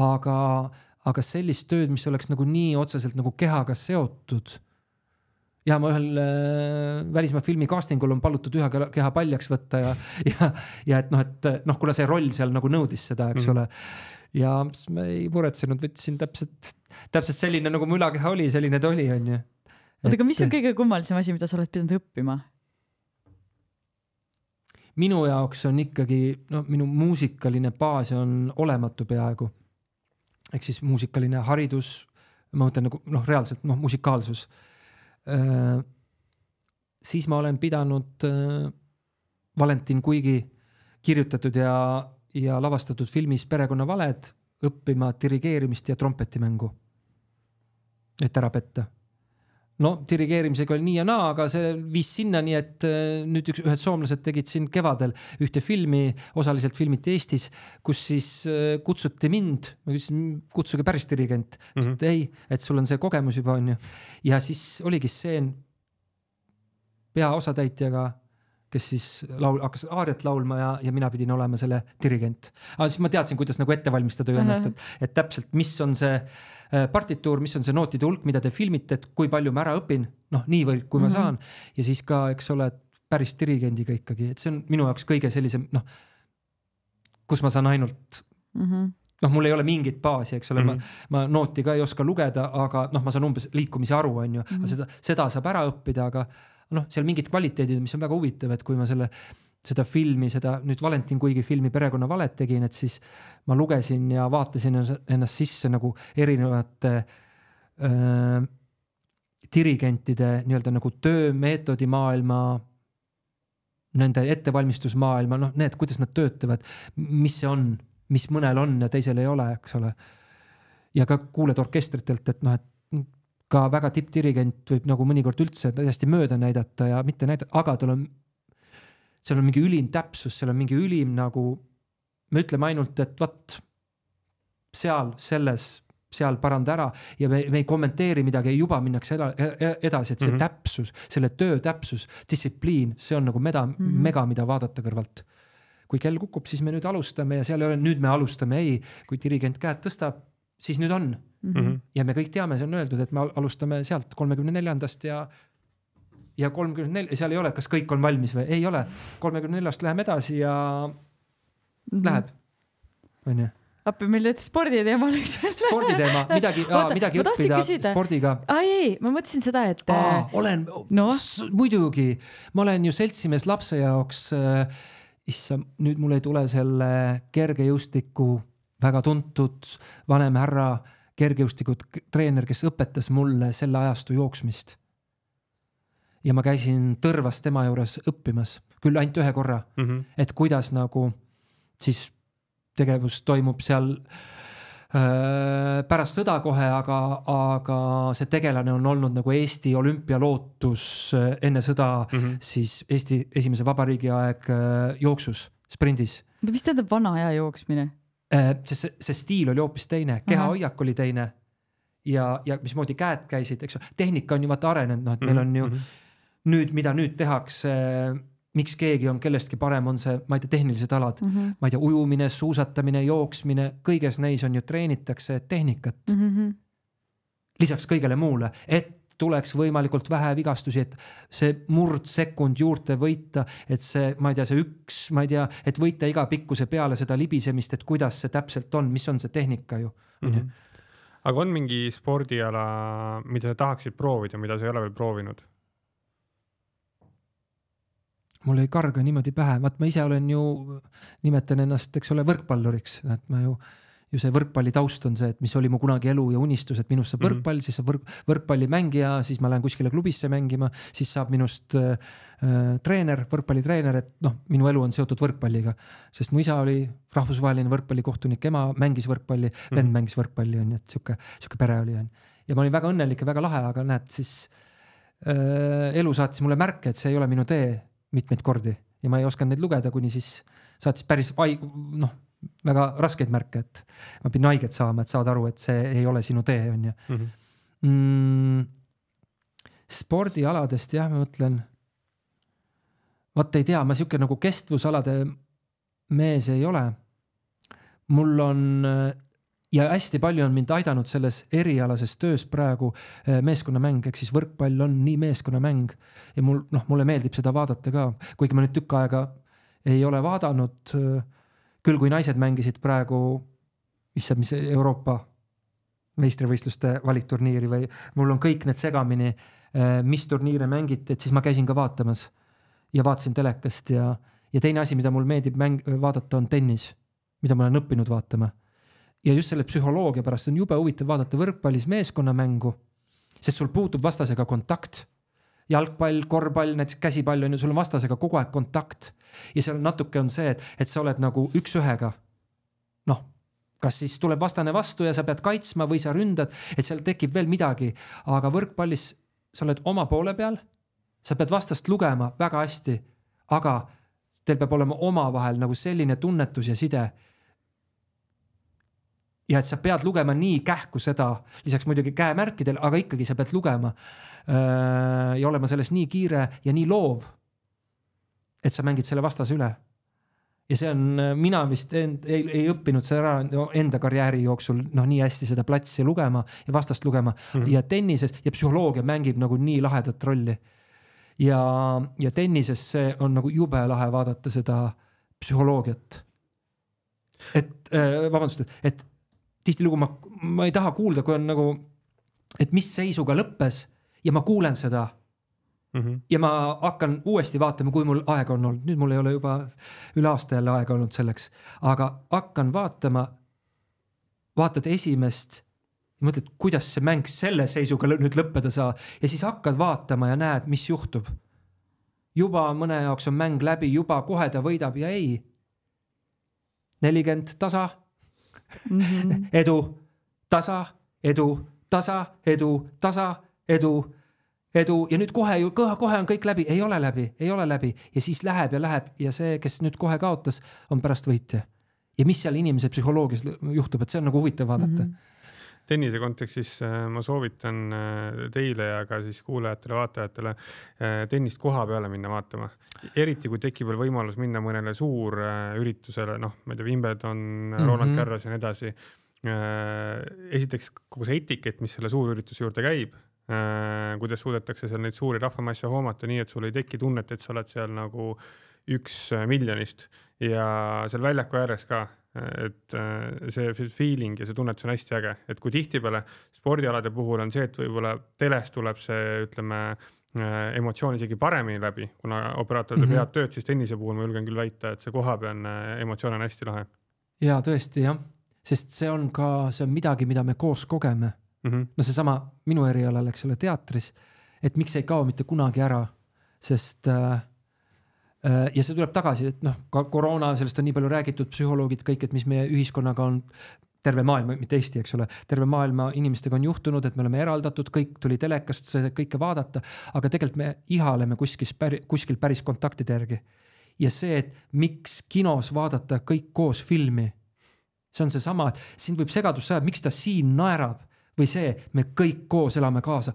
aga, aga sellist tööd, mis oleks nagu nii otseselt nagu kehaga seotud. ja ma ühel äh, välismaa filmi castingul on palutud ühe keha paljaks võtta ja, ja, ja et noh, et noh, kuna see roll seal nagu nõudis seda, eks mm -hmm. ole. ja siis ma ei muretsenud, võtsin täpselt, täpselt selline nagu mu ülakeha oli, selline ta oli, onju oota, aga mis on kõige kummalisem asi, mida sa oled pidanud õppima? minu jaoks on ikkagi, no minu muusikaline baas on olematu peaaegu. ehk siis muusikaline haridus, ma mõtlen nagu noh, reaalselt noh, musikaalsus. Äh, siis ma olen pidanud öö, äh, Valentin Kuigi kirjutatud ja, ja lavastatud filmis Perekonna valed õppima dirigeerimist ja trompetimängu. et ära petta no dirigeerimisega oli nii ja naa, aga see viis sinnani, et äh, nüüd üks, ühed soomlased tegid siin kevadel ühte filmi, osaliselt filmiti Eestis, kus siis äh, kutsuti mind, ma ütlesin, kutsuge päris dirigent mm, -hmm. ei, et sul on see kogemus juba onju. ja siis oligi stseen peaosatäitjaga kes siis laul, hakkas aariat laulma ja, ja mina pidin olema selle dirigent. aga siis ma teadsin, kuidas nagu ette valmistada ennast mm, -hmm. et, et täpselt, mis on see äh, partituur, mis on see nootide hulk, mida te filmite, et kui palju ma ära õpin, noh, niivõrd, kui ma mm -hmm. saan. ja siis ka, eks ole, päris dirigendiga ikkagi, et see on minu jaoks kõige sellisem, noh, kus ma saan ainult mm. -hmm noh, mul ei ole mingit baasi, eks ole mm, -hmm. ma, mhm. ma nooti ka ei oska lugeda, aga noh, ma saan umbes liikumise aru, on ju mm, -hmm. seda, seda saab ära õppida, aga noh, seal mingid kvaliteedid, mis on väga huvitav, et kui ma selle, seda filmi, seda nüüd Valentin Kuigi filmi Perekonna valed tegin, et siis ma lugesin ja vaatasin ennast sisse nagu erinevate öö, dirigentide nii-öelda nagu töömeetodi maailma nende ettevalmistusmaailma, noh, need, kuidas nad töötavad, mis see on, mis mõnel on ja teisel ei ole, eks ole. ja ka kuuled orkestritelt, et noh, et ka väga tippdirigent võib nagu mõnikord üldse täiesti mööda näidata ja mitte näidata, aga tal on, seal on mingi ülim täpsus, seal on mingi ülim nagu, me ütleme ainult, et vot seal, selles, seal paranda ära ja me, me ei kommenteeri midagi, juba minnakse e-, e-, edasi, et see mm -hmm. täpsus, selle töö täpsus, distsipliin, see on nagu meda mm, -hmm. mega, mida vaadata kõrvalt kui kell kukub, siis me nüüd alustame ja seal ei ole, nüüd me alustame, ei, kui dirigent käed tõstab, siis nüüd on mm. -hmm. ja me kõik teame, see on öeldud, et me alustame sealt kolmekümne neljandast ja, ja kolmkümmend neli, seal ei ole, kas kõik on valmis või ei ole. kolmekümne neljast läheme edasi ja mm -hmm. läheb, onju appi, meil nüüd sporditeema läks. sporditeema, midagi, midagi õppida küsida. spordiga. aa ei, ma mõtlesin seda, et. Äh, olen no., muidugi, ma olen ju seltsimees lapse jaoks äh,. issand, nüüd mul ei tule selle kergejõustiku väga tuntud vanem härra, kergejõustikutreener, kes õpetas mulle selle ajastu jooksmist. ja ma käisin Tõrvas tema juures õppimas, küll ainult ühe korra mm, -hmm. et kuidas nagu siis tegevus toimub seal öö, äh, pärast sõda kohe, aga, aga see tegelane on olnud nagu Eesti olümpialootus äh, enne sõda mm, -hmm. siis Eesti esimese vabariigi aeg öö, äh, jooksus, sprindis. mis tähendab vana aja jooksmine? Äh, sest see, see stiil oli hoopis teine, kehahoiak mhm. mm -hmm. oli teine ja, ja mismoodi käed käisid, eks ju, tehnika on ju vaata arenenud, noh, et meil on ju mm -hmm. nüüd, mida nüüd tehakse miks keegi on kellestki parem, on see, ma ei tea, tehnilised alad mm, -hmm. ma ei tea, ujumine, suusatamine, jooksmine, kõiges neis on ju treenitakse tehnikat mm. -hmm. lisaks kõigele muule, et tuleks võimalikult vähe vigastusi, et see murdsekund juurde võita, et see, ma ei tea, see üks, ma ei tea, et võita iga pikkuse peale seda libisemist, et kuidas see täpselt on, mis on see tehnika ju, onju. Mhm. aga on mingi spordiala, mida sa tahaksid proovida, mida sa ei ole veel proovinud? mul ei karga niimoodi pähe, vaat ma ise olen ju, nimetan ennast, eks ole, võrkpalluriks, et ma ju äh, ju see võrkpalli taust on see, et mis oli mu kunagi elu ja unistus, et minust saab mhm. võrkpall mm, -hmm. siis saab võrk, võrkpallimängija, siis ma lähen kuskile klubisse mängima, siis saab minust äh, äh, treener, võrkpallitreener, et noh, minu elu on seotud võrkpalliga. sest mu isa oli rahvusvaheline võrkpallikohtunik, ema mängis võrkpalli mm, -hmm. vend mhm. mängis võrkpalli, on ju, et sihuke, sihuke pere oli, on ju. ja ma olin väga õnnelik ja väga lahe, aga näed siis äh, elu saatis mulle märke, et see ei ole minu tee mitmeid kordi ja ma ei osanud neid lugeda, kuni siis saatis päris ai-, noh väga raskeid märke, et ma pidin haiget saama, et saad aru, et see ei ole sinu tee, on ju mm -hmm. mm,. spordialadest jah, ma mõtlen. vot ei tea, ma sihuke nagu kestvusalade mees ei ole. mul on ja hästi palju on mind aidanud selles erialases töös praegu eh, meeskonnamäng, ehk siis võrkpall on nii meeskonnamäng ja mul noh, mulle meeldib seda vaadata ka, kuigi ma nüüd tükk aega ei ole vaadanud eh, küll kui naised mängisid praegu, issand, mis Euroopa meistrivõistluste valikturniiri või mul on kõik need segamini, eh, mis turniire mängiti, et siis ma käisin ka vaatamas ja vaatasin telekast ja, ja teine asi, mida mul meeldib mäng, vaadata, on tennis, mida ma olen õppinud vaatama. ja just selle psühholoogia pärast on jube huvitav vaadata võrkpallis meeskonnamängu, sest sul puutub vastasega kontakt jalgpall, korvpall, näiteks käsipall on ju, sul on vastasega kogu aeg kontakt ja seal natuke on see, et, et sa oled nagu üks-ühega. noh, kas siis tuleb vastane vastu ja sa pead kaitsma või sa ründad, et seal tekib veel midagi, aga võrkpallis sa oled oma poole peal. sa pead vastast lugema väga hästi, aga teil peab olema omavahel nagu selline tunnetus ja side ja et sa pead lugema nii kähku seda, lisaks muidugi käemärkidel, aga ikkagi sa pead lugema Äh, ja olema selles nii kiire ja nii loov, et sa mängid selle vastase üle ja see on, äh, mina vist end, ei, ei õppinud seda ära no, enda karjääri jooksul noh, nii hästi seda platsi lugema ja vastast lugema mm -hmm. ja tennises ja psühholoogia mängib nagu nii lahedat rolli. ja, ja tennises see on nagu jube lahe vaadata seda psühholoogiat. et äh, vabandust, et, et tihtilugu ma, ma ei taha kuulda, kui on nagu, et mis seisuga lõppes ja ma kuulen seda mm. -hmm. ja ma hakkan uuesti vaatama, kui mul aega on olnud, nüüd mul ei ole juba üle aasta jälle aega olnud selleks, aga hakkan vaatama. vaatad esimest ja mõtled, kuidas see mäng selle seisuga nüüd lõppeda saa ja siis hakkad vaatama ja näed, mis juhtub. juba mõne jaoks on mäng läbi, juba kohe ta võidab ja ei. nelikümmend tasa mm. -hmm. (laughs) edu, tasa, edu, tasa, edu, tasa edu, edu ja nüüd kohe ju kohe, kohe on kõik läbi, ei ole läbi, ei ole läbi ja siis läheb ja läheb ja see, kes nüüd kohe kaotas, on pärast võitja. ja mis seal inimese psühholoogias juhtub, et see on nagu huvitav vaadata mm. -hmm tennise kontekstis äh, ma soovitan äh, teile ja ka siis kuulajatele-vaatajatele äh, tennist koha peale minna vaatama. eriti kui tekib veel võimalus minna mõnele suurüritusele, noh, ma ei tea, Wimbledon mm, -hmm. Roland Garros ja nii edasi. esiteks kogu see etikett, mis selle suurürituse juurde käib, Äh, kuidas suudetakse seal neid suuri rahvamasse hoomata, nii et sul ei teki tunnet, et sa oled seal nagu üks äh, miljonist ja seal väljaku ääres ka, et äh, see feeling ja see tunnetus on hästi äge, et kui tihtipeale spordialade puhul on see, et võib-olla teles tuleb see, ütleme, emotsioon isegi paremini läbi, kuna operaator teeb mm -hmm. head tööd, siis tennise puhul ma julgen küll väita, et see kohapealne emotsioon on hästi lahe. ja tõesti jah, sest see on ka, see on midagi, mida me koos kogeme mm. -hmm. no seesama minu erialal, eks ole, teatris, et miks ei kao mitte kunagi ära, sest äh, äh, ja see tuleb tagasi, et noh, ka koroona, sellest on nii palju räägitud, psühholoogid kõik, et mis meie ühiskonnaga on terve maailma, mitte Eesti, eks ole, terve maailma inimestega on juhtunud, et me oleme eraldatud, kõik tuli telekast seda kõike vaadata, aga tegelikult me ihaleme kuskil, kuskil päris kontaktide järgi. ja see, et miks kinos vaadata kõik koos filmi, see on seesama, et sind võib segadusse ajada, miks ta siin naerab või see, me kõik koos elame kaasa.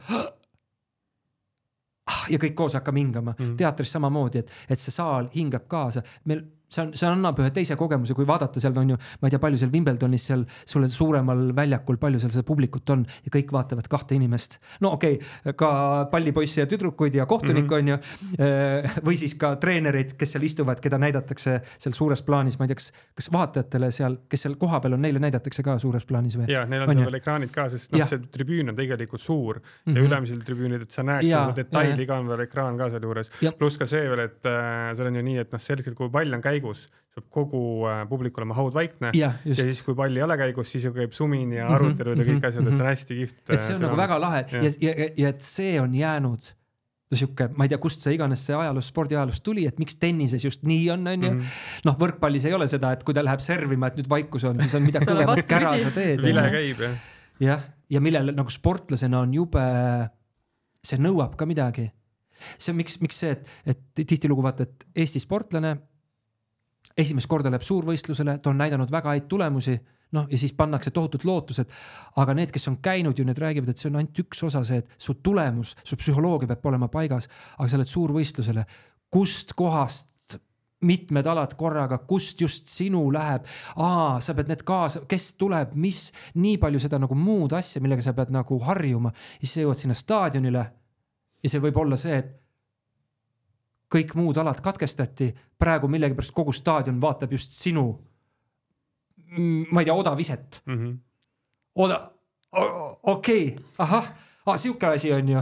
Ah, ja kõik koos hakkame hingama mm, -hmm. teatris samamoodi, et, et see saal hingab kaasa, meil see on, see annab ühe teise kogemuse, kui vaadata seal on ju, ma ei tea, palju seal Wimbledonis seal sulle suuremal väljakul, palju seal seda publikut on ja kõik vaatavad kahte inimest. no okei okay,, ka pallipoisse ja tüdrukuid ja kohtunikku mm -hmm. on ju. Eh, või siis ka treenereid, kes seal istuvad, keda näidatakse seal suures plaanis, ma ei tea, kas, kas vaatajatele seal, kes seal kohapeal on, neile näidatakse ka suures plaanis või? ja neil on, on seal veel ekraanid ka, sest noh, see tribüün on tegelikult suur mm -hmm. ja mhm. ülemisel tribüünil, et sa näed seda detaili ja. ka on veel ekraan ka sealjuures. pluss ka see veel, et äh, seal on ju nii, et noh, selgelt kui pall on käinud käigus peab kogu äh, publik olema haudvaikne ja, ja siis, kui pall ei ole käigus, siis ju käib sumin ja mhm, arutelud mm -hmm, ja kõik mhm, asjad, et see on mhm. hästi kihvt. et see on teema. Äh, nagu väga lahe ja, ja, ja, ja, ja et see on jäänud sihuke, ma ei tea, kust see iganes see ajaloos, spordiajaloos tuli, et miks tennises just nii on, onju. noh, võrkpallis ei ole seda, et kui ta läheb servima, et nüüd vaikus on, siis on midagi kõvemat (laughs) kära sa teed. vile käib jah. jah, ja millele nagu sportlasena on jube, see nõuab ka midagi. see on miks, miks see, et, et tihtilugu vaata, et Eesti sportlane esimest korda läheb suurvõistlusele, ta on näidanud väga häid tulemusi noh, ja siis pannakse tohutud lootused. aga need, kes on käinud ju, need räägivad, et see on ainult üks osa, see, et su tulemus, su psühholoogia peab olema paigas, aga sa oled suurvõistlusele, kust kohast mitmed alad korraga, kust just sinu läheb, aa, sa pead need kaasa, kes tuleb, mis, nii palju seda nagu muud asja, millega sa pead nagu harjuma, siis sa jõuad sinna staadionile. ja see võib olla see, et kõik muud alad katkestati, praegu millegipärast kogu staadion vaatab just sinu, mm, ma ei tea, odaviset mm. -hmm. oda, okei okay., ahah ah,, sihuke asi on ju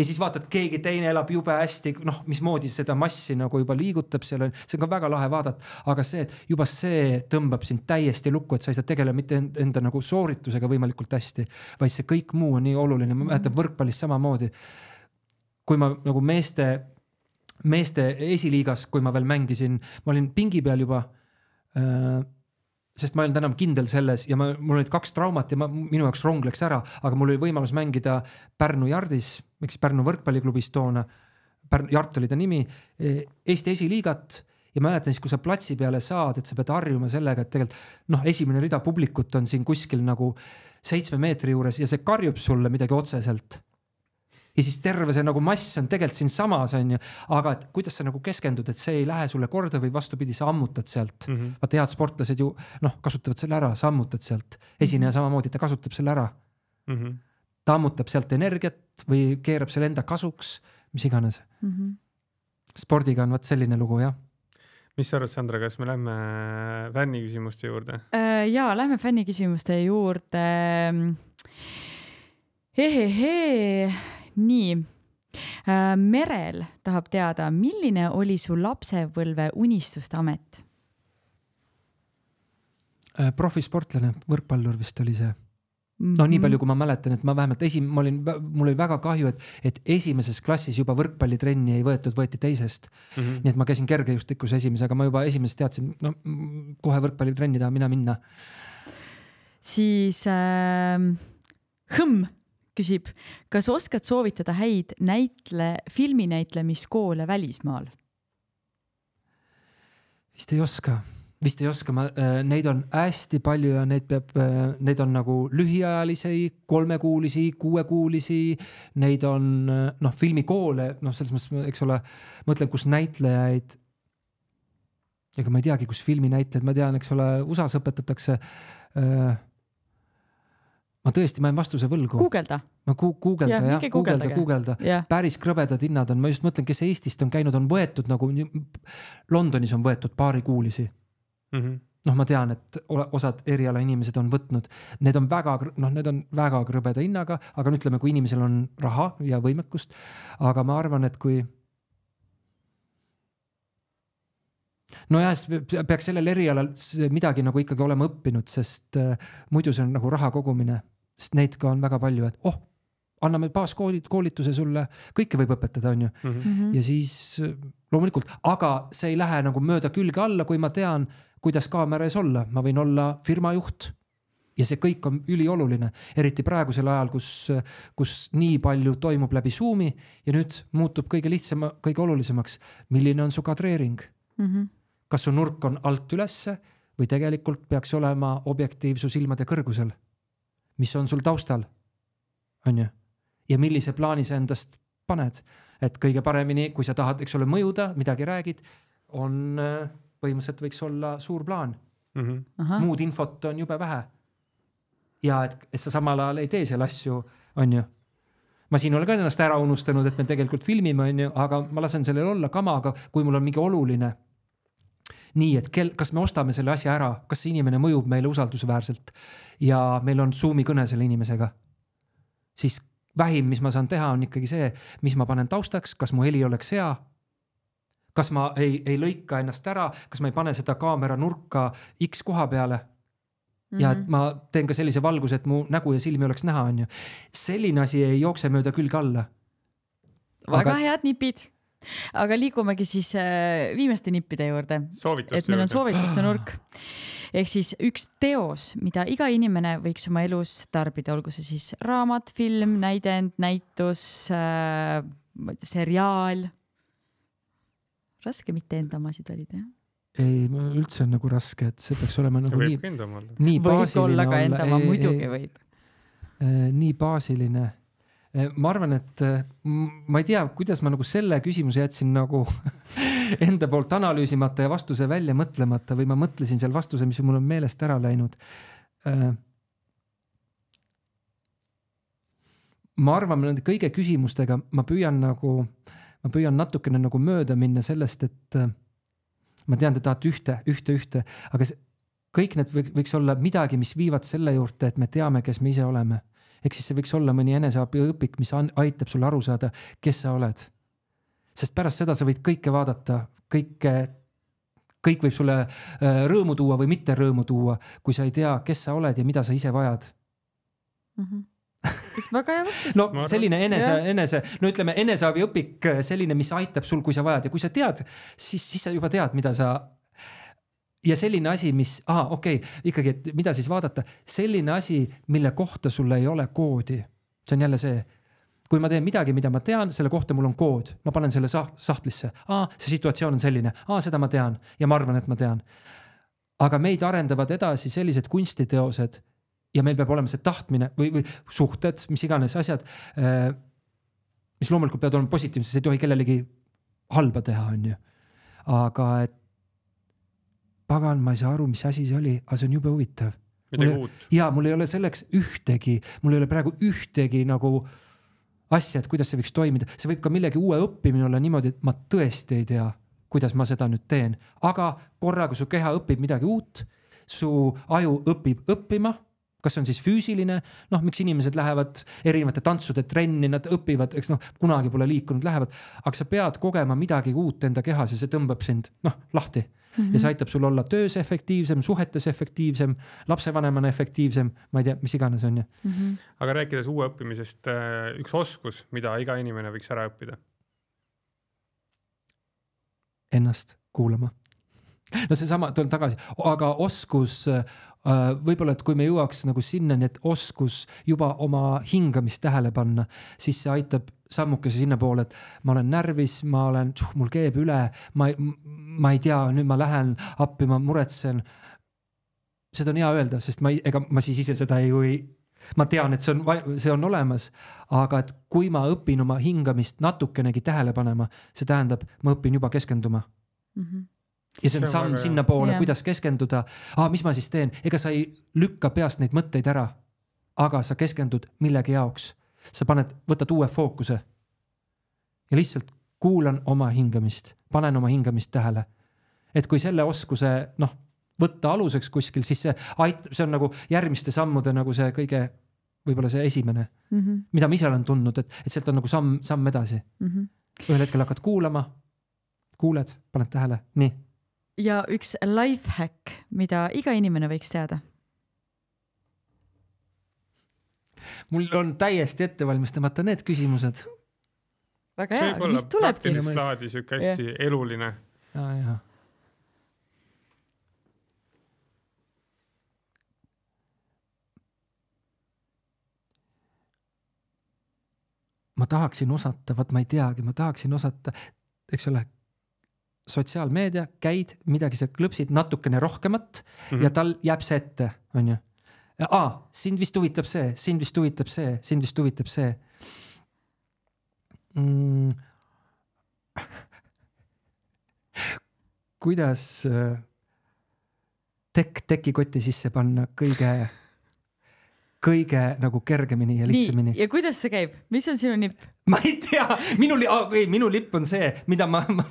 ja siis vaatad, keegi teine elab jube hästi, noh, mismoodi seda massi nagu juba liigutab seal on, see on ka väga lahe vaadata, aga see, et juba see tõmbab sind täiesti lukku, et sa ei saa tegeleda mitte enda, enda nagu sooritusega võimalikult hästi, vaid see kõik muu on nii oluline, ma mäletan mhm. võrkpallis samamoodi. kui ma nagu meeste meeste esiliigas, kui ma veel mängisin, ma olin pingi peal juba äh, sest ma ei olnud enam kindel selles ja ma, mul olid kaks traumat ja ma, minu jaoks rong läks ära, aga mul oli võimalus mängida Pärnu Yardis, eks Pärnu võrkpalliklubis toona. Pärnu, Yard oli ta nimi, e, Eesti esiliigat ja mäletan siis, kui sa platsi peale saad, et sa pead harjuma sellega, et tegelikult noh, esimene rida publikut on siin kuskil nagu seitsme meetri juures ja see karjub sulle midagi otseselt ja siis terve see nagu mass on tegelikult siinsamas, on ju. aga et kuidas sa nagu keskendud, et see ei lähe sulle korda või vastupidi, sa ammutad sealt mm -hmm.. vaata head sportlased ju noh, kasutavad selle ära, sa ammutad sealt. esineja mhm. samamoodi, ta kasutab selle ära mm. -hmm. ta ammutab sealt energiat või keerab selle enda kasuks, mis iganes mm. -hmm. spordiga on vot selline lugu jah mis sa arvad, Sandra, kas me lähme äh, fänniküsimuste juurde? Äh, ja lähme fänniküsimuste juurde. Ehehe, nii äh,. Merel tahab teada, milline oli su lapsepõlve unistuste amet äh,? profisportlane, võrkpallur vist oli see no nii mhm. palju, kui ma mäletan, et ma vähemalt esim-, ma olin, mul oli väga kahju, et, et esimeses klassis juba võrkpallitrenni ei võetud, võeti teisest mm. -hmm. nii et ma käisin kergejõustikus esimese, aga ma juba esimeses teadsin, no kohe võrkpallitrenni tahan mina minna. siis äh, hõmm küsib, kas oskad soovitada häid näitle, filminäitlemiskoole välismaal? vist ei oska, vist ei oska, ma äh,, neid on hästi palju ja neid peab äh,, neid on nagu lühiajalisi, kolmekuulisi, kuuekuulisi, neid on äh, noh, filmikoole, noh, selles mõttes, eks ole, mõtlen, kus näitlejaid ega ma ei teagi, kus filminäitlejad, ma tean, eks ole, USA-s õpetatakse äh, ma tõesti, ma jään vastuse võlgu. guugelda. ma gu-, guugelda ja, jah, guugelda, guugelda ja.. päris krõbedad hinnad on, ma just mõtlen, kes Eestist on käinud, on võetud nagu, Londonis on võetud paarikuulisi mm. -hmm noh, ma tean, et osad erialainimesed on võtnud, need on väga, noh, need on väga krõbeda hinnaga, aga no ütleme, kui inimesel on raha ja võimekust, aga ma arvan, et kui nojah, peaks sellel erialal midagi nagu ikkagi olema õppinud, sest äh, muidu see on nagu raha kogumine sest neid ka on väga palju, et oh, anname baaskoolid, koolituse sulle, kõike võib õpetada, onju mm. -hmm. ja siis loomulikult, aga see ei lähe nagu mööda külge alla, kui ma tean, kuidas kaamera ees olla, ma võin olla firma juht ja see kõik on ülioluline, eriti praegusel ajal, kus, kus nii palju toimub läbi Zoom'i ja nüüd muutub kõige lihtsama, kõige olulisemaks, milline on su kadreering mm. -hmm. kas su nurk on alt ülesse või tegelikult peaks olema objektiiv su silmade kõrgusel mis on sul taustal, on ju, ja millise plaani sa endast paned, et kõige paremini, kui sa tahad, eks ole, mõjuda, midagi räägid, on äh, põhimõtteliselt võiks olla suur plaan mm. -hmm. muud infot on jube vähe. ja et, et sa samal ajal ei tee seal asju, on ju ma siin olen ka ennast ära unustanud, et me tegelikult filmime, onju, aga ma lasen sellel olla kamaga, kui mul on mingi oluline nii et kel, kas me ostame selle asja ära, kas see inimene mõjub meile usaldusväärselt ja meil on Zoom'i kõne selle inimesega, siis vähim, mis ma saan teha, on ikkagi see, mis ma panen taustaks, kas mu heli oleks hea. kas ma ei, ei lõika ennast ära, kas ma ei pane seda kaamera nurka X koha peale mm. -hmm. ja et mhm. ma teen ka sellise valguse, et mu nägu ja silmi oleks näha, onju. selline asi ei jookse mööda külge alla. väga Aga... head nipid aga liigumegi siis äh, viimaste nippide juurde. et meil on soovituste nurk. ehk siis üks teos, mida iga inimene võiks oma elus tarbida, olgu see siis raamat, film, näidend, näitus äh,, seriaal. raske mitte enda omasid valida, jah? ei, üldse on nagu raske, et see peaks olema nagu nii, äh, nii baasiline olla. võib olla ka enda oma, muidugi võib. nii baasiline Äh, ma arvan, et äh, ma ei tea, kuidas ma nagu selle küsimuse jätsin nagu (laughs) enda poolt analüüsimata ja vastuse välja mõtlemata või ma mõtlesin seal vastuse, mis mul on meelest ära läinud. Äh, ma arvan, nende kõige küsimustega ma püüan nagu, ma püüan natukene nagu mööda minna sellest, et ma tean, te tahate ühte, ühte, ühte, aga see, kõik need võiks olla midagi, mis viivad selle juurde, et me teame, kes me ise oleme ehk siis see võiks olla mõni eneseabiõpik, mis aitab sul aru saada, kes sa oled. sest pärast seda sa võid kõike vaadata, kõike, kõik võib sulle äh, rõõmu tuua või mitte rõõmu tuua, kui sa ei tea, kes sa oled ja mida sa ise vajad mm. -hmm mis väga hea vastus. no arvan, selline enese, enese, no ütleme eneseabiõpik, äh, selline, mis aitab sul, kui sa vajad ja kui sa tead, siis, siis sa juba tead, mida sa ja selline asi, mis, aa, okei okay,, ikkagi, et mida siis vaadata, selline asi, mille kohta sul ei ole koodi, see on jälle see kui ma teen midagi, mida ma tean, selle kohta mul on kood, ma panen selle sahtlisse, aa, see situatsioon on selline, aa, seda ma tean ja ma arvan, et ma tean. aga meid arendavad edasi sellised kunstiteosed ja meil peab olema see tahtmine või, või suhted, mis iganes asjad. Äh, mis loomulikult peavad olema positiivsed, see ei tohi kellelegi halba teha, on ju. aga et pagan, ma ei saa aru, mis asi see oli, aga see on jube huvitav. midagi uut. ja mul ei ole selleks ühtegi, mul ei ole praegu ühtegi nagu asja, et kuidas see võiks toimida, see võib ka millegi uue õppimine olla niimoodi, et ma tõesti ei tea, kuidas ma seda nüüd teen, aga korraga su keha õpib midagi uut, su aju õpib õppima kas see on siis füüsiline, noh, miks inimesed lähevad erinevate tantsude trenni, nad õpivad, eks noh, kunagi pole liikunud, lähevad, aga sa pead kogema midagi uut enda kehas ja see tõmbab sind noh lahti Mm -hmm. ja see mhm. aitab sul olla töös efektiivsem, suhetes efektiivsem, lapsevanemana efektiivsem, ma ei tea, mis iganes on ju mm. -hmm. aga rääkides uue õppimisest, äh, üks oskus, mida iga inimene võiks ära õppida? Ennast kuulama. no seesama, tulen tagasi, aga oskus äh, võib-olla, et kui me jõuaks nagu sinnani, et oskus juba oma hingamist tähele panna, siis see aitab sammukese sinnapoole, et ma olen närvis, ma olen, mul keeb üle, ma, ma ei tea, nüüd ma lähen appi, ma muretsen. seda on hea öelda, sest ma ei, ega ma siis ise seda ju ei, ei, ma tean, et see on, see on olemas, aga et kui ma õpin oma hingamist natukenegi tähele panema, see tähendab, ma õpin juba keskenduma mm. -hmm ja see on, see on samm väga... sinnapoole yeah., kuidas keskenduda ah,, mis ma siis teen, ega sa ei lükka peast neid mõtteid ära, aga sa keskendud millegi jaoks sa paned, võtad uue fookuse. ja lihtsalt kuulan oma hingamist, panen oma hingamist tähele. et kui selle oskuse noh, võtta aluseks kuskil, siis see aitab, see on nagu järgmiste sammude nagu see kõige, võib-olla see esimene mm, -hmm. mida ma ise olen tundnud, et, et sealt on nagu samm, samm edasi mm. -hmm. ühel hetkel hakkad kuulama, kuuled, paned tähele, nii. ja üks life hack, mida iga inimene võiks teada mul on täiesti ette valmistamata need küsimused. väga hea, mis tuleb? praktilist laadi siuke hästi yeah. eluline ah,. ma tahaksin osata, vaat ma ei teagi, ma tahaksin osata, eks ole sotsiaalmeedia, käid, midagi sa klõpsid natukene rohkemat mm -hmm. ja mhm. tal jääb see ette, onju aa, sind vist huvitab see, sind vist huvitab see, sind vist huvitab see mm.. (laughs) kuidas äh, tekk tekikoti sisse panna kõige kõige nagu kergemini ja lihtsamini. ja kuidas see käib, mis on sinu nipp? ma ei tea, minu li-, okei okay,, minu lipp on see, mida ma, ma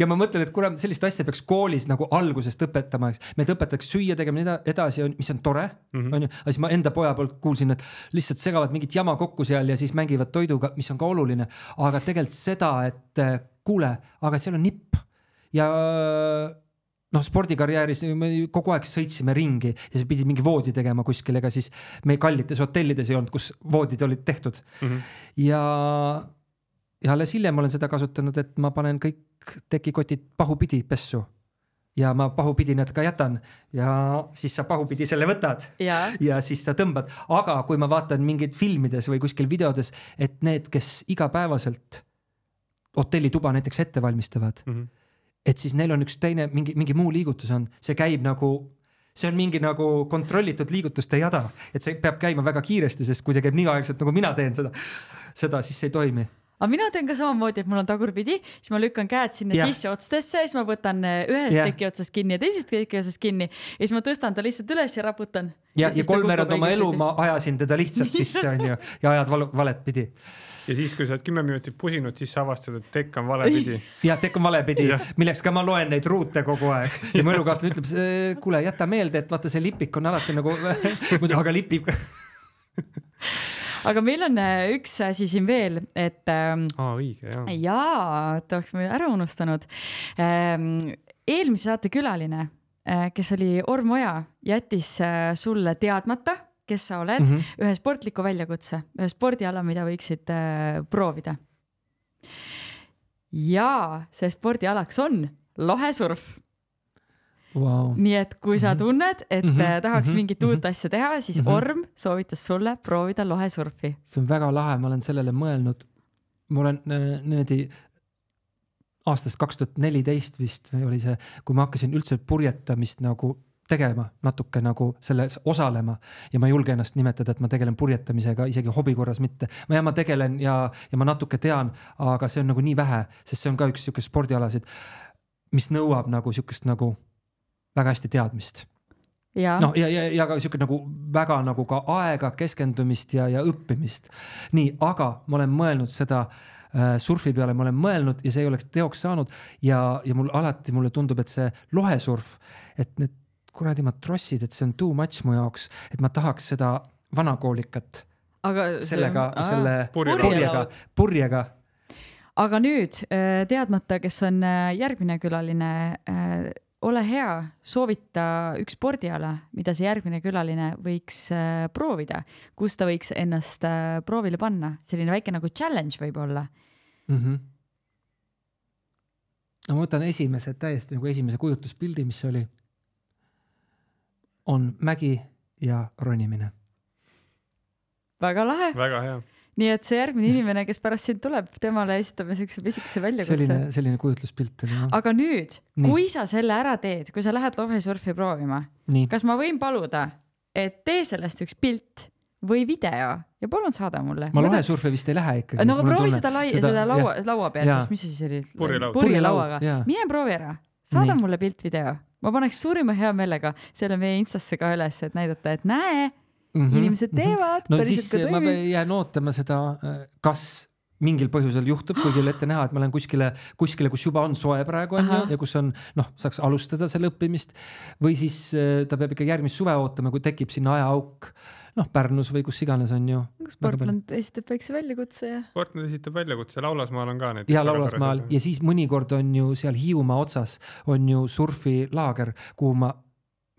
ja ma mõtlen, et kurat, sellist asja peaks koolis nagu algusest õpetama, eks. meid õpetatakse süüa tegema edasi, mis on tore mm, -hmm. onju. aga siis ma enda poja poolt kuulsin, et lihtsalt segavad mingit jama kokku seal ja siis mängivad toiduga, mis on ka oluline. aga tegelikult seda, et kuule, aga seal on nipp ja noh, spordikarjääris me kogu aeg sõitsime ringi ja sa pidid mingi voodi tegema kuskil, ega siis me kallites hotellides ei olnud, kus voodid olid tehtud mm. -hmm. ja, ja alles hiljem olen seda kasutanud, et ma panen kõik tekikotid pahupidi pessu ja ma pahupidi need ka jätan ja siis sa pahupidi selle võtad ja, ja siis sa tõmbad, aga kui ma vaatan mingeid filmides või kuskil videodes, et need, kes igapäevaselt hotellituba näiteks ette valmistavad mm, -hmm et siis neil on üks teine mingi, mingi muu liigutus on, see käib nagu, see on mingi nagu kontrollitud liigutuste jada, et see peab käima väga kiiresti, sest kui see käib nii aeglaselt nagu mina teen seda, seda, siis see ei toimi aga mina teen ka samamoodi, et mul on tagurpidi, siis ma lükkan käed sinna ja. sisse otstesse, siis ma võtan äh, ühest ja. teki otsast kinni ja teisest teki otsast kinni ja siis ma tõstan ta lihtsalt üles ja raputan. ja, ja, ja kolmveerand oma elu ma ajasin teda lihtsalt (laughs) sisse onju ja ajad val valet pidi. ja siis, kui sa oled kümme minutit pusinud, siis sa avastad, et tekk on vale pidi. (laughs) jah, tekk on vale pidi, milleks ka ma loen neid ruute kogu aeg ja mu elukaaslane ütleb, kuule, jäta meelde, et vaata see lipik on alati nagu (laughs) muidu aga lipib aga meil on äh, üks asi siin veel, et ähm,. aa, õige, jaa. jaa, et oleks me ära unustanud ähm,. eelmise saate külaline äh,, kes oli Orm Oja, jättis äh, sulle teadmata, kes sa oled mm, -hmm. ühe sportliku väljakutse, ühe spordiala, mida võiksid äh, proovida. ja see spordialaks on lohesurf wow.. nii et kui sa mhm. tunned, et mm -hmm. tahaks mm -hmm. mingit uut mhm. asja teha, siis mm -hmm. Orm soovitas sulle proovida lohesurfi. see on väga lahe, ma olen sellele mõelnud. ma olen äh, niimoodi aastast kaks tuhat neliteist vist või oli see, kui ma hakkasin üldse purjetamist nagu tegema, natuke nagu selles osalema ja ma ei julge ennast nimetada, et ma tegelen purjetamisega isegi hobi korras mitte. ma jah, ma tegelen ja, ja ma natuke tean, aga see on nagu nii vähe, sest see on ka üks sihuke spordialasid, mis nõuab nagu sihukest nagu väga hästi teadmist. noh, ja, ja, ja, ja ka sihuke nagu väga nagu ka aega, keskendumist ja, ja õppimist. nii, aga ma olen mõelnud seda äh, surfi peale ma olen mõelnud ja see ei oleks teoks saanud ja, ja mul alati mulle tundub, et see lohesurf, et need kuradi matrossid, et see on too much mu jaoks, et ma tahaks seda vanakoolikat aga sellega, selle purjega, purjega, purjega.. aga nüüd äh, teadmata, kes on äh, järgmine külaline, ole hea, soovita üks spordiala, mida see järgmine külaline võiks äh, proovida, kus ta võiks ennast äh, proovile panna, selline väike nagu challenge võib-olla mm. -hmm. no ma võtan esimese, täiesti nagu esimese kujutluspildi, mis oli, on mägi ja ronimine. väga lahe. väga hea nii et see järgmine inimene, kes pärast sind tuleb, temale esitame siukse pisikese väljakutse. selline, selline kujutluspilt oli jah. aga nüüd, kui sa selle ära teed, kui sa lähed lohesurfi proovima, kas ma võin paluda, et tee sellest üks pilt või video ja palun saada mulle. ma lohesurfe vist ei lähe ikkagi. no aga proovi tunne. seda lai-, seda, seda laua, laua peal siis, mis see siis oli? purjelauaga. purjelauaga, mine proovi ära, saada nii. mulle pilt, video, ma paneks suurima heameelega selle meie instasse ka üles, et näidata, et näe mm -hmm. inimesed mhm. teevad. no siis ma jään ootama seda, kas mingil põhjusel juhtub, kuigi oli ette näha, et ma lähen kuskile, kuskile, kus juba on soe praegu onju ja kus on noh, saaks alustada selle õppimist või siis eh, ta peab ikka järgmist suve ootama, kui tekib sinna ajaauk noh, Pärnus või kus iganes on ju. kas Portland esitab väikse väljakutse ja? Portland esitab väljakutse, Laulasmaal on ka need. ja Laulasmaal ja siis mõnikord on ju seal Hiiumaa otsas on ju surfilaager, kuhu ma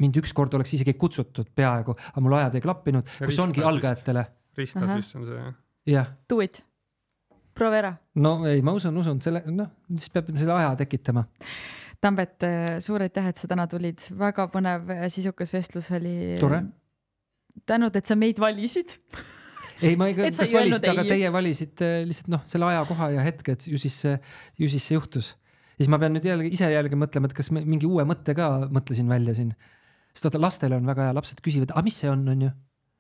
mind ükskord oleks isegi kutsutud peaaegu, aga mul ajad ei klappinud, kus ongi algajatele. rista Aha. siis on see jah? jah. Do it, proovi ära. no ei, ma usun, usun selle, noh, siis peab selle aja tekitama. Tambet, suur aitäh, et sa täna tulid, väga põnev sisukas vestlus oli. tore. tänud, et sa meid valisid ei, ma ikka, (laughs) kas valisite, aga ei. teie valisite lihtsalt noh, selle ajakoha ja hetke, et ju siis see, ju siis see juhtus. siis ma pean nüüd jällegi ise jällegi mõtlema, et kas mingi uue mõtte ka mõtlesin välja siin sest vaata, lastele on väga hea, lapsed küsivad, aga mis see on, on ju.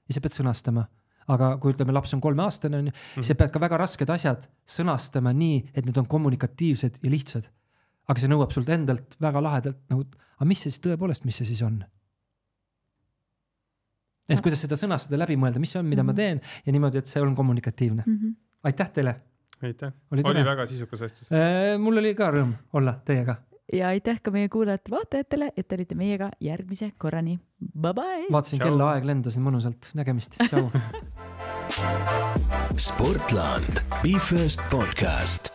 ja sa pead sõnastama. aga kui ütleme, laps on kolmeaastane, on ju, siis mhm. sa pead ka väga rasked asjad sõnastama nii, et need on kommunikatiivsed ja lihtsad. aga see nõuab sult endalt väga lahedalt nagu, aga mis see siis tõepoolest, mis see siis on? et kuidas seda sõnastada, läbi mõelda, mis see on, mida mm -hmm. ma mhm. teen ja niimoodi, et see on kommunikatiivne mm. -hmm. aitäh teile. aitäh, oli, oli väga sisukas vestlus. Äh, mul oli ka rõõm olla teiega ja aitäh ka meie kuulajate-vaatajatele, et te olite meiega järgmise korrani. Bye-bye. vaatasin kella, aeg lendas mõnusalt, nägemist, tšau (laughs) Sportland, Be First podcast